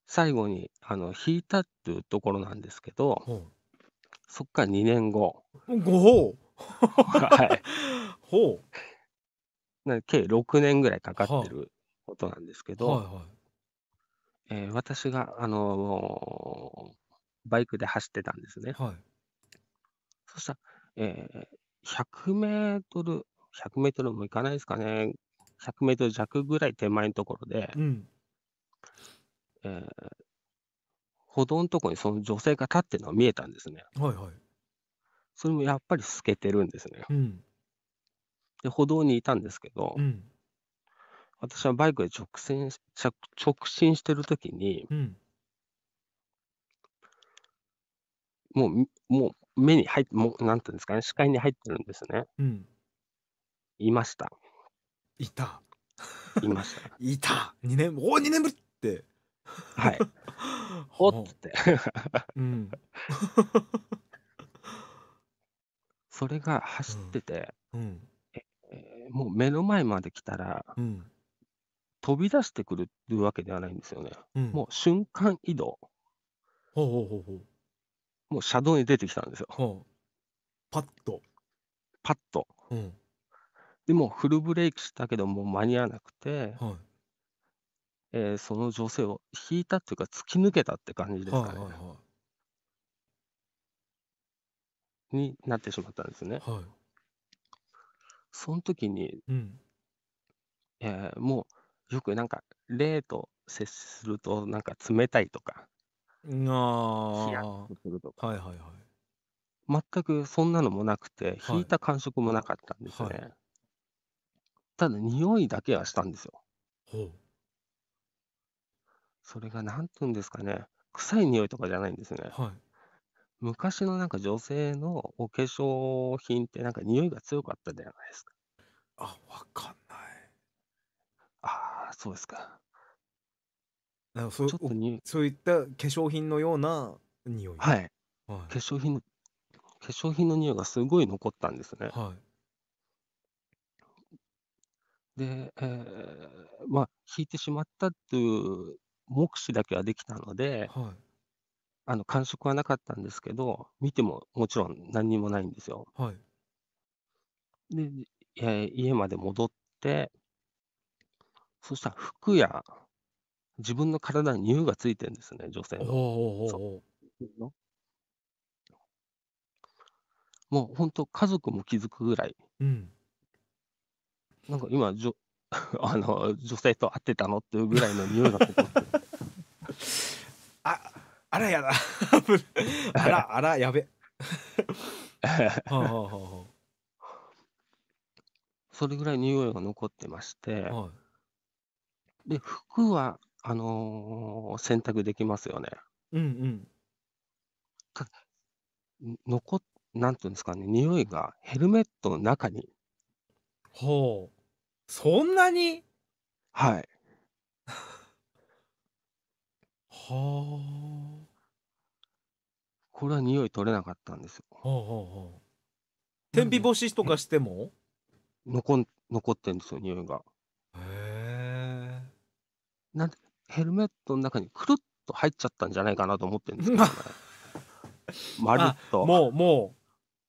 最後にあの引いたっていうところなんですけど、はい、そっから2年後。ごほうはい。ほう。な計6年ぐらいかかってることなんですけど、はいはい、えー、私が、あのー、バイクで走ってたんですね。はい、そしたら、えー、100メートル、100メートルもいかないですかね、100メートル弱ぐらい手前のところで、うん、えー、歩道のところにその女性が立ってるのが見えたんですね。はいはい、それもやっぱり透けてるんですね。うん、で歩道にいたんですけど、うん私はバイクで直線し直進してるときに、うん。もう、みもう目に入って、もう、なんていうんですかね、視界に入ってるんですね。うん。いました。いた。いました。いた。二年、おお、二年ぶりって。はい。ほ っって。それが走ってて、うん。うんえーもう目の前まで来たら、うん。飛び出してくるってわけではないんですよね。うん、もう瞬間移動。ほうほうほうほう。もう車道に出てきたんですよ。ほうパッと。パッと。うん、でもフルブレーキしたけどもう間に合わなくて、はいえー、その女性を引いたっていうか突き抜けたって感じですかね。はいはいはい、になってしまったんですね。はい、その時に、うんえー、もうよくなんか、霊と接すると、なんか冷たいとか、ヒヤッとするとか、はいはいはい。全くそんなのもなくて、引いた感触もなかったんですはい。ね。ただ、匂いだけはしたんですよ。ほう。それがなんて言うんですかね、臭い匂いとかじゃないんですね。はい。昔のなんか女性のお化粧品ってなんか匂いが強かったじゃないですか。あ、わかんそうですか。かそうちょっとに、そういった化粧品のような匂い。はい。は化粧品の、化粧品の匂いがすごい残ったんですね。はい。で、えーまあ、引いてしまったという目視だけはできたので、はあの感触はなかったんですけど、見てももちろん何にもないんですよ。はい。で、え家まで戻って、そしたら服や自分の体に匂いがついてるんですね、女性の。うもう本当、家族も気づくぐらい。うん、なんか今じょ あの、女性と会ってたのっていうぐらいの匂いがついてああらやだ。あら、あら、やべ。それぐらい匂いが残ってまして。はいで、服は、あのー選択できますよね。うんか残っ、なんていうんですかね、匂いがヘルメットの中に、ほう。そんなにはい、はあ。これは匂い取れなかったんですよ。ほうほうほう。天日干しとかしても残残ってるんですよ、匂いが。なんヘルメットの中にくるっと入っちゃったんじゃないかなと思ってるんですけどね。まるっと。もう、も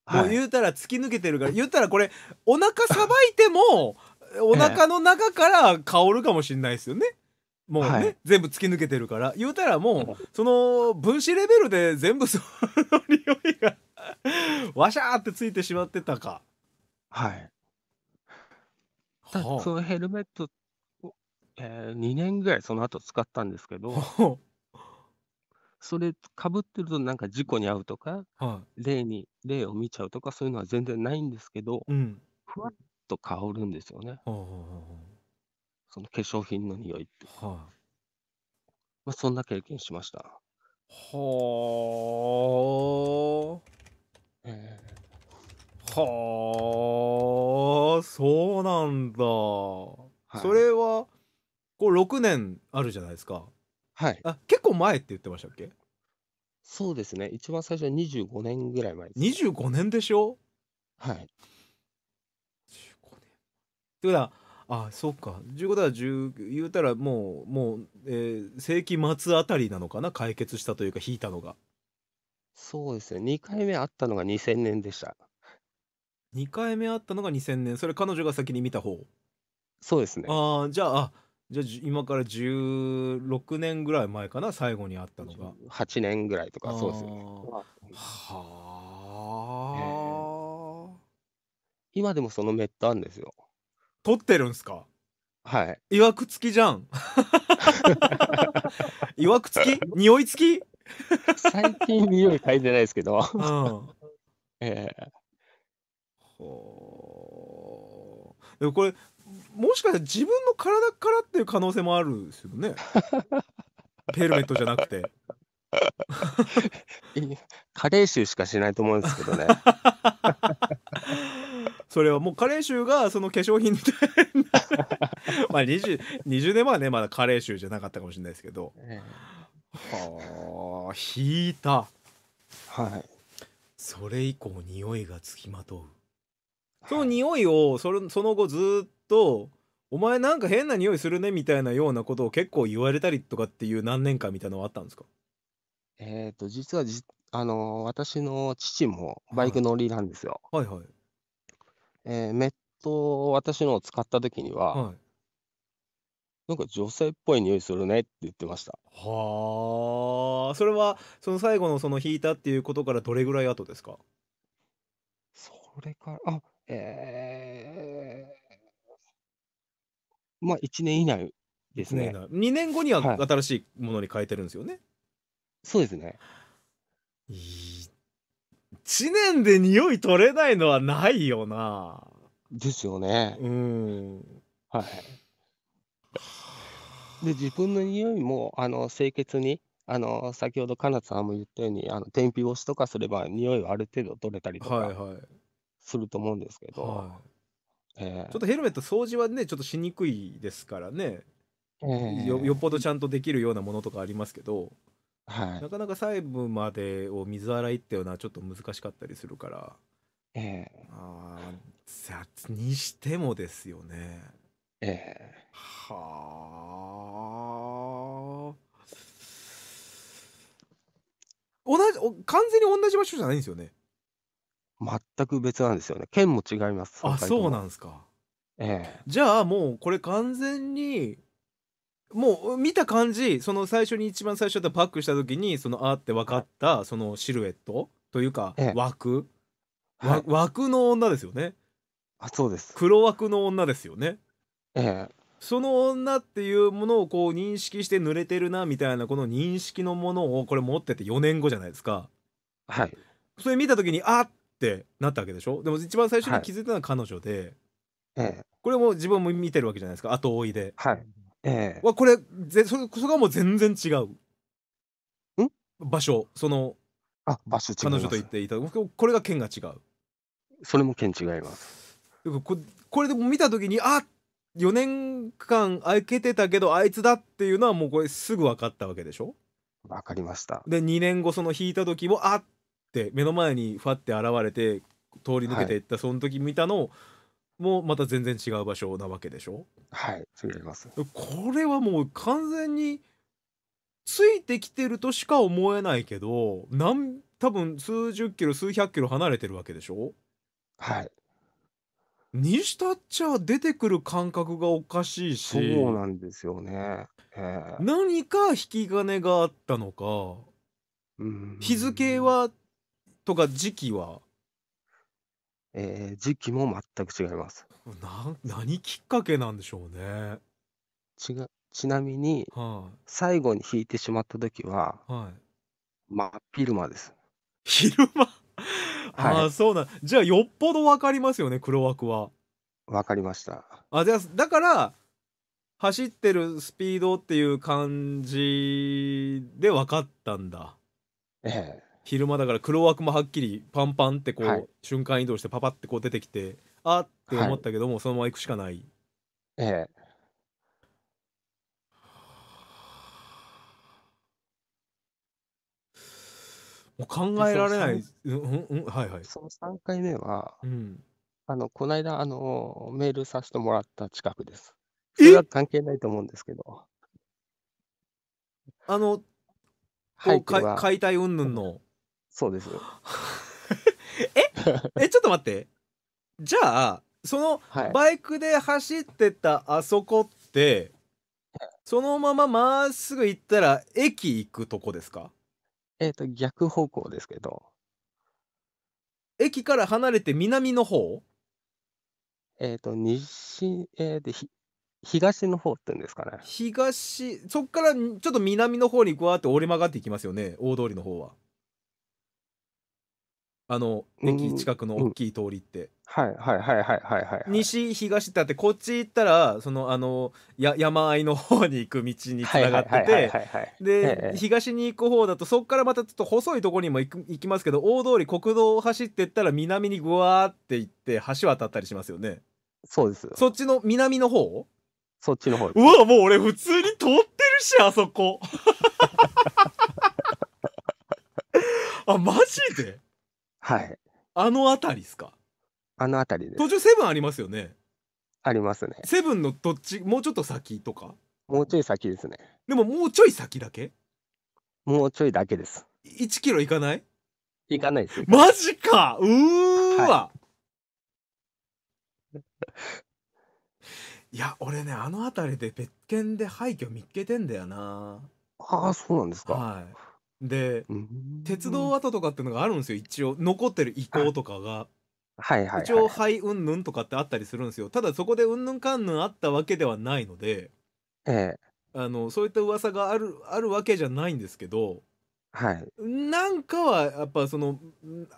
う、はい、もう言うたら突き抜けてるから、言うたらこれ、お腹さばいても、お腹の中から香るかもしれないですよね。もうね、はい、全部突き抜けてるから、言うたらもう、その分子レベルで全部その匂いが わしゃーってついてしまってたか。はい。そのヘルメットっえー、2年ぐらいその後使ったんですけど、それかぶってるとなんか事故に遭うとか、はい、例に例を見ちゃうとかそういうのは全然ないんですけど、うん、ふわっと香るんですよね、その化粧品の匂いって、はい、まあ、そんな経験しましたはあ、はあそうなんだ、はい、それはこう6年あるじゃないですか。はい。あ、結構前って言ってましたっけそうですね。一番最初は25年ぐらい前25年でしょはい。15年。ってことは、あ、そっか。15だら10、言うたらもう、もう、えー、世紀末あたりなのかな解決したというか、引いたのが。そうですね。2回目あったのが2000年でした。2回目あったのが2000年。それ彼女が先に見た方そうですね。ああ、じゃあ、あじゃあ今から16年ぐらい前かな最後に会ったのが8年ぐらいとかそうですよねはあ、えー、今でもそのメットあんですよ撮ってるんすかはいいわくつきじゃん いわくつき匂いつき最近匂い嗅いでないですけど、うん、ええー、ほうこれもしかしたら自分の体からっていう可能性もあるですよねペ ルメットじゃなくて 加齢臭しかしないと思うんですけどね それはもう加齢臭がその化粧品みたいなまあ 20, 20年前はねまだ加齢臭じゃなかったかもしれないですけど、えー、はあ引いたはいそれ以降匂いがつきまとうその匂いをそれその後ずっとお前なんか変な匂いするねみたいなようなことを結構言われたりとかっていう何年間みたいなのはあったんですかえっ、ー、と実はじあのー私の父もバイク乗りなんですよ。はいはい。えーメットを私のを使った時には、はい。なんか女性っぽい匂いするねって言ってました。はあそれはその最後のその引いたっていうことからどれぐらい後ですかそれから、あ、えまあ、1年以内ですね。2年後には新しいものに変えてるんですよね。そうですね。1年で匂い取れないのはないよな。ですよね。うん。はい。で、自分の匂いも、あの、清潔に、あの、先ほどかなさんも言ったように、あの、天日干しとかすれば、匂いはある程度取れたりとはいかはいすると思うんですけど、はえー、ちょっとヘルメット掃除はねちょっとしにくいですからね、えー、よよっぽどちゃんとできるようなものとかありますけど、はい、なかなか細部までを水洗いっていうのはちょっと難しかったりするから、えー、あにしてもですよね。えー、はあ同じ完全に同じ場所じゃないんですよね。全く別なんですよね。県も違います、あ、そうなんですか。ええ。じゃあもうこれ完全にもう見た感じその最初に一番最初でパックした時にそのあって分かったそのシルエットというか枠、ええ、はい、枠の女ですよねあそうです黒枠の女ですよねええその女っていうものをこう認識して濡れてるなみたいなこの認識のものをこれ持ってて4年後じゃないですかはいそれ見た時にあっってなったわけでしょでも一番最初に気づいたのは彼女で、はい、これも自分も見てるわけじゃないですか後追いで。はい、ええ、わこれぜそれこそがもう全然違う。ん場所そのあ場所彼女と言っていたこれが県が違う。それも県違います。ここれでも見た時にあ4年間空けてたけどあいつだっていうのはもうこれすぐ分かったわけでしょ分かりましたで2年後その引いた時もあっって目の前にファって現れて通り抜けていった、はい、その時見たのもまた全然違う場所なわけでしょはいそいなますこれはもう完全についてきてるとしか思えないけど何多分数十キロ数百キロ離れてるわけでしょはいにしたっちゃ出てくる感覚がおかしいしそうなんですよね、えー、何か引き金があったのか日付はとか時期はえー、時期も全く違います。な何きっかけなんでしょうね。ちがちなみに、はい、最後に弾いてしまった時は、はい、真っ昼間です。昼間ああ、はい、そうなんじゃあよっぽど分かりますよね黒枠は。分かりました。あじゃあだから走ってるスピードっていう感じで分かったんだ。ええ。昼間だから黒枠もはっきりパンパンってこう、はい瞬間移動してパパってこう出てきてあーって思ったけども、そのまま行くしかないええもう考えられないうんうんはいはいその3回目は、うんあの、この間、あの、メールさせてもらった近くです。それえは関係ないと思うんですけど、あの背こうかは、解体云々のそうです え えちょっと待ってじゃあそのバイクで走ってたあそこって、はい、そのまままっすぐ行ったら駅行くとこですかえっ、と逆方向ですけど駅から離れて南の方えっ、と西、えー、でひ東の方って言うんですかね東そっからちょっと南の方にぐわーって折れ曲がっていきますよね大通りの方はあの駅近くの大きい通りって。はいはいはいはいはいはい。西東ってあってこっち行ったらそのあのや山あいの方に行く道につながっててで東に行く方だとそこからまたちょっと細いところにも行く行きますけど大通り国道を走ってったら南にぐわーって行って橋渡ったりしますよね。そうです。そっちの南の方そっちの方うわもう俺普通に通ってるしあそこ。あマジではい。あの辺りですかあの辺りで途中セブンありますよね。ありますね。セブンのどっち、もうちょっと先とかもうちょい先ですね。でももうちょい先だけもうちょいだけです。1キロいかないいかないです。マジかうーわ、いや、俺ね、あの辺りで別件で廃墟見っけてんだよな。ああ、そうなんですか。はい。で、鉄道跡とかっていうのがあるんですよ一応残ってる遺構とかが。はいはい、はい、一応「はいうんぬん」とかってあったりするんですよただそこでうんぬんかんぬんあったわけではないので、ええ、あのそういった噂があるあるわけじゃないんですけど、はい、なんかはやっぱその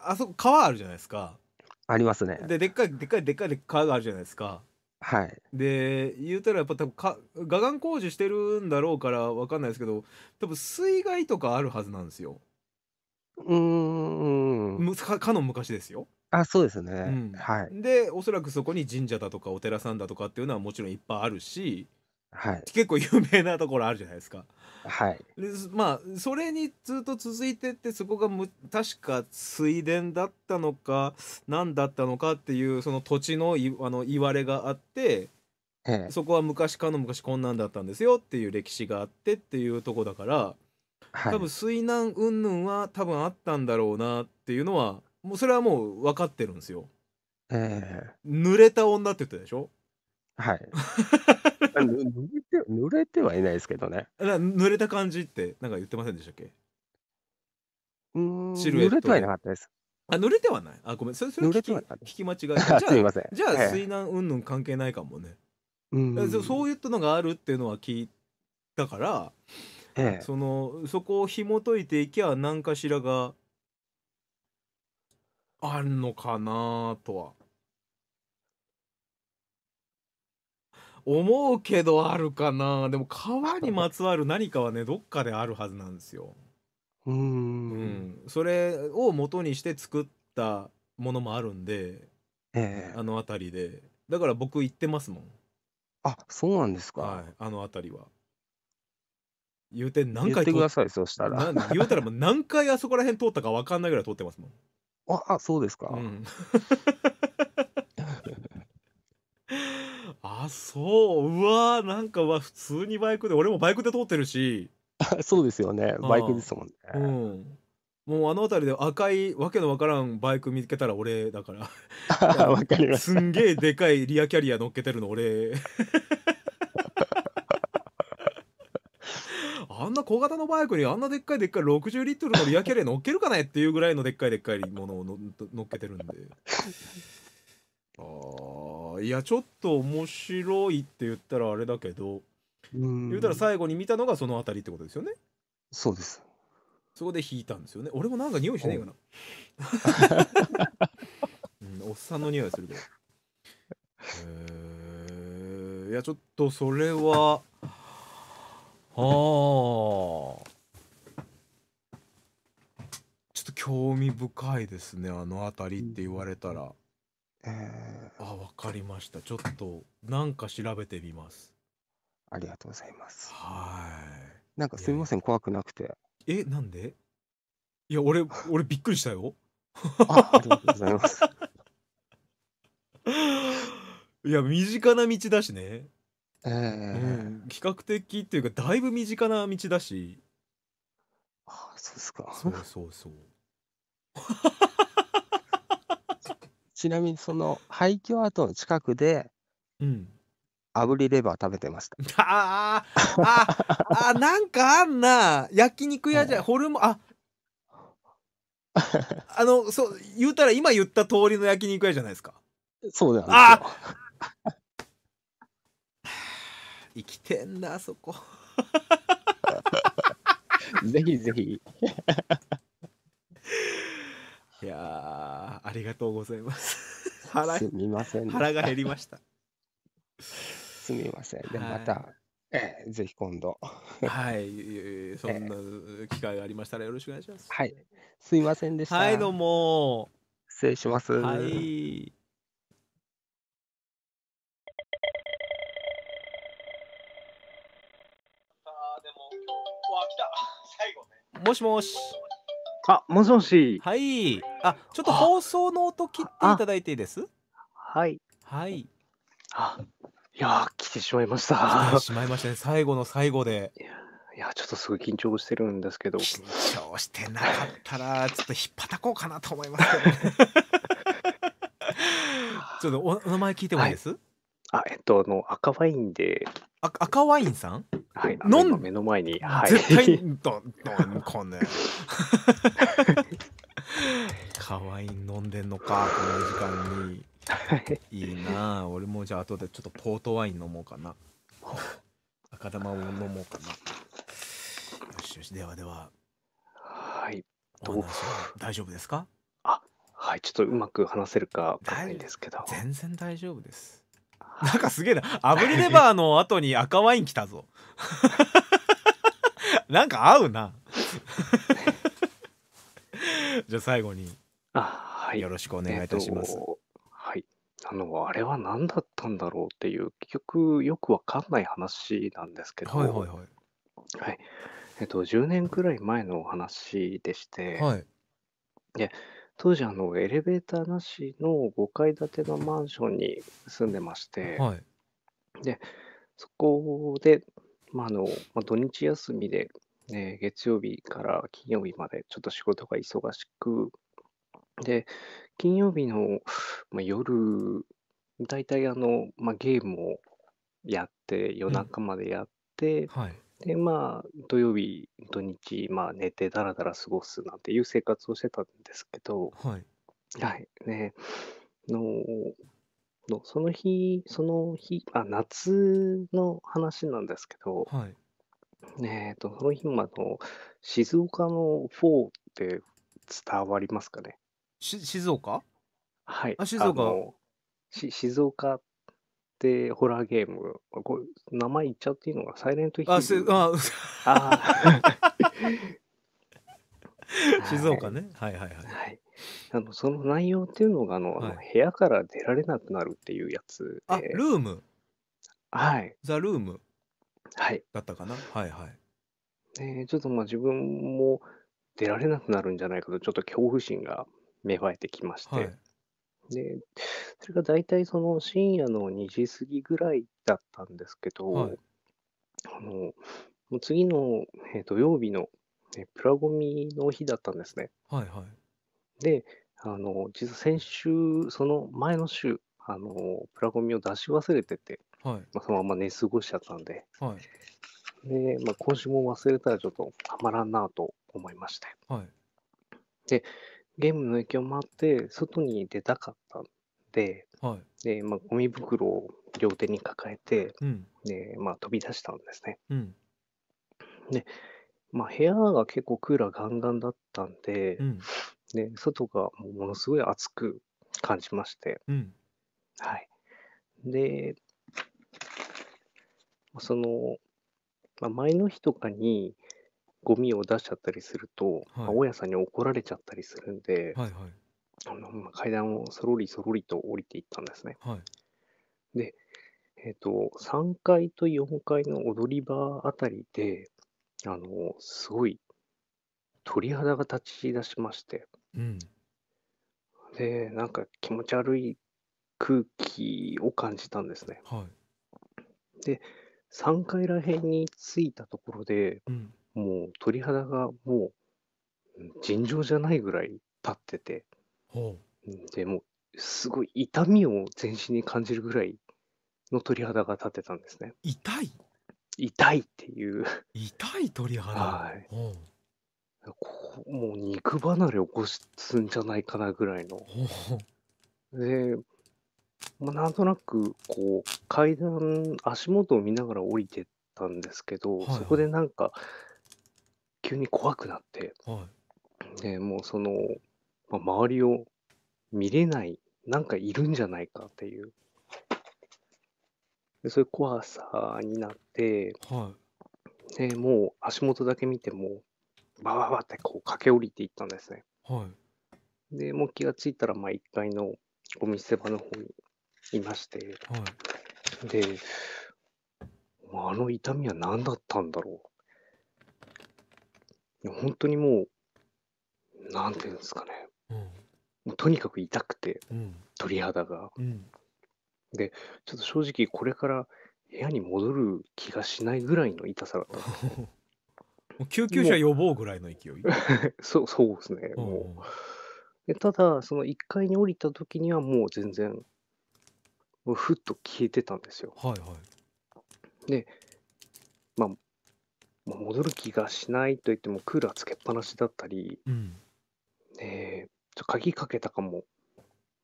あそこ川あるじゃないですかありますねででっかいでっかいでっかい川があるじゃないですかはい。で言うたらやっぱ多分か河岸工事してるんだろうからわかんないですけど多分水害とかあるはずなんですよ。うん。むかかの昔ですよ。あ、そうですね。うん、はい。でおそらくそこに神社だとかお寺さんだとかっていうのはもちろんいっぱいあるしはい、結構有名なところあるじゃないですか。はい、でまあそれにずっと続いてってそこがむ確か水田だったのか何だったのかっていうその土地のいあの言われがあってそこは昔かの昔こんなんだったんですよっていう歴史があってっていうとこだから、はい、多分水難云々は多分あったんだろうなっていうのはもうそれはもう分かってるんですよ。ええ、濡れた女って言ったでしょはい。濡れて濡れてはいないですけどね。濡れた感じってなんか言ってませんでしたっけうん、濡れてはいなかったです。あ、濡れてはない。あ、ごめん。それ、それ濡聞れてはき、なかっ聞き間違えた。じゃあすみあ、ません。じゃあ、水難云々関係ないかもね。うえそう、そういったのがあるっていうのは聞いたから、ええ。その、そこを紐解いていきゃ、何かしらがあるのかなとは。思うけどあるかなでも川に まつわる何かはねどっかであるはずなんですよ。うんうんそれを元にして作ったものもあるんで、えー、あの辺りでだから僕行ってますもん。あそうなんですか。はい、あの辺りは。言うて何回言ってくださいそしたら。言うたらもう 何回あそこら辺通ったか分かんないぐらい通ってますもん。ああそうですか。うん あそううわーなんかは普通にバイクで俺もバイクで通ってるし そうですよねバイクですもんね、うん、もうあの辺りで赤いわけのわからんバイク見つけたら俺だから かりますんげえでかいリアキャリア乗っけてるの俺 あんな小型のバイクにあんなでっかいでっかい60リットルのリアキャリア乗っけるかねっていうぐらいのでっかいでっかいものを乗っけてるんでああいやちょっと面白いって言ったらあれだけど言うたら最後に見たのがその辺りってことですよねそうですそこで引いたんですよね俺もなんか匂いしないかな うん、おっさんの匂いするけどえー、いやちょっとそれはああちょっと興味深いですねあの辺りって言われたら。うんえー、あ、わかりました。ちょっと、なんか調べてみます。ありがとうございます。はい。なんかすみません、怖くなくて。え、なんでいや、俺、俺びっくりしたよ。あありがとうございます。いや、身近な道だしね。えー、うん、比較的っていうか、だいぶ身近な道だし。あ、そうですか。そうそうそう。ちなみにその廃墟跡の近くでうん。炙りレバー食べてました。ああ、ああ、なんかあんな、焼肉屋じゃ、い。ホルモン、あ、あの、そう、言うたら今言った通りの焼肉屋じゃないですか。そうなよ。あ 生きてんな、そこ。ぜひぜひ。いやありがとうございます。腹すみません、腹が減りました。すみません。でまた、はい、えー、ぜひ今度。はい、そんな機会がありましたらよろしくお願いします。えー、はい、すみませんでした。はい、どうも。失礼します。はい。あでも今日た最後ね。もしもし。あ、もしもし。はい。あ、ちょっと放送の音切っていただいていいですはい。はい。あ、いや来てしまいました。来てしまいましたね。最後の最後で。いやちょっとすごい緊張してるんですけど緊張してなかったらちょっとひっぱたこうかなと思いますけど、ね、ちょっとお名前聞いてもいいです、はい、あえっとあの赤ワインであ赤ワインさんはい、飲ん目の前に、はい、絶対どんどんこんねかわいい飲んでんのかこの時間に、はい、いいな俺もじゃあ後でちょっとポートワイン飲もうかな赤玉を飲もうかなよしよしではでははいどうし大丈夫ですかあはいちょっとうまく話せるかわかんないんですけど全然大丈夫です なんかすげえな炙りレバーの後に赤ワイン来たぞ なんか合うな じゃあ最後にあ、はい。よろしくお願いいたします、はいあのあれは何だったんだろうっていう結局よくわかんない話なんですけどはいはいはいはいえっと、10年くらい前のお話でして、はい、で当時あのエレベーターなしの5階建てのマンションに住んでまして、はい。で、そこで、まああのまあ、土日休みで、ね、月曜日から金曜日までちょっと仕事が忙しく、で、金曜日の、まあ、夜、大体あの、まあ、ゲームをやって、夜中までやって、うんはいで、まあ、土曜日、土日、まあ、寝てだらだら過ごすなんていう生活をしてたんですけど、はい。はいね、ののその日、その日、あ、夏の話なんですけど、はい。ねえっと、その日もあの、静岡の4って伝わりますかね。し、静岡はい。あ、静あ岡。の、し静岡定ホラーゲーム、これ名前言っちゃっていいのがサイレントヒール。あ、あ 静岡ね、はい。はいはいはい。あのその内容っていうのがあの、はい、部屋から出られなくなるっていうやつあルームはいザ・ルームはいだったかなはいはいちょっとまあ自分も出られなくなるんじゃないかとちょっと恐怖心が芽生えてきまして、はいで、それが大体その深夜の2時過ぎぐらいだったんですけど、はいあのもう次の、えー土曜日の、えプラゴミの日だったんですね。はいはい。で、あの実は先週、その前の週、あのプラゴミを出し忘れてて、はい。まあ、そのまま寝過ごしちゃったんで、はい。でまあ、今週も忘れたらちょっとたまらんなと思いまして。はい。ゲームの影響もあって、外に出たかったんで、はい。で、まあ、ゴミ袋を両手に抱えて、うん。で、まあ、飛び出したんですね。うん。で、まあ、部屋が結構クーラーガンガンだったんで、うん。で、外がもうものすごい暑く感じまして、うん。はい。で、その、まあ、前の日とかに、ゴミを出しちゃったりすると、はい大家さんに怒られちゃったりするんで、はいはい。あの階段をそろりそろりと降りていったんですね。はい。で、えっ、と、3階と4階の踊り場あたりで、あの、すごい鳥肌が立ち出しまして、うん。で、なんか気持ち悪い空気を感じたんですね。はい。3階ら辺に着いたところで、うん。もう鳥肌がもう尋常じゃないぐらい立ってて、でもすごい痛みを全身に感じるぐらいの鳥肌が立ってたんですね。痛い痛いっていう痛い鳥肌はいこもう肉離れ起こすんじゃないかなぐらいの。で、まあ、なんとなくこう階段足元を見ながら降りてったんですけど、はいはいそこでなんか急に怖くなって、はい、でもうその、まあ、周りを見れないなんかいるんじゃないかっていうでそういう怖さになって、はい、でもう足元だけ見てもバババってこう駆け下りていったんですね、はい、でもう気がついたらま1階のお店場の方にいまして、はい、であの痛みは何だったんだろうや本当にもうなんていうんですかね、もうとにかく痛くて、鳥肌が、でちょっと正直これから部屋に戻る気がしないぐらいの痛さだった もう救急車呼ぼうぐらいの勢い そうそうですね、うん、もうでただその1階に降りた時にはもう全然もうふっと消えてたんですよはいはいでまあ、戻る気がしないと言ってもクーラーつけっぱなしだったり、うん。えー、ちょ鍵かけたかも。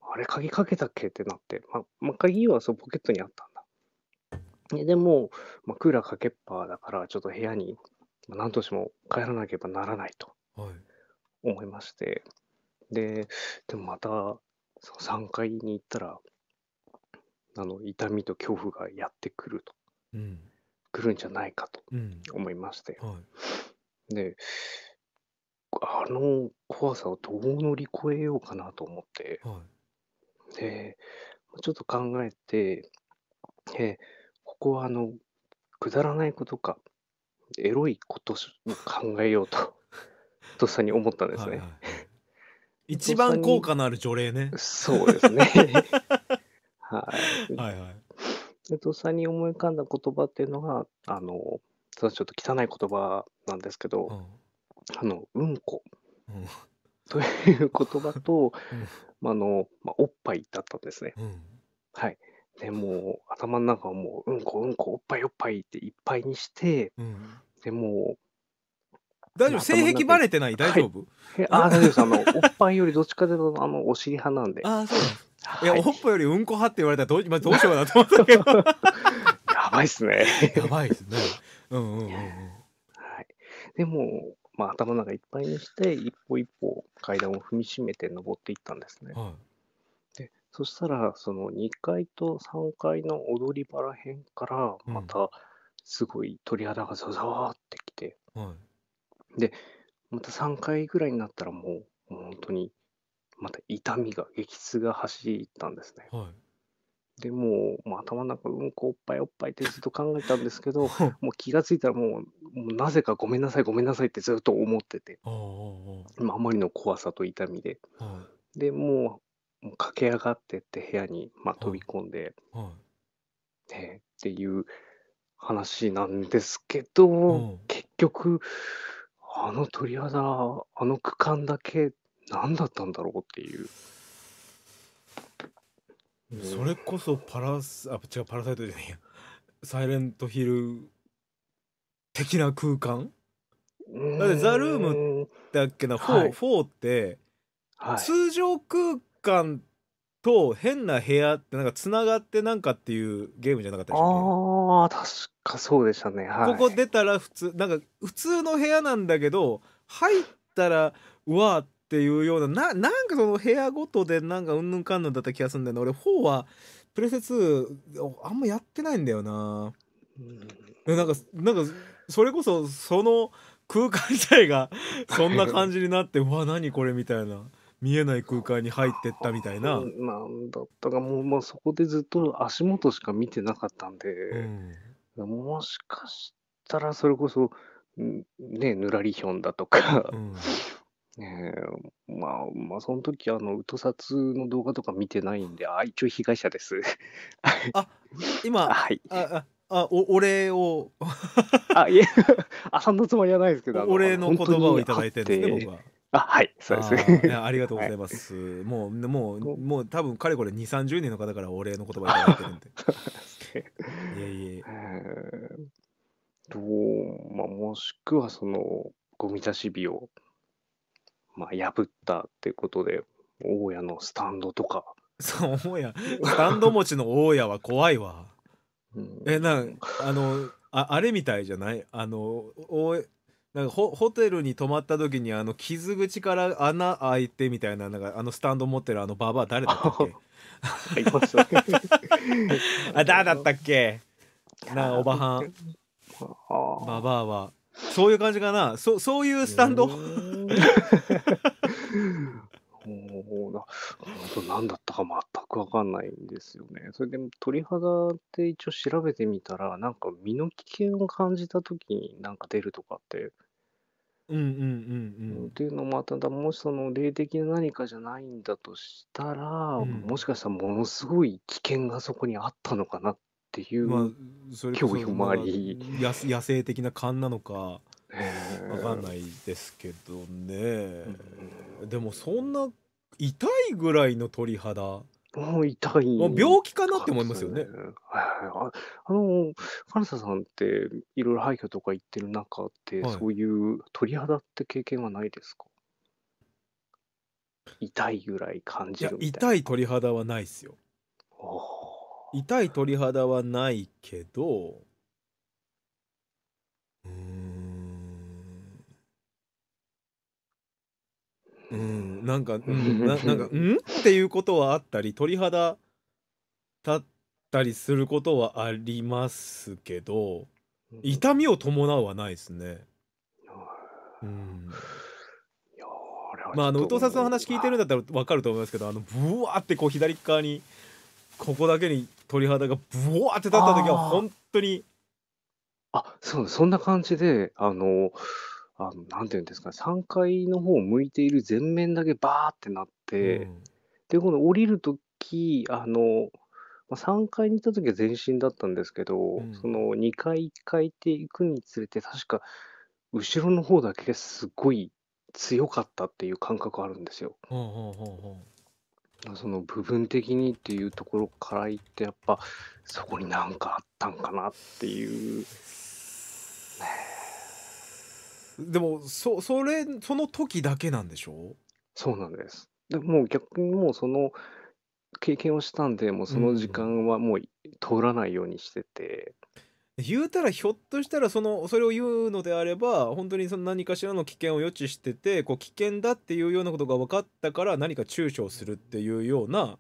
あれ、鍵かけたっけってなって、まあ、まあ、鍵はそうポケットにあったんだ。ででも、まあ、クーラーかけっぱだから、ちょっと部屋に、ま何としても帰らなければならないとはい。思いまして、で、でもまた、その3階に行ったら、あの痛みと恐怖がやってくると。うん。来るんじゃないかと思いまして、うんはい、であの怖さをどう乗り越えようかなと思って、はい、でちょっと考えて、えここはあのくだらないことかエロいことを考えようと とっさに思ったんですね。はいはい、一番効果のある除霊ね。そうですね。はい、はいはいでとっさに思い浮かんだ言葉っていうのが、あの、ちょっと汚い言葉なんですけど、うん。あの、うんこうん。という言葉と、うん。ま、あの、ま、おっぱいだったんですね。うん。はい。で、も頭の中はもう、うんこ、うんこ、おっぱい、おっぱいっていっぱいにして、うん。で、も大丈夫、性癖バレてない大丈夫？ああ、大丈夫です。あの、おっぱいよりどっちかというと、あの、お尻派なんで。ああ、そうなんです。いや、おっぽよりうんこ派って言われたらどう,、今どうしようかなと思ったけど やばいっすねやばいっすね。うんうんうん、はい、でも、まあ、頭の中いっぱいにして一歩一歩階段を踏みしめて登っていったんですね。はい、でそしたらその2階と3階の踊り場ら辺からまたすごい鳥肌がざざわってきて、はい、でまた3階ぐらいになったらもう本当にまた痛みが、激痛が走ったんですね。はい、でもう、もう頭の中、うんこおっぱいおっぱいってずっと考えたんですけど、もう気がついたらもう、もうなぜかごめんなさい、ごめんなさいってずっと思ってて、あ、あまりの怖さと痛みで。はい、でもう、もう駆け上がってって部屋に、まあ、飛び込んで、はいね、っていう話なんですけど、結局、あの鳥肌、あの区間だけ何だったんだろうっていう。それこそパラスあ違うパラサイトじゃないやサイレントヒル的な空間だってザ・ルームだっけな 4,、はい、4って、はい、通常空間と変な部屋ってなんかつながってなんかっていうゲームじゃなかったでしょあ確かそうでしたね、はい、ここ出たら普通なんか普通の部屋なんだけど入ったらうわーっっていうようなななんかその部屋ごとでなんかうんぬんかんぬんだった気がするんだよね俺4はプレセ2あんまやってないんだよな、うん、なんかなんかそれこそその空間自体が そんな感じになってうわ何これみたいな見えない空間に入ってったみたいななんだったかもう、まあ、そこでずっと足元しか見てなかったんで、うん、もしかしたらそれこそねぬらりひょんだとか、うんええ、まあ、まあ、その時、あの、うとさつの動画とか見てないんで、あ、一応被害者です。あ、今、はい。あ、あ、お、お礼を。あ、いえ、あ、そんなつもりはないですけど、お礼の言葉をいただいてるんですね、僕は。あ、はい、そうですね。あありがとうございます。はい、もう、もう、もう、多分かれこれ2、30年の方からお礼の言葉いただいてるんで。いえいえ。えー、と、まあ、もしくは、その、ゴミ出し日を。まあ、破ったってことで大家のスタンドとかそう大家スタンド持ちの大家は怖いわ、えなんあのああれみたいじゃないあのおなんかホホテルに泊まった時にあの傷口から穴開いてみたいななんかあのスタンド持ってるあのババア誰だったっけあ 誰だったっけなおばはんババアはそういう感じかなそそういうスタンド あな何だったか全く分かんないんですよね。それで鳥肌って一応調べてみたら、なんか身の危険を感じた時になんか出るとかって。うんうんうんうん。っていうのも、ただもしその霊的な何かじゃないんだとしたら、うん、もしかしたらものすごい危険がそこにあったのかなっっていう脅威もあり、まあ、野生的な勘なのか分かんないですけどね、うん、でもそんな痛いぐらいの鳥肌もう痛い病気かなって思いますよね。い、あの金沢さんっていろいろ廃墟とか行ってる中って、はい、そういう鳥肌って経験はないですか痛いぐらい感じるみたい痛い鳥肌はないですよ。ああ痛い鳥肌はないけどうんうんなんか、うん、な なんか「ん?」っていうことはあったり鳥肌立ったりすることはありますけど痛みを伴うはないですね。うんまあ、あの、宇藤さんの話聞いてるんだったらわかると思いますけど、あの、ブワーってこう左側にここだけに鳥肌がブワーって立った時は本当にあそうそんな感じであのあのなんていうんですかね3階の方を向いている前面だけバーってなって、うん、でこの降りる時あのまあ、3階にいた時は前進だったんですけど、うん、その2階1階って行くにつれて確か後ろの方だけすごい強かったっていう感覚あるんですよ。ううううその部分的にっていうところから言ってやっぱそこに何かあったんかなっていう、でもそそれその時だけなんでしょうそうなんですでも逆にもうその経験をしたんでもうその時間はもう通らないようにしてて、言うたらひょっとしたらそのそれを言うのであれば本当にその何かしらの危険を予知しててこう危険だっていうようなことが分かったから何か躊躇するっていうような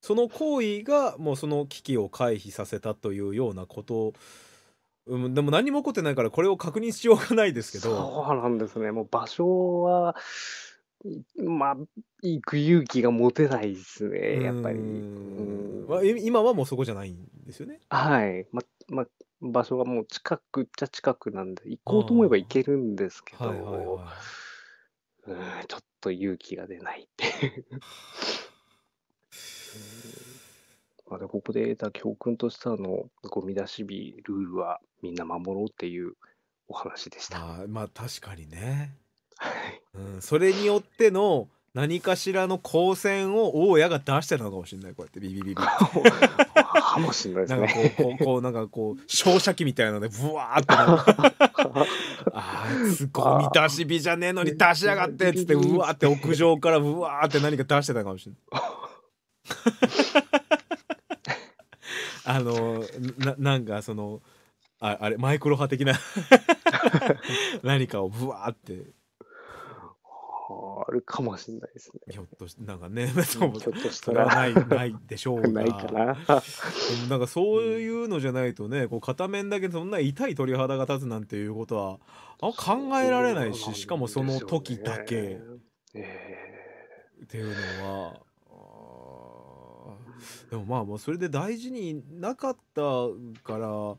その行為がもうその危機を回避させたというようなことをうん、でも何も起こってないからこれを確認しようがないですけどそうなんですねもう場所はまあ行く勇気が持てないですねやっぱり、まあ、今はもうそこじゃないんですよねはい、まあ、まあ、場所がもう近くっちゃ近くなんで、行こうと思えば行けるんですけど、はいはいはい、うんちょっと勇気が出ないっていう まあ、でここで得た教訓としてのゴミ出し日ルールはみんな守ろうっていうお話でした。あまあ確かにね、うん、それによっての何かしらの光線を大家が出してたのかもしれないこうやってビビビビかもしれないですねなんかこうこうこう なんかこう照射器みたいなのでブワーってあいついミ出し火じゃねえのに出しやがってっつって うわーって屋上からうわーって何か出してたかもしれない あのななんかそのああれマイクロ波的な何かをブワーってあるかもしれないですね。ひょっとしなんかね、そうひょっとしたらないないでしょうが。ないかな。なんかそういうのじゃないとね、こう片面だけそんな痛い鳥肌が立つなんていうことはあ考えられないし、しかもその時だけ。っていうのは。でもまあもうそれで大事になかったから。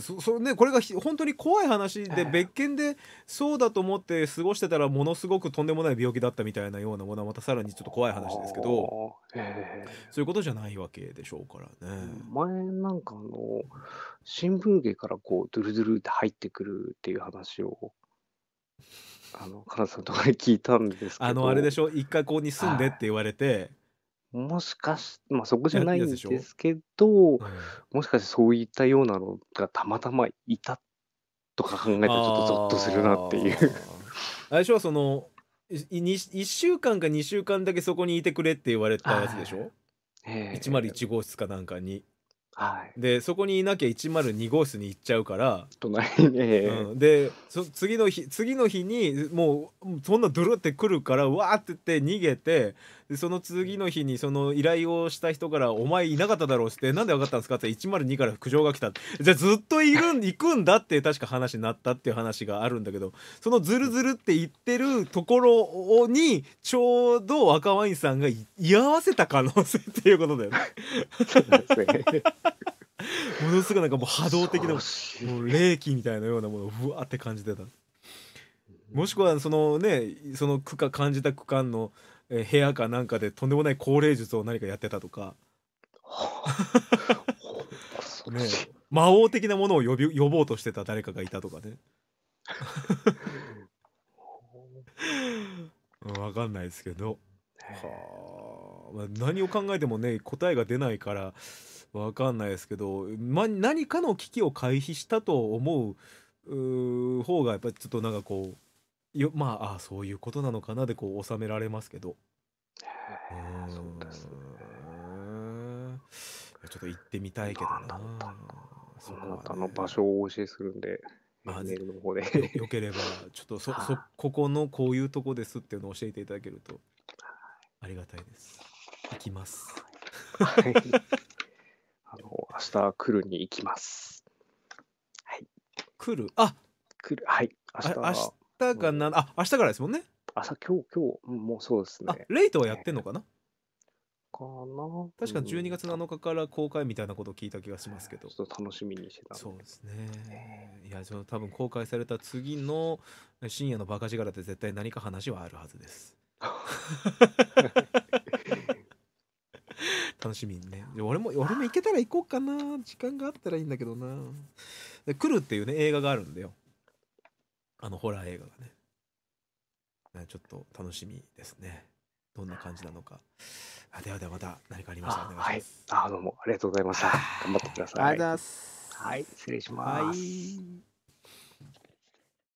そそね、これが本当に怖い話で、別件でそうだと思って過ごしてたらものすごくとんでもない病気だったみたいなようなものはまたさらにちょっと怖い話ですけど、えー、そういうことじゃないわけでしょうからね。前なんかあの新聞芸からこうドゥルドゥルって入ってくるっていう話を。あの、カナさんとかに聞いたんですあの、あれでしょ一回ここに住んでって言われて、もしかし、まあ、そこじゃないんでですけど、うんもしかしてそういったようなのがたまたまいたとか考えたらちょっとゾッとするなっていう。最初はその1週間か2週間だけそこにいてくれって言われたやつでしょ、ええ ?101 号室かなんかに。はい。でそこにいなきゃ102号室に行っちゃうから、隣に、ええうん、でそ次の日次の日にもうそんなドゥルってくるからわーってって逃げてでその次の日にその依頼をした人から「お前いなかっただろう」って「なんで分かったんですか?」って102から苦情が来たじゃあずっといるん行くんだって確か話になったっていう話があるんだけどそのズルズルって言ってるところにちょうど赤ワインさんが居合わせた可能性っていうことだよね。ものすごいなんかもう波動的なもう霊気みたいなようなものをふわって感じてた。もしくはそのねその区間感じた区間のえー、部屋かなんかでとんでもない高齢術を何かやってたとか、ね、魔王的なものを呼び呼ぼうとしてた誰かがいたとかね分 かんないですけど、はあ、何を考えてもね答えが出ないから分かんないですけど、ま、何かの危機を回避したと思うう方がやっぱりちょっとなんかこうよまあああそういうことなのかなでこう収められますけどへえそうですねちょっと行ってみたいけどなそこ、あの場所をお教えするんでまあ、ネールの方でよければちょっとそ そここのこういうとこですっていうのを教えていただけるとありがたいです行きますはい あの明日来るに行きますはい来るあ来るはい明日日かな、うん、あ明日からですもんね朝今日今日、もうそうですねあレイトはやってんのかな、かな確か12月7日から公開みたいなことを聞いた気がしますけど、ちょっと楽しみにしてたそうですね、いやちょ多分公開された次の深夜のバカ力で絶対何か話はあるはずです 楽しみにね俺も俺も行けたら行こうかな時間があったらいいんだけどなで来るっていうね映画があるんだよあのホラー映画がねちょっと楽しみですねどんな感じなのかあではではまた何かありましたらお願いします、はい、あどうもありがとうございました頑張ってくださいはい失礼します、はい